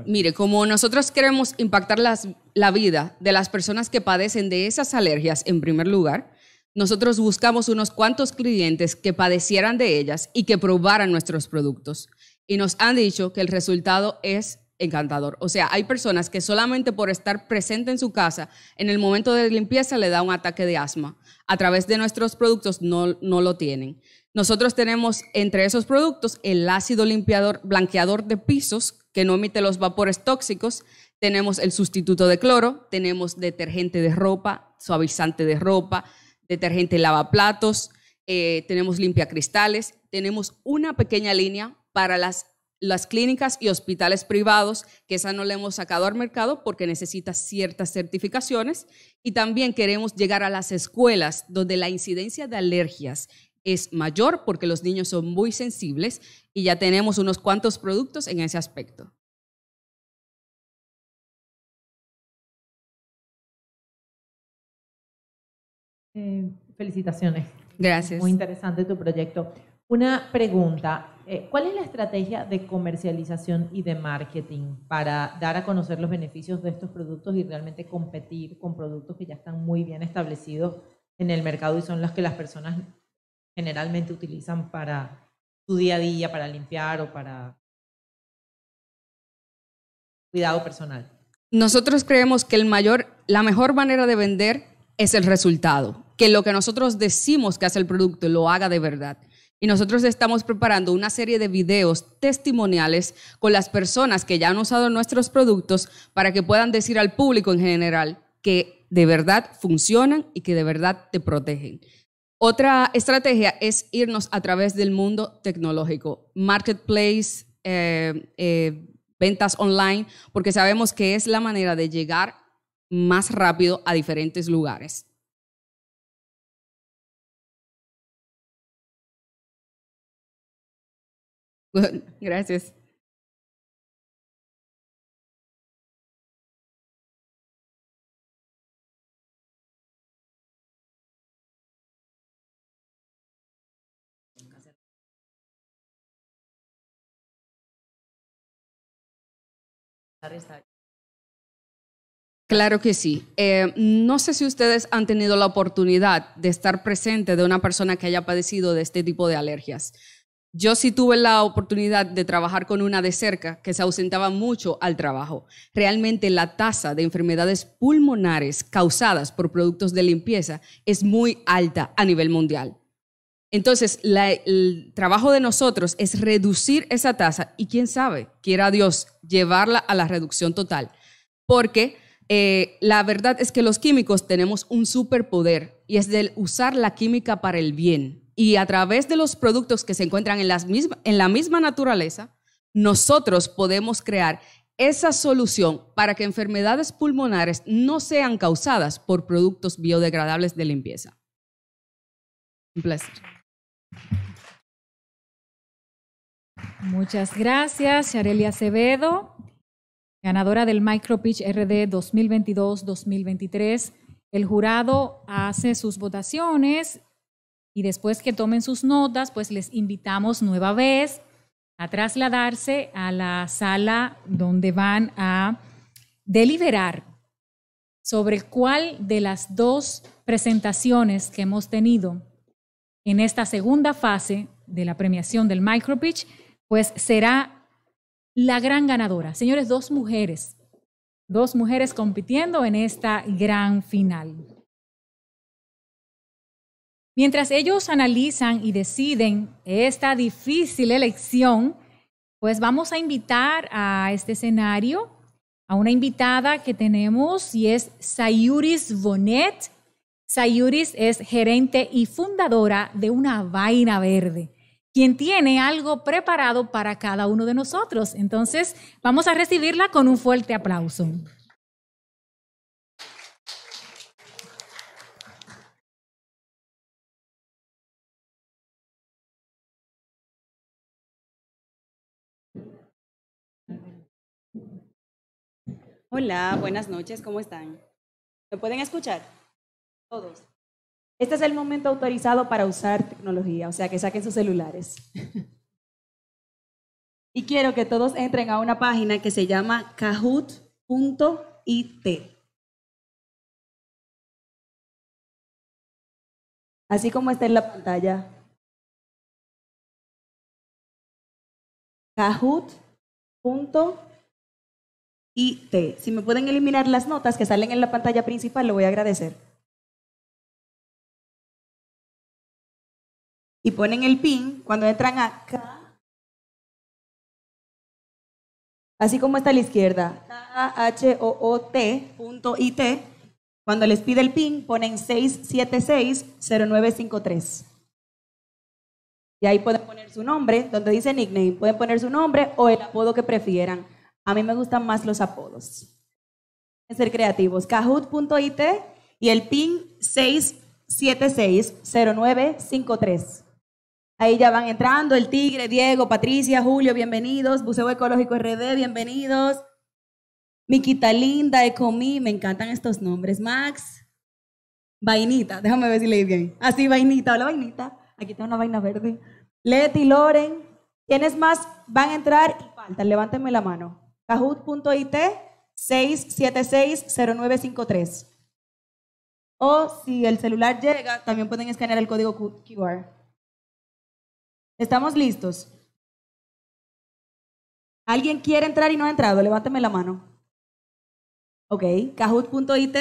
Mire, como nosotros queremos impactar la vida de las personas que padecen de esas alergias en primer lugar, nosotros buscamos unos cuantos clientes que padecieran de ellas y que probaran nuestros productos. Y nos han dicho que el resultado es encantador. O sea, hay personas que solamente por estar presente en su casa, en el momento de limpieza le da un ataque de asma. A través de nuestros productos no, no lo tienen. Nosotros tenemos entre esos productos el ácido limpiador blanqueador de pisos que no emite los vapores tóxicos, tenemos el sustituto de cloro, tenemos detergente de ropa, suavizante de ropa, detergente lavaplatos, eh, tenemos limpiacristales, tenemos una pequeña línea para las, las clínicas y hospitales privados, que esa no la hemos sacado al mercado porque necesita ciertas certificaciones, y también queremos llegar a las escuelas donde la incidencia de alergias es mayor porque los niños son muy sensibles y ya tenemos unos cuantos productos en ese aspecto. Eh, felicitaciones. Gracias. Muy interesante tu proyecto. Una pregunta, eh, ¿cuál es la estrategia de comercialización y de marketing para dar a conocer los beneficios de estos productos y realmente competir con productos que ya están muy bien establecidos en el mercado y son los que las personas generalmente utilizan para su día a día, para limpiar o para cuidado personal. Nosotros creemos que el mayor, la mejor manera de vender es el resultado, que lo que nosotros decimos que hace el producto lo haga de verdad. Y nosotros estamos preparando una serie de videos testimoniales con las personas que ya han usado nuestros productos para que puedan decir al público en general que de verdad funcionan y que de verdad te protegen. Otra estrategia es irnos a través del mundo tecnológico, marketplace, eh, eh, ventas online, porque sabemos que es la manera de llegar más rápido a diferentes lugares. Gracias. Claro que sí. Eh, no sé si ustedes han tenido la oportunidad de estar presente de una persona que haya padecido de este tipo de alergias. Yo sí tuve la oportunidad de trabajar con una de cerca que se ausentaba mucho al trabajo. Realmente la tasa de enfermedades pulmonares causadas por productos de limpieza es muy alta a nivel mundial. Entonces, el trabajo de nosotros es reducir esa tasa y quién sabe, quiera Dios, llevarla a la reducción total. Porque eh, la verdad es que los químicos tenemos un superpoder y es del usar la química para el bien. Y a través de los productos que se encuentran en, en la misma naturaleza, nosotros podemos crear esa solución para que enfermedades pulmonares no sean causadas por productos biodegradables de limpieza. Un placer. Muchas gracias, Sharelia Acevedo, ganadora del MicroPitch RD 2022-2023. El jurado hace sus votaciones y después que tomen sus notas, pues les invitamos nueva vez a trasladarse a la sala donde van a deliberar sobre cuál de las dos presentaciones que hemos tenido en esta segunda fase de la premiación del Micropitch, pues será la gran ganadora. Señores, dos mujeres, dos mujeres compitiendo en esta gran final. Mientras ellos analizan y deciden esta difícil elección, pues vamos a invitar a este escenario a una invitada que tenemos y es Sayuris Bonet Sayuris es gerente y fundadora de una vaina verde, quien tiene algo preparado para cada uno de nosotros. Entonces, vamos a recibirla con un fuerte aplauso. Hola, buenas noches, ¿cómo están? ¿Me pueden escuchar? Todos. Este es el momento autorizado para usar tecnología, o sea que saquen sus celulares. y quiero que todos entren a una página que se llama kahoot.it. Así como está en la pantalla. Kahoot.it. Si me pueden eliminar las notas que salen en la pantalla principal, lo voy a agradecer. y ponen el pin, cuando entran acá, así como está a la izquierda, K-H-O-O-T.it, cuando les pide el pin, ponen 676-0953. Y ahí pueden poner su nombre, donde dice nickname, pueden poner su nombre o el apodo que prefieran. A mí me gustan más los apodos. Ser creativos. Kahoot.it y el pin 676-0953. Ahí ya van entrando el Tigre, Diego, Patricia, Julio, bienvenidos. Buceo Ecológico RD, bienvenidos. Miquita Linda, Ecomi, me encantan estos nombres. Max, Vainita, déjame ver si leí bien. Así, ah, Vainita, hola Vainita. Aquí tengo una vaina verde. Leti, Loren, ¿quiénes más van a entrar y faltan? Levántenme la mano. Kahoot.it 0953 O si el celular llega, también pueden escanear el código QR. ¿Estamos listos? ¿Alguien quiere entrar y no ha entrado? Levánteme la mano. Ok, kahoot.it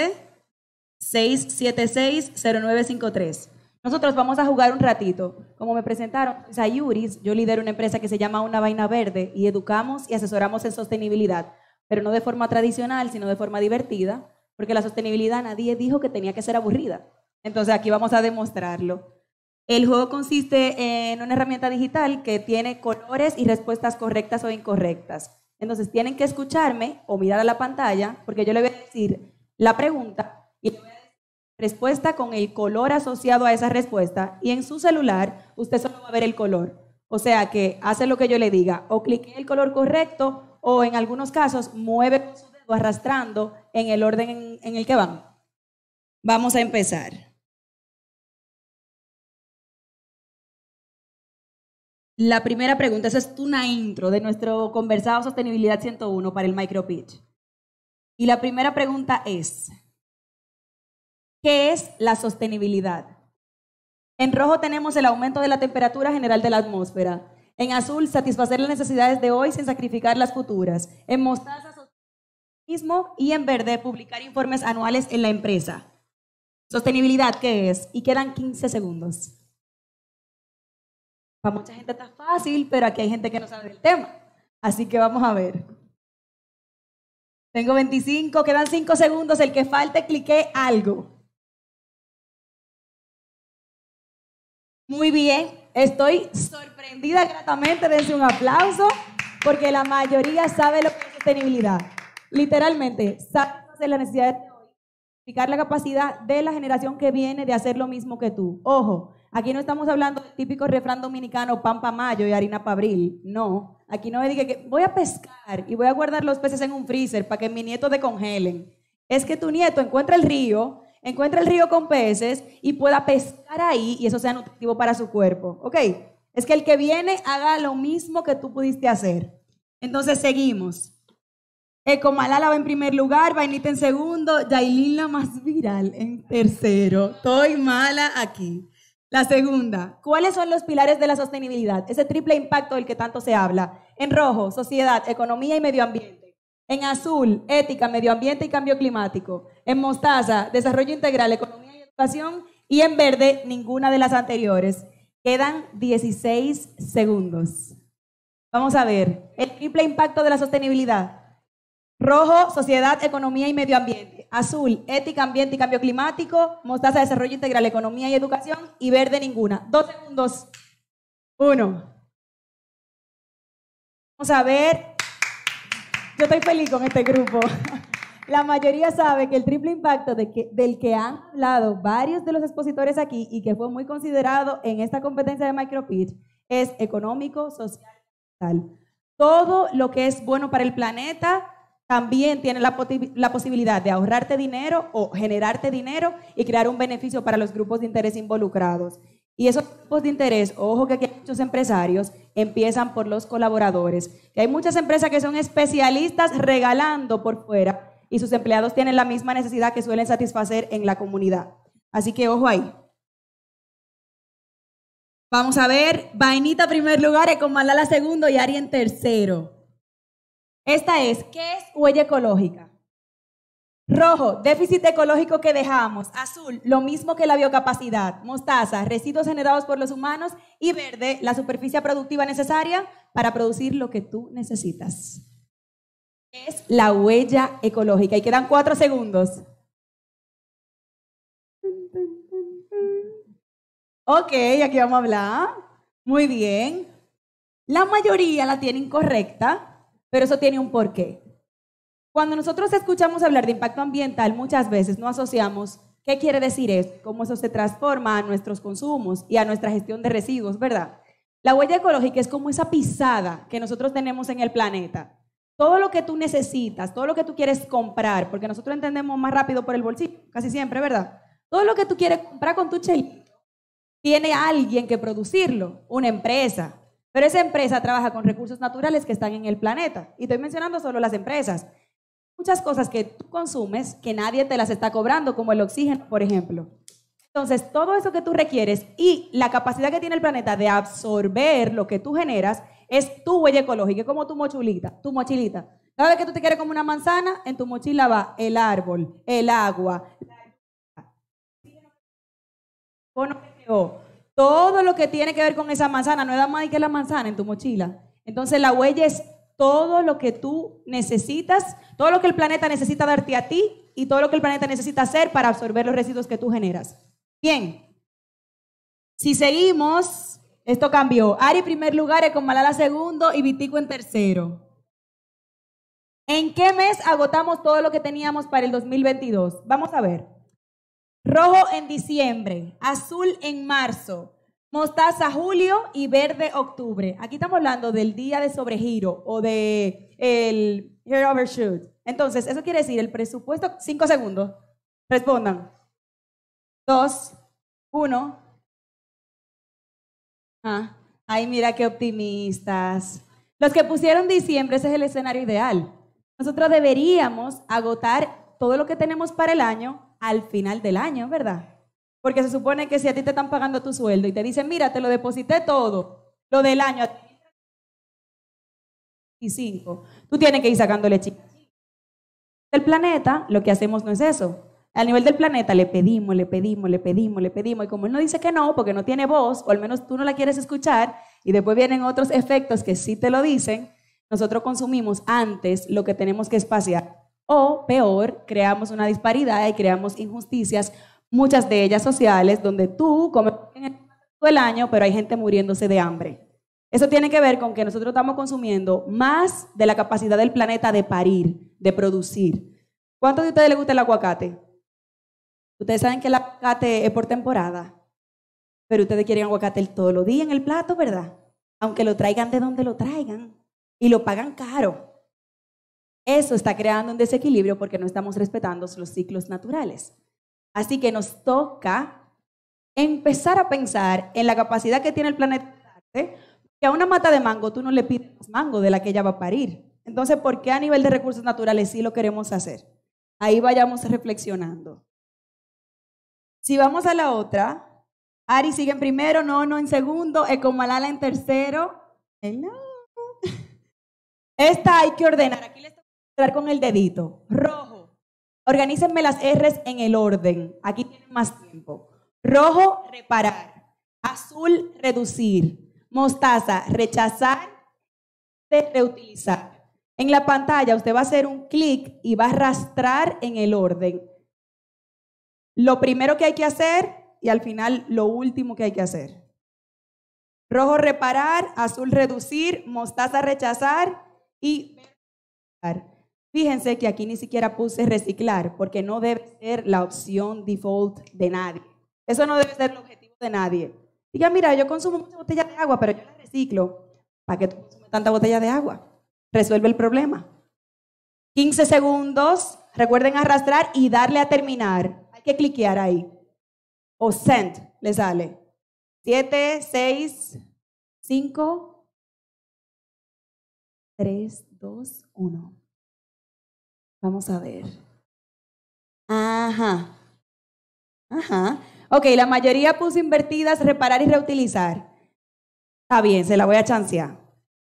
676-0953. Nosotros vamos a jugar un ratito. Como me presentaron, Sayuris, pues, yo lidero una empresa que se llama Una Vaina Verde y educamos y asesoramos en sostenibilidad, pero no de forma tradicional, sino de forma divertida, porque la sostenibilidad nadie dijo que tenía que ser aburrida. Entonces aquí vamos a demostrarlo. El juego consiste en una herramienta digital que tiene colores y respuestas correctas o incorrectas. Entonces tienen que escucharme o mirar a la pantalla, porque yo le voy a decir la pregunta y le voy a decir respuesta con el color asociado a esa respuesta. Y en su celular usted solo va a ver el color. O sea que hace lo que yo le diga, o clique el color correcto o en algunos casos mueve con su dedo arrastrando en el orden en el que van. Vamos a empezar. La primera pregunta, esa es una intro de nuestro conversado Sostenibilidad 101 para el micropitch. Y la primera pregunta es, ¿qué es la sostenibilidad? En rojo tenemos el aumento de la temperatura general de la atmósfera. En azul, satisfacer las necesidades de hoy sin sacrificar las futuras. En mostaza, sostenibilidad y en verde, publicar informes anuales en la empresa. Sostenibilidad, ¿qué es? Y quedan 15 segundos. Para mucha gente está fácil, pero aquí hay gente que no sabe del tema. Así que vamos a ver. Tengo 25, quedan 5 segundos. El que falte, clique algo. Muy bien, estoy sorprendida gratamente. Dense un aplauso, porque la mayoría sabe lo que es sostenibilidad. Literalmente, sabe de la necesidad de la capacidad de la generación que viene de hacer lo mismo que tú. Ojo, Aquí no estamos hablando del típico refrán dominicano pampa mayo y harina pa abril. No. Aquí no me diga que voy a pescar y voy a guardar los peces en un freezer para que mi nieto congelen Es que tu nieto encuentra el río, encuentra el río con peces y pueda pescar ahí y eso sea nutritivo para su cuerpo. ¿Ok? Es que el que viene haga lo mismo que tú pudiste hacer. Entonces seguimos. Ecomalala va en primer lugar, Vainita en segundo, Yailin la más viral en tercero. Estoy mala aquí. La segunda, ¿cuáles son los pilares de la sostenibilidad? Ese triple impacto del que tanto se habla. En rojo, sociedad, economía y medio ambiente. En azul, ética, medio ambiente y cambio climático. En mostaza, desarrollo integral, economía y educación. Y en verde, ninguna de las anteriores. Quedan 16 segundos. Vamos a ver, el triple impacto de la sostenibilidad. Rojo, sociedad, economía y medio ambiente. Azul, ética, ambiente y cambio climático. Mostaza, desarrollo integral, economía y educación. Y verde, ninguna. Dos segundos. Uno. Vamos a ver. Yo estoy feliz con este grupo. La mayoría sabe que el triple impacto del que han hablado varios de los expositores aquí y que fue muy considerado en esta competencia de micropitch es económico, social y social. Todo lo que es bueno para el planeta también tiene la, posibilidad de ahorrarte dinero o generarte dinero y crear un beneficio para los grupos de interés involucrados. Y esos grupos de interés, ojo que aquí hay muchos empresarios, empiezan por los colaboradores. y hay muchas empresas que son especialistas regalando por fuera y sus empleados tienen la misma necesidad que suelen satisfacer en la comunidad. Así que ojo ahí. Vamos a ver, Vainita primer lugar, Ecomalala segundo y Ari en tercero. Esta es, ¿qué es huella ecológica? Rojo, déficit ecológico que dejamos. Azul, lo mismo que la biocapacidad. Mostaza, residuos generados por los humanos. Y verde, la superficie productiva necesaria para producir lo que tú necesitas. Es la huella ecológica. Y quedan cuatro segundos. Ok, aquí vamos a hablar. Muy bien. La mayoría la tienen correcta. Pero eso tiene un porqué. Cuando nosotros escuchamos hablar de impacto ambiental, muchas veces no asociamos qué quiere decir eso, cómo eso se transforma a nuestros consumos y a nuestra gestión de residuos, ¿verdad? La huella ecológica es como esa pisada que nosotros tenemos en el planeta. Todo lo que tú necesitas, todo lo que tú quieres comprar, porque nosotros entendemos más rápido por el bolsillo, casi siempre, ¿verdad? Todo lo que tú quieres comprar con tu cheque tiene alguien que producirlo, una empresa, pero esa empresa trabaja con recursos naturales que están en el planeta. Y estoy mencionando solo las empresas. Muchas cosas que tú consumes que nadie te las está cobrando, como el oxígeno, por ejemplo. Entonces, todo eso que tú requieres y la capacidad que tiene el planeta de absorber lo que tú generas es tu huella ecológica, como tu mochilita, tu mochilita. Cada vez que tú te quieres como una manzana, en tu mochila va el árbol, el agua, la todo lo que tiene que ver con esa manzana, no es más que la manzana en tu mochila. Entonces la huella es todo lo que tú necesitas, todo lo que el planeta necesita darte a ti y todo lo que el planeta necesita hacer para absorber los residuos que tú generas. Bien, si seguimos, esto cambió. Ari primer lugar, Ecomalala segundo y Vitico en tercero. ¿En qué mes agotamos todo lo que teníamos para el 2022? Vamos a ver rojo en diciembre, azul en marzo, mostaza julio y verde octubre. Aquí estamos hablando del día de sobregiro o de el over overshoot. Entonces, eso quiere decir el presupuesto, cinco segundos, respondan. Dos, uno. Ah, ay, mira qué optimistas. Los que pusieron diciembre, ese es el escenario ideal. Nosotros deberíamos agotar todo lo que tenemos para el año al final del año, ¿verdad? Porque se supone que si a ti te están pagando tu sueldo y te dicen, mira, te lo deposité todo, lo del año, y cinco, tú tienes que ir sacándole chicas. Del planeta, lo que hacemos no es eso. Al nivel del planeta le pedimos, le pedimos, le pedimos, le pedimos, y como él no dice que no, porque no tiene voz, o al menos tú no la quieres escuchar, y después vienen otros efectos que sí te lo dicen, nosotros consumimos antes lo que tenemos que espaciar o peor, creamos una disparidad y creamos injusticias, muchas de ellas sociales, donde tú comes todo el año, pero hay gente muriéndose de hambre. Eso tiene que ver con que nosotros estamos consumiendo más de la capacidad del planeta de parir, de producir. ¿Cuántos de ustedes les gusta el aguacate? Ustedes saben que el aguacate es por temporada, pero ustedes quieren aguacate todos los días en el plato, ¿verdad? Aunque lo traigan de donde lo traigan y lo pagan caro. Eso está creando un desequilibrio porque no estamos respetando los ciclos naturales. Así que nos toca empezar a pensar en la capacidad que tiene el planeta. Que a una mata de mango tú no le pides mango de la que ella va a parir. Entonces, ¿por qué a nivel de recursos naturales sí lo queremos hacer? Ahí vayamos reflexionando. Si vamos a la otra, Ari sigue en primero, no, no, en segundo, Ecomalala en tercero. Esta hay que ordenar. Aquí con el dedito. Rojo. Organícenme las R's en el orden. Aquí tienen más tiempo. Rojo, reparar. Azul, reducir. Mostaza, rechazar. De reutilizar. En la pantalla usted va a hacer un clic y va a arrastrar en el orden. Lo primero que hay que hacer y al final lo último que hay que hacer. Rojo reparar, azul reducir, mostaza rechazar y Fíjense que aquí ni siquiera puse reciclar, porque no debe ser la opción default de nadie. Eso no debe ser el objetivo de nadie. Diga, mira, yo consumo muchas botellas de agua, pero yo las reciclo. ¿Para qué tú consumes tanta botella de agua? Resuelve el problema. 15 segundos, recuerden arrastrar y darle a terminar. Hay que cliquear ahí. O send, le sale. 7, 6, 5, 3, 2, 1. Vamos a ver. Ajá. Ajá. Ok, la mayoría puso invertidas, reparar y reutilizar. Está bien, se la voy a chancear.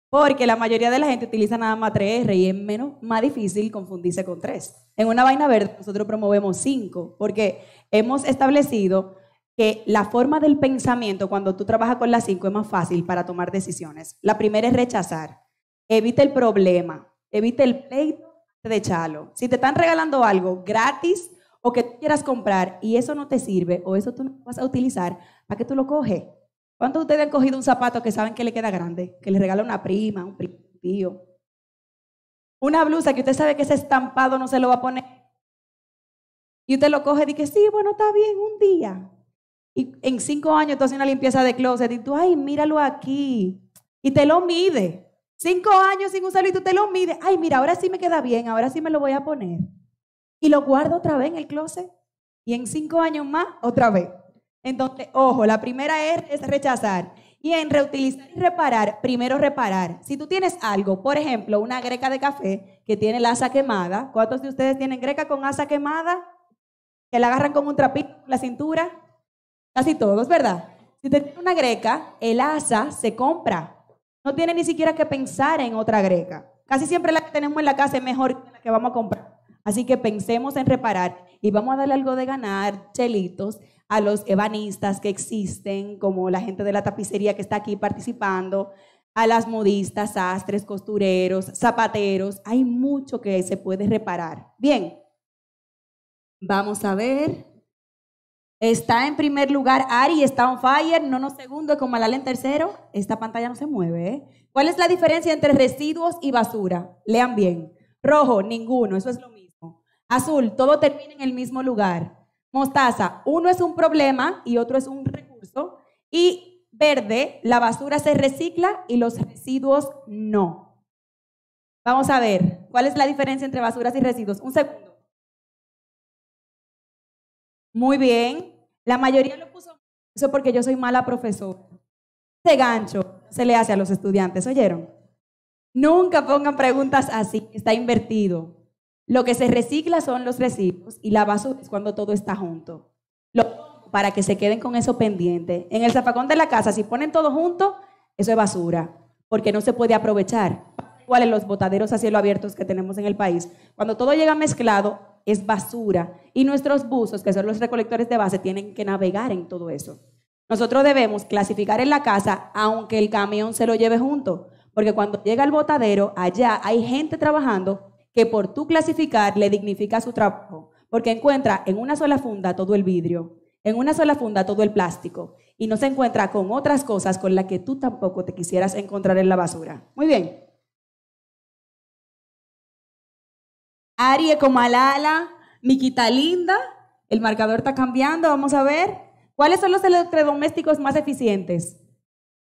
Porque la mayoría de la gente utiliza nada más 3R y es menos, más difícil confundirse con 3. En una vaina verde nosotros promovemos 5 porque hemos establecido que la forma del pensamiento cuando tú trabajas con las 5 es más fácil para tomar decisiones. La primera es rechazar. Evita el problema, evita el pleito de chalo, Si te están regalando algo gratis o que tú quieras comprar y eso no te sirve o eso tú no vas a utilizar, ¿para qué tú lo coges? ¿Cuántos de ustedes han cogido un zapato que saben que le queda grande? Que le regala una prima, un tío. Una blusa que usted sabe que ese estampado no se lo va a poner. Y usted lo coge y dice, sí, bueno, está bien, un día. Y en cinco años tú haces una limpieza de closet y tú, ay, míralo aquí. Y te lo mide. Cinco años sin usarlo y tú te lo mides. Ay, mira, ahora sí me queda bien, ahora sí me lo voy a poner. Y lo guardo otra vez en el closet. Y en cinco años más, otra vez. Entonces, ojo, la primera e es rechazar. Y en reutilizar y reparar, primero reparar. Si tú tienes algo, por ejemplo, una greca de café que tiene la asa quemada, ¿cuántos de ustedes tienen greca con asa quemada? Que la agarran con un trapito, la cintura. Casi todos, ¿verdad? Si tienes tiene una greca, el asa se compra no tiene ni siquiera que pensar en otra greca. Casi siempre la que tenemos en la casa es mejor que la que vamos a comprar. Así que pensemos en reparar y vamos a darle algo de ganar, chelitos, a los ebanistas que existen, como la gente de la tapicería que está aquí participando, a las modistas, sastres, costureros, zapateros. Hay mucho que se puede reparar. Bien, vamos a ver. Está en primer lugar Ari, está on fire, no, segundo, Malala en tercero. Esta pantalla no se mueve. ¿eh? ¿Cuál es la diferencia entre residuos y basura? Lean bien. Rojo, ninguno, eso es lo mismo. Azul, todo termina en el mismo lugar. Mostaza, uno es un problema y otro es un recurso. Y verde, la basura se recicla y los residuos no. Vamos a ver, ¿cuál es la diferencia entre basuras y residuos? Un segundo. Muy bien. La mayoría lo puso eso porque yo soy mala profesora. Ese gancho se le hace a los estudiantes, ¿oyeron? Nunca pongan preguntas así, está invertido. Lo que se recicla son los residuos y la basura es cuando todo está junto. Lo, para que se queden con eso pendiente. En el zafacón de la casa, si ponen todo junto, eso es basura, porque no se puede aprovechar. Cuáles los botaderos a cielo abierto que tenemos en el país. Cuando todo llega mezclado, es basura. Y nuestros buzos, que son los recolectores de base, tienen que navegar en todo eso. Nosotros debemos clasificar en la casa, aunque el camión se lo lleve junto. Porque cuando llega el botadero, allá hay gente trabajando que por tu clasificar le dignifica su trabajo. Porque encuentra en una sola funda todo el vidrio, en una sola funda todo el plástico. Y no se encuentra con otras cosas con las que tú tampoco te quisieras encontrar en la basura. Muy bien. Ari como Miquita Linda. El marcador está cambiando, vamos a ver. ¿Cuáles son los electrodomésticos más eficientes?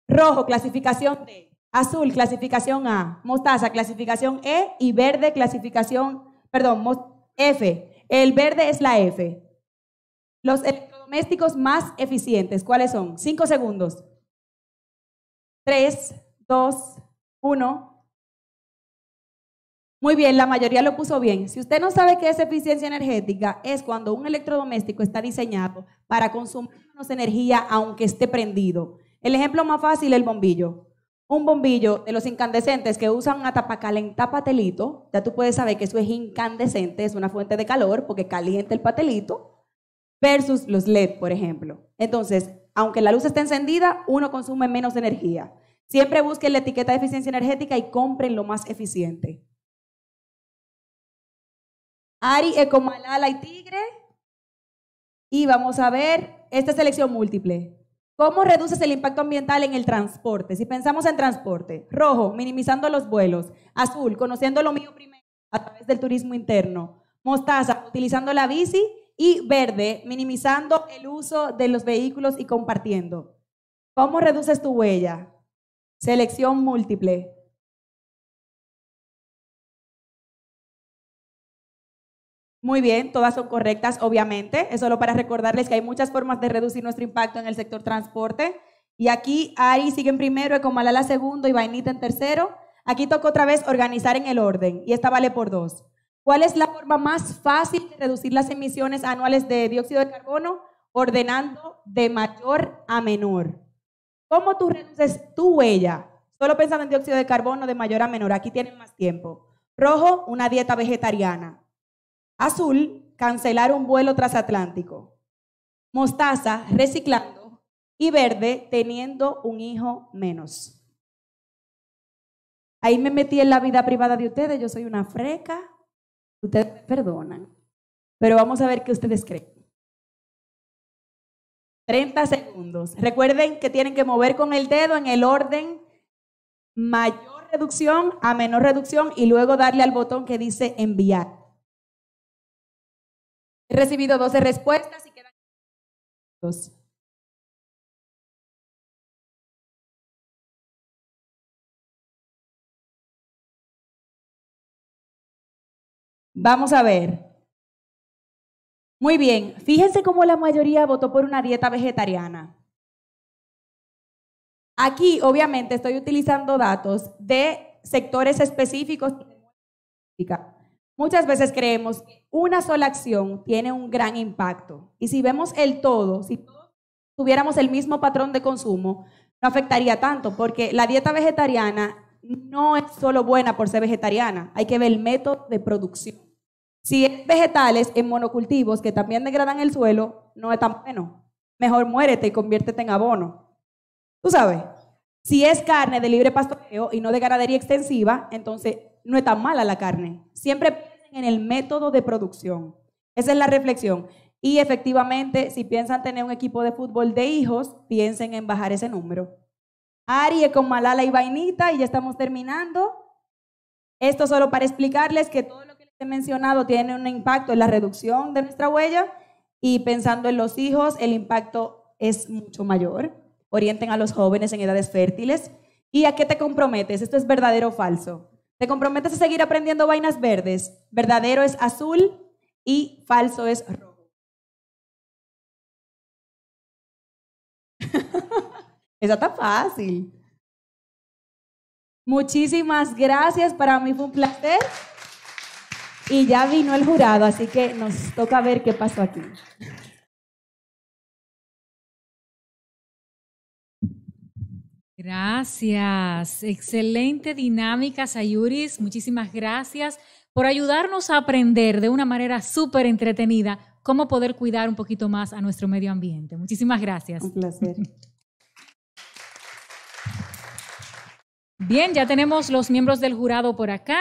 Rojo, clasificación D. Azul, clasificación A. Mostaza, clasificación E. Y verde, clasificación, perdón, F. El verde es la F. Los electrodomésticos más eficientes, ¿cuáles son? Cinco segundos. Tres, dos, uno. Muy bien, la mayoría lo puso bien. Si usted no sabe qué es eficiencia energética, es cuando un electrodoméstico está diseñado para consumir menos energía aunque esté prendido. El ejemplo más fácil es el bombillo. Un bombillo de los incandescentes que usan una tapa calentar patelito, ya tú puedes saber que eso es incandescente, es una fuente de calor porque calienta el patelito, versus los LED, por ejemplo. Entonces, aunque la luz esté encendida, uno consume menos energía. Siempre busquen la etiqueta de eficiencia energética y compren lo más eficiente. Ari, Ecomalala eh, y Tigre. Y vamos a ver esta selección múltiple. ¿Cómo reduces el impacto ambiental en el transporte? Si pensamos en transporte, rojo, minimizando los vuelos, azul, conociendo lo mío primero a través del turismo interno, mostaza, utilizando la bici y verde, minimizando el uso de los vehículos y compartiendo. ¿Cómo reduces tu huella? Selección múltiple. Muy bien, todas son correctas, obviamente. Es solo para recordarles que hay muchas formas de reducir nuestro impacto en el sector transporte. Y aquí Ari sigue en primero, Ecomalala segundo y Vainita en tercero. Aquí toca otra vez organizar en el orden y esta vale por dos. ¿Cuál es la forma más fácil de reducir las emisiones anuales de dióxido de carbono? Ordenando de mayor a menor. ¿Cómo tú reduces tu huella? Solo pensando en dióxido de carbono de mayor a menor. Aquí tienen más tiempo. Rojo, una dieta vegetariana. Azul, cancelar un vuelo transatlántico. Mostaza, reciclando. Y Verde, teniendo un hijo menos. Ahí me metí en la vida privada de ustedes, yo soy una freca. Ustedes me perdonan. Pero vamos a ver qué ustedes creen. 30 segundos. Recuerden que tienen que mover con el dedo en el orden mayor reducción a menor reducción y luego darle al botón que dice enviar. He recibido 12 respuestas y quedan dos. Vamos a ver. Muy bien, fíjense cómo la mayoría votó por una dieta vegetariana. Aquí, obviamente, estoy utilizando datos de sectores específicos. Muchas veces creemos que una sola acción tiene un gran impacto. Y si vemos el todo, si todos tuviéramos el mismo patrón de consumo, no afectaría tanto, porque la dieta vegetariana no es solo buena por ser vegetariana, hay que ver el método de producción. Si es vegetales en monocultivos que también degradan el suelo, no es tan bueno. Mejor muérete y conviértete en abono. Tú sabes, si es carne de libre pastoreo y no de ganadería extensiva, entonces no es tan mala la carne. Siempre piensen en el método de producción. Esa es la reflexión. Y efectivamente, si piensan tener un equipo de fútbol de hijos, piensen en bajar ese número. Ari con Malala y Vainita, y ya estamos terminando. Esto solo para explicarles que todo lo que les he mencionado tiene un impacto en la reducción de nuestra huella y pensando en los hijos, el impacto es mucho mayor. Orienten a los jóvenes en edades fértiles. ¿Y a qué te comprometes? ¿Esto es verdadero o falso? Te comprometes a seguir aprendiendo vainas verdes. Verdadero es azul y falso es rojo. Esa está fácil. Muchísimas gracias. Para mí fue un placer. Y ya vino el jurado, así que nos toca ver qué pasó aquí. Gracias. Excelente dinámica, Sayuris. Muchísimas gracias por ayudarnos a aprender de una manera súper entretenida cómo poder cuidar un poquito más a nuestro medio ambiente. Muchísimas gracias. Un placer. Bien, ya tenemos los miembros del jurado por acá.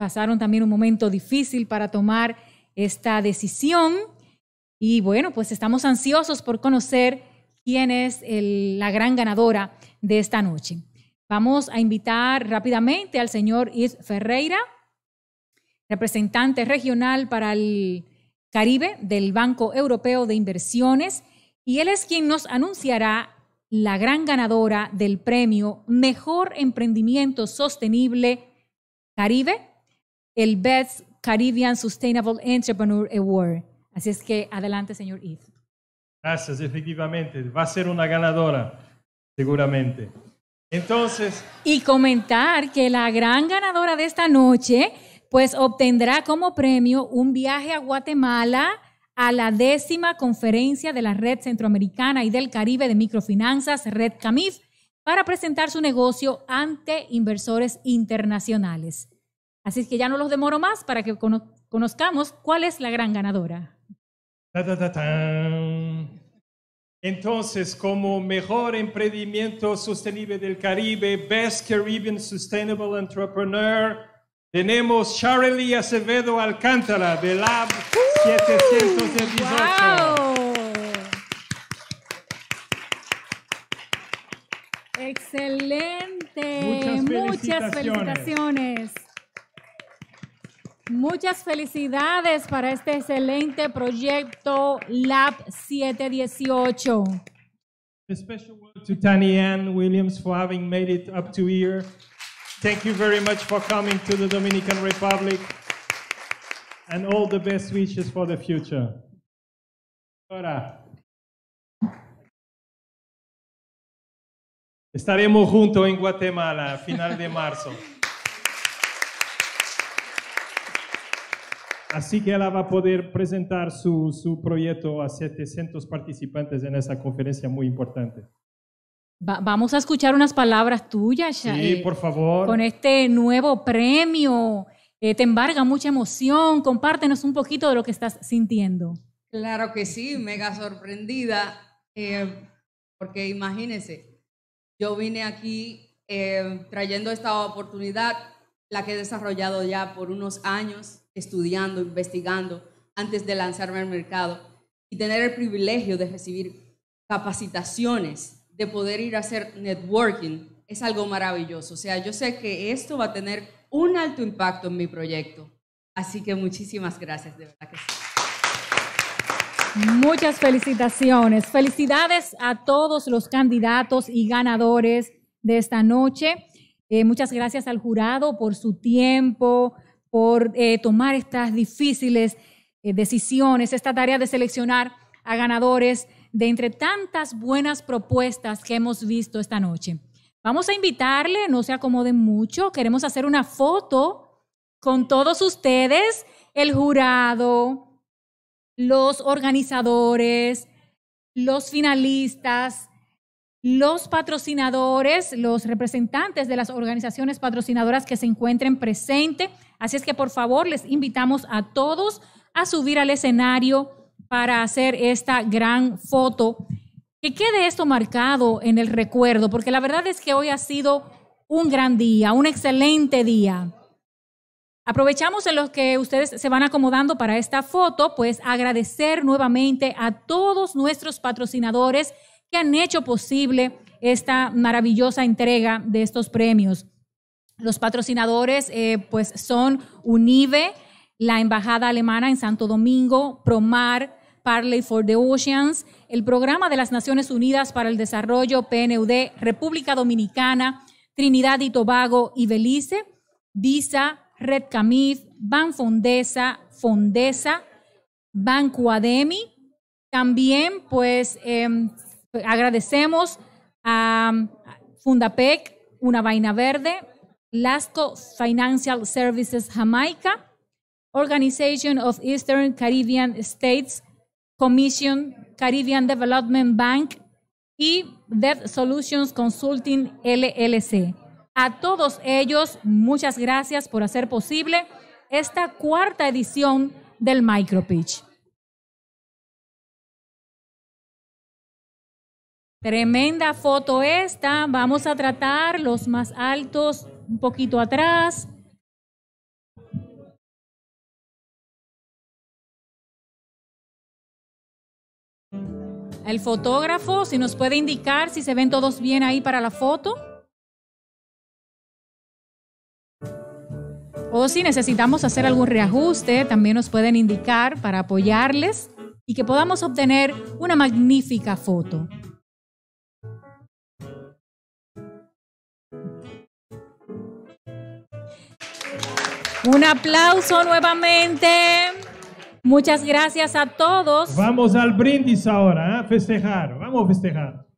Pasaron también un momento difícil para tomar esta decisión. Y bueno, pues estamos ansiosos por conocer quién es la gran ganadora de esta noche. Vamos a invitar rápidamente al señor Is Ferreira, representante regional para el Caribe del Banco Europeo de Inversiones, y él es quien nos anunciará la gran ganadora del premio Mejor Emprendimiento Sostenible Caribe, el Best Caribbean Sustainable Entrepreneur Award. Así es que adelante, señor Yves. Gracias, efectivamente. Va a ser una ganadora Seguramente. Entonces. Y comentar que la gran ganadora de esta noche, pues obtendrá como premio un viaje a Guatemala a la décima conferencia de la Red Centroamericana y del Caribe de Microfinanzas, Red Camif, para presentar su negocio ante inversores internacionales. Así que ya no los demoro más para que conozcamos cuál es la gran ganadora. Ta, ta, ta, entonces, como mejor emprendimiento sostenible del Caribe, Best Caribbean Sustainable Entrepreneur, tenemos Charlie Acevedo Alcántara de Lab uh, Excelente. Muchas Muchas felicitaciones. Muchas felicidades para este excelente proyecto Lab 718. A special word to Tani Ann Williams for having made it up to here. Thank you very much for coming to the Dominican Republic and all the best wishes for the future. Ahora, estaremos juntos en Guatemala a final de marzo. Así que ella va a poder presentar su, su proyecto a 700 participantes en esa conferencia muy importante. vamos a escuchar unas palabras tuyas, Sí, por favor. Con este nuevo premio, eh, te embarga mucha emoción. Compártenos un poquito de lo que estás sintiendo. Claro que sí, mega sorprendida, eh, porque imagínense, yo vine aquí eh, trayendo esta oportunidad, la que he desarrollado ya por unos años estudiando, investigando antes de lanzarme al mercado y tener el privilegio de recibir capacitaciones, de poder ir a hacer networking, es algo maravilloso. O sea, yo sé que esto va a tener un alto impacto en mi proyecto. Así que muchísimas gracias, Muchas felicitaciones. Felicidades a todos los candidatos y ganadores de esta noche. Eh, muchas gracias al jurado por su tiempo, por eh, tomar estas difíciles eh, decisiones, esta tarea de seleccionar a ganadores de entre tantas buenas propuestas que hemos visto esta noche. Vamos a invitarle, no se acomoden mucho, queremos hacer una foto con todos ustedes, el jurado, los organizadores, los finalistas, los patrocinadores, los representantes de las organizaciones patrocinadoras que se encuentren presentes. Así es que por favor les invitamos a todos a subir al escenario para hacer esta gran foto. Que quede esto marcado en el recuerdo, porque la verdad es que hoy ha sido un gran día, un excelente día. Aprovechamos en los que ustedes se van acomodando para esta foto, pues agradecer nuevamente a todos nuestros patrocinadores que han hecho posible esta maravillosa entrega de estos premios. Los patrocinadores eh, pues son UNIVE, la Embajada Alemana en Santo Domingo, Promar, Parley for the Oceans, el Programa de las Naciones Unidas para el Desarrollo, PNUD, República Dominicana, Trinidad y Tobago y Belice, Visa, Red Camif, Banfondesa, Fondesa, Banco Ademi. También pues em, agradecemos a Fundapec, Una Vaina Verde, Lasco Financial Services Jamaica, Organization of Eastern Caribbean States, Commission, Caribbean Development Bank y Dev Solutions Consulting LLC. A todos ellos, muchas gracias por hacer posible esta cuarta edición del MicroPitch. Tremenda foto esta. Vamos a tratar los más altos un poquito atrás. El fotógrafo, si nos puede indicar si se ven todos bien ahí para la foto. O si necesitamos hacer algún reajuste, también nos pueden indicar para apoyarles y que podamos obtener una magnífica foto. Un aplauso nuevamente. Muchas gracias a todos. Vamos al brindis ahora, a ¿eh? festejar. Vamos a festejar.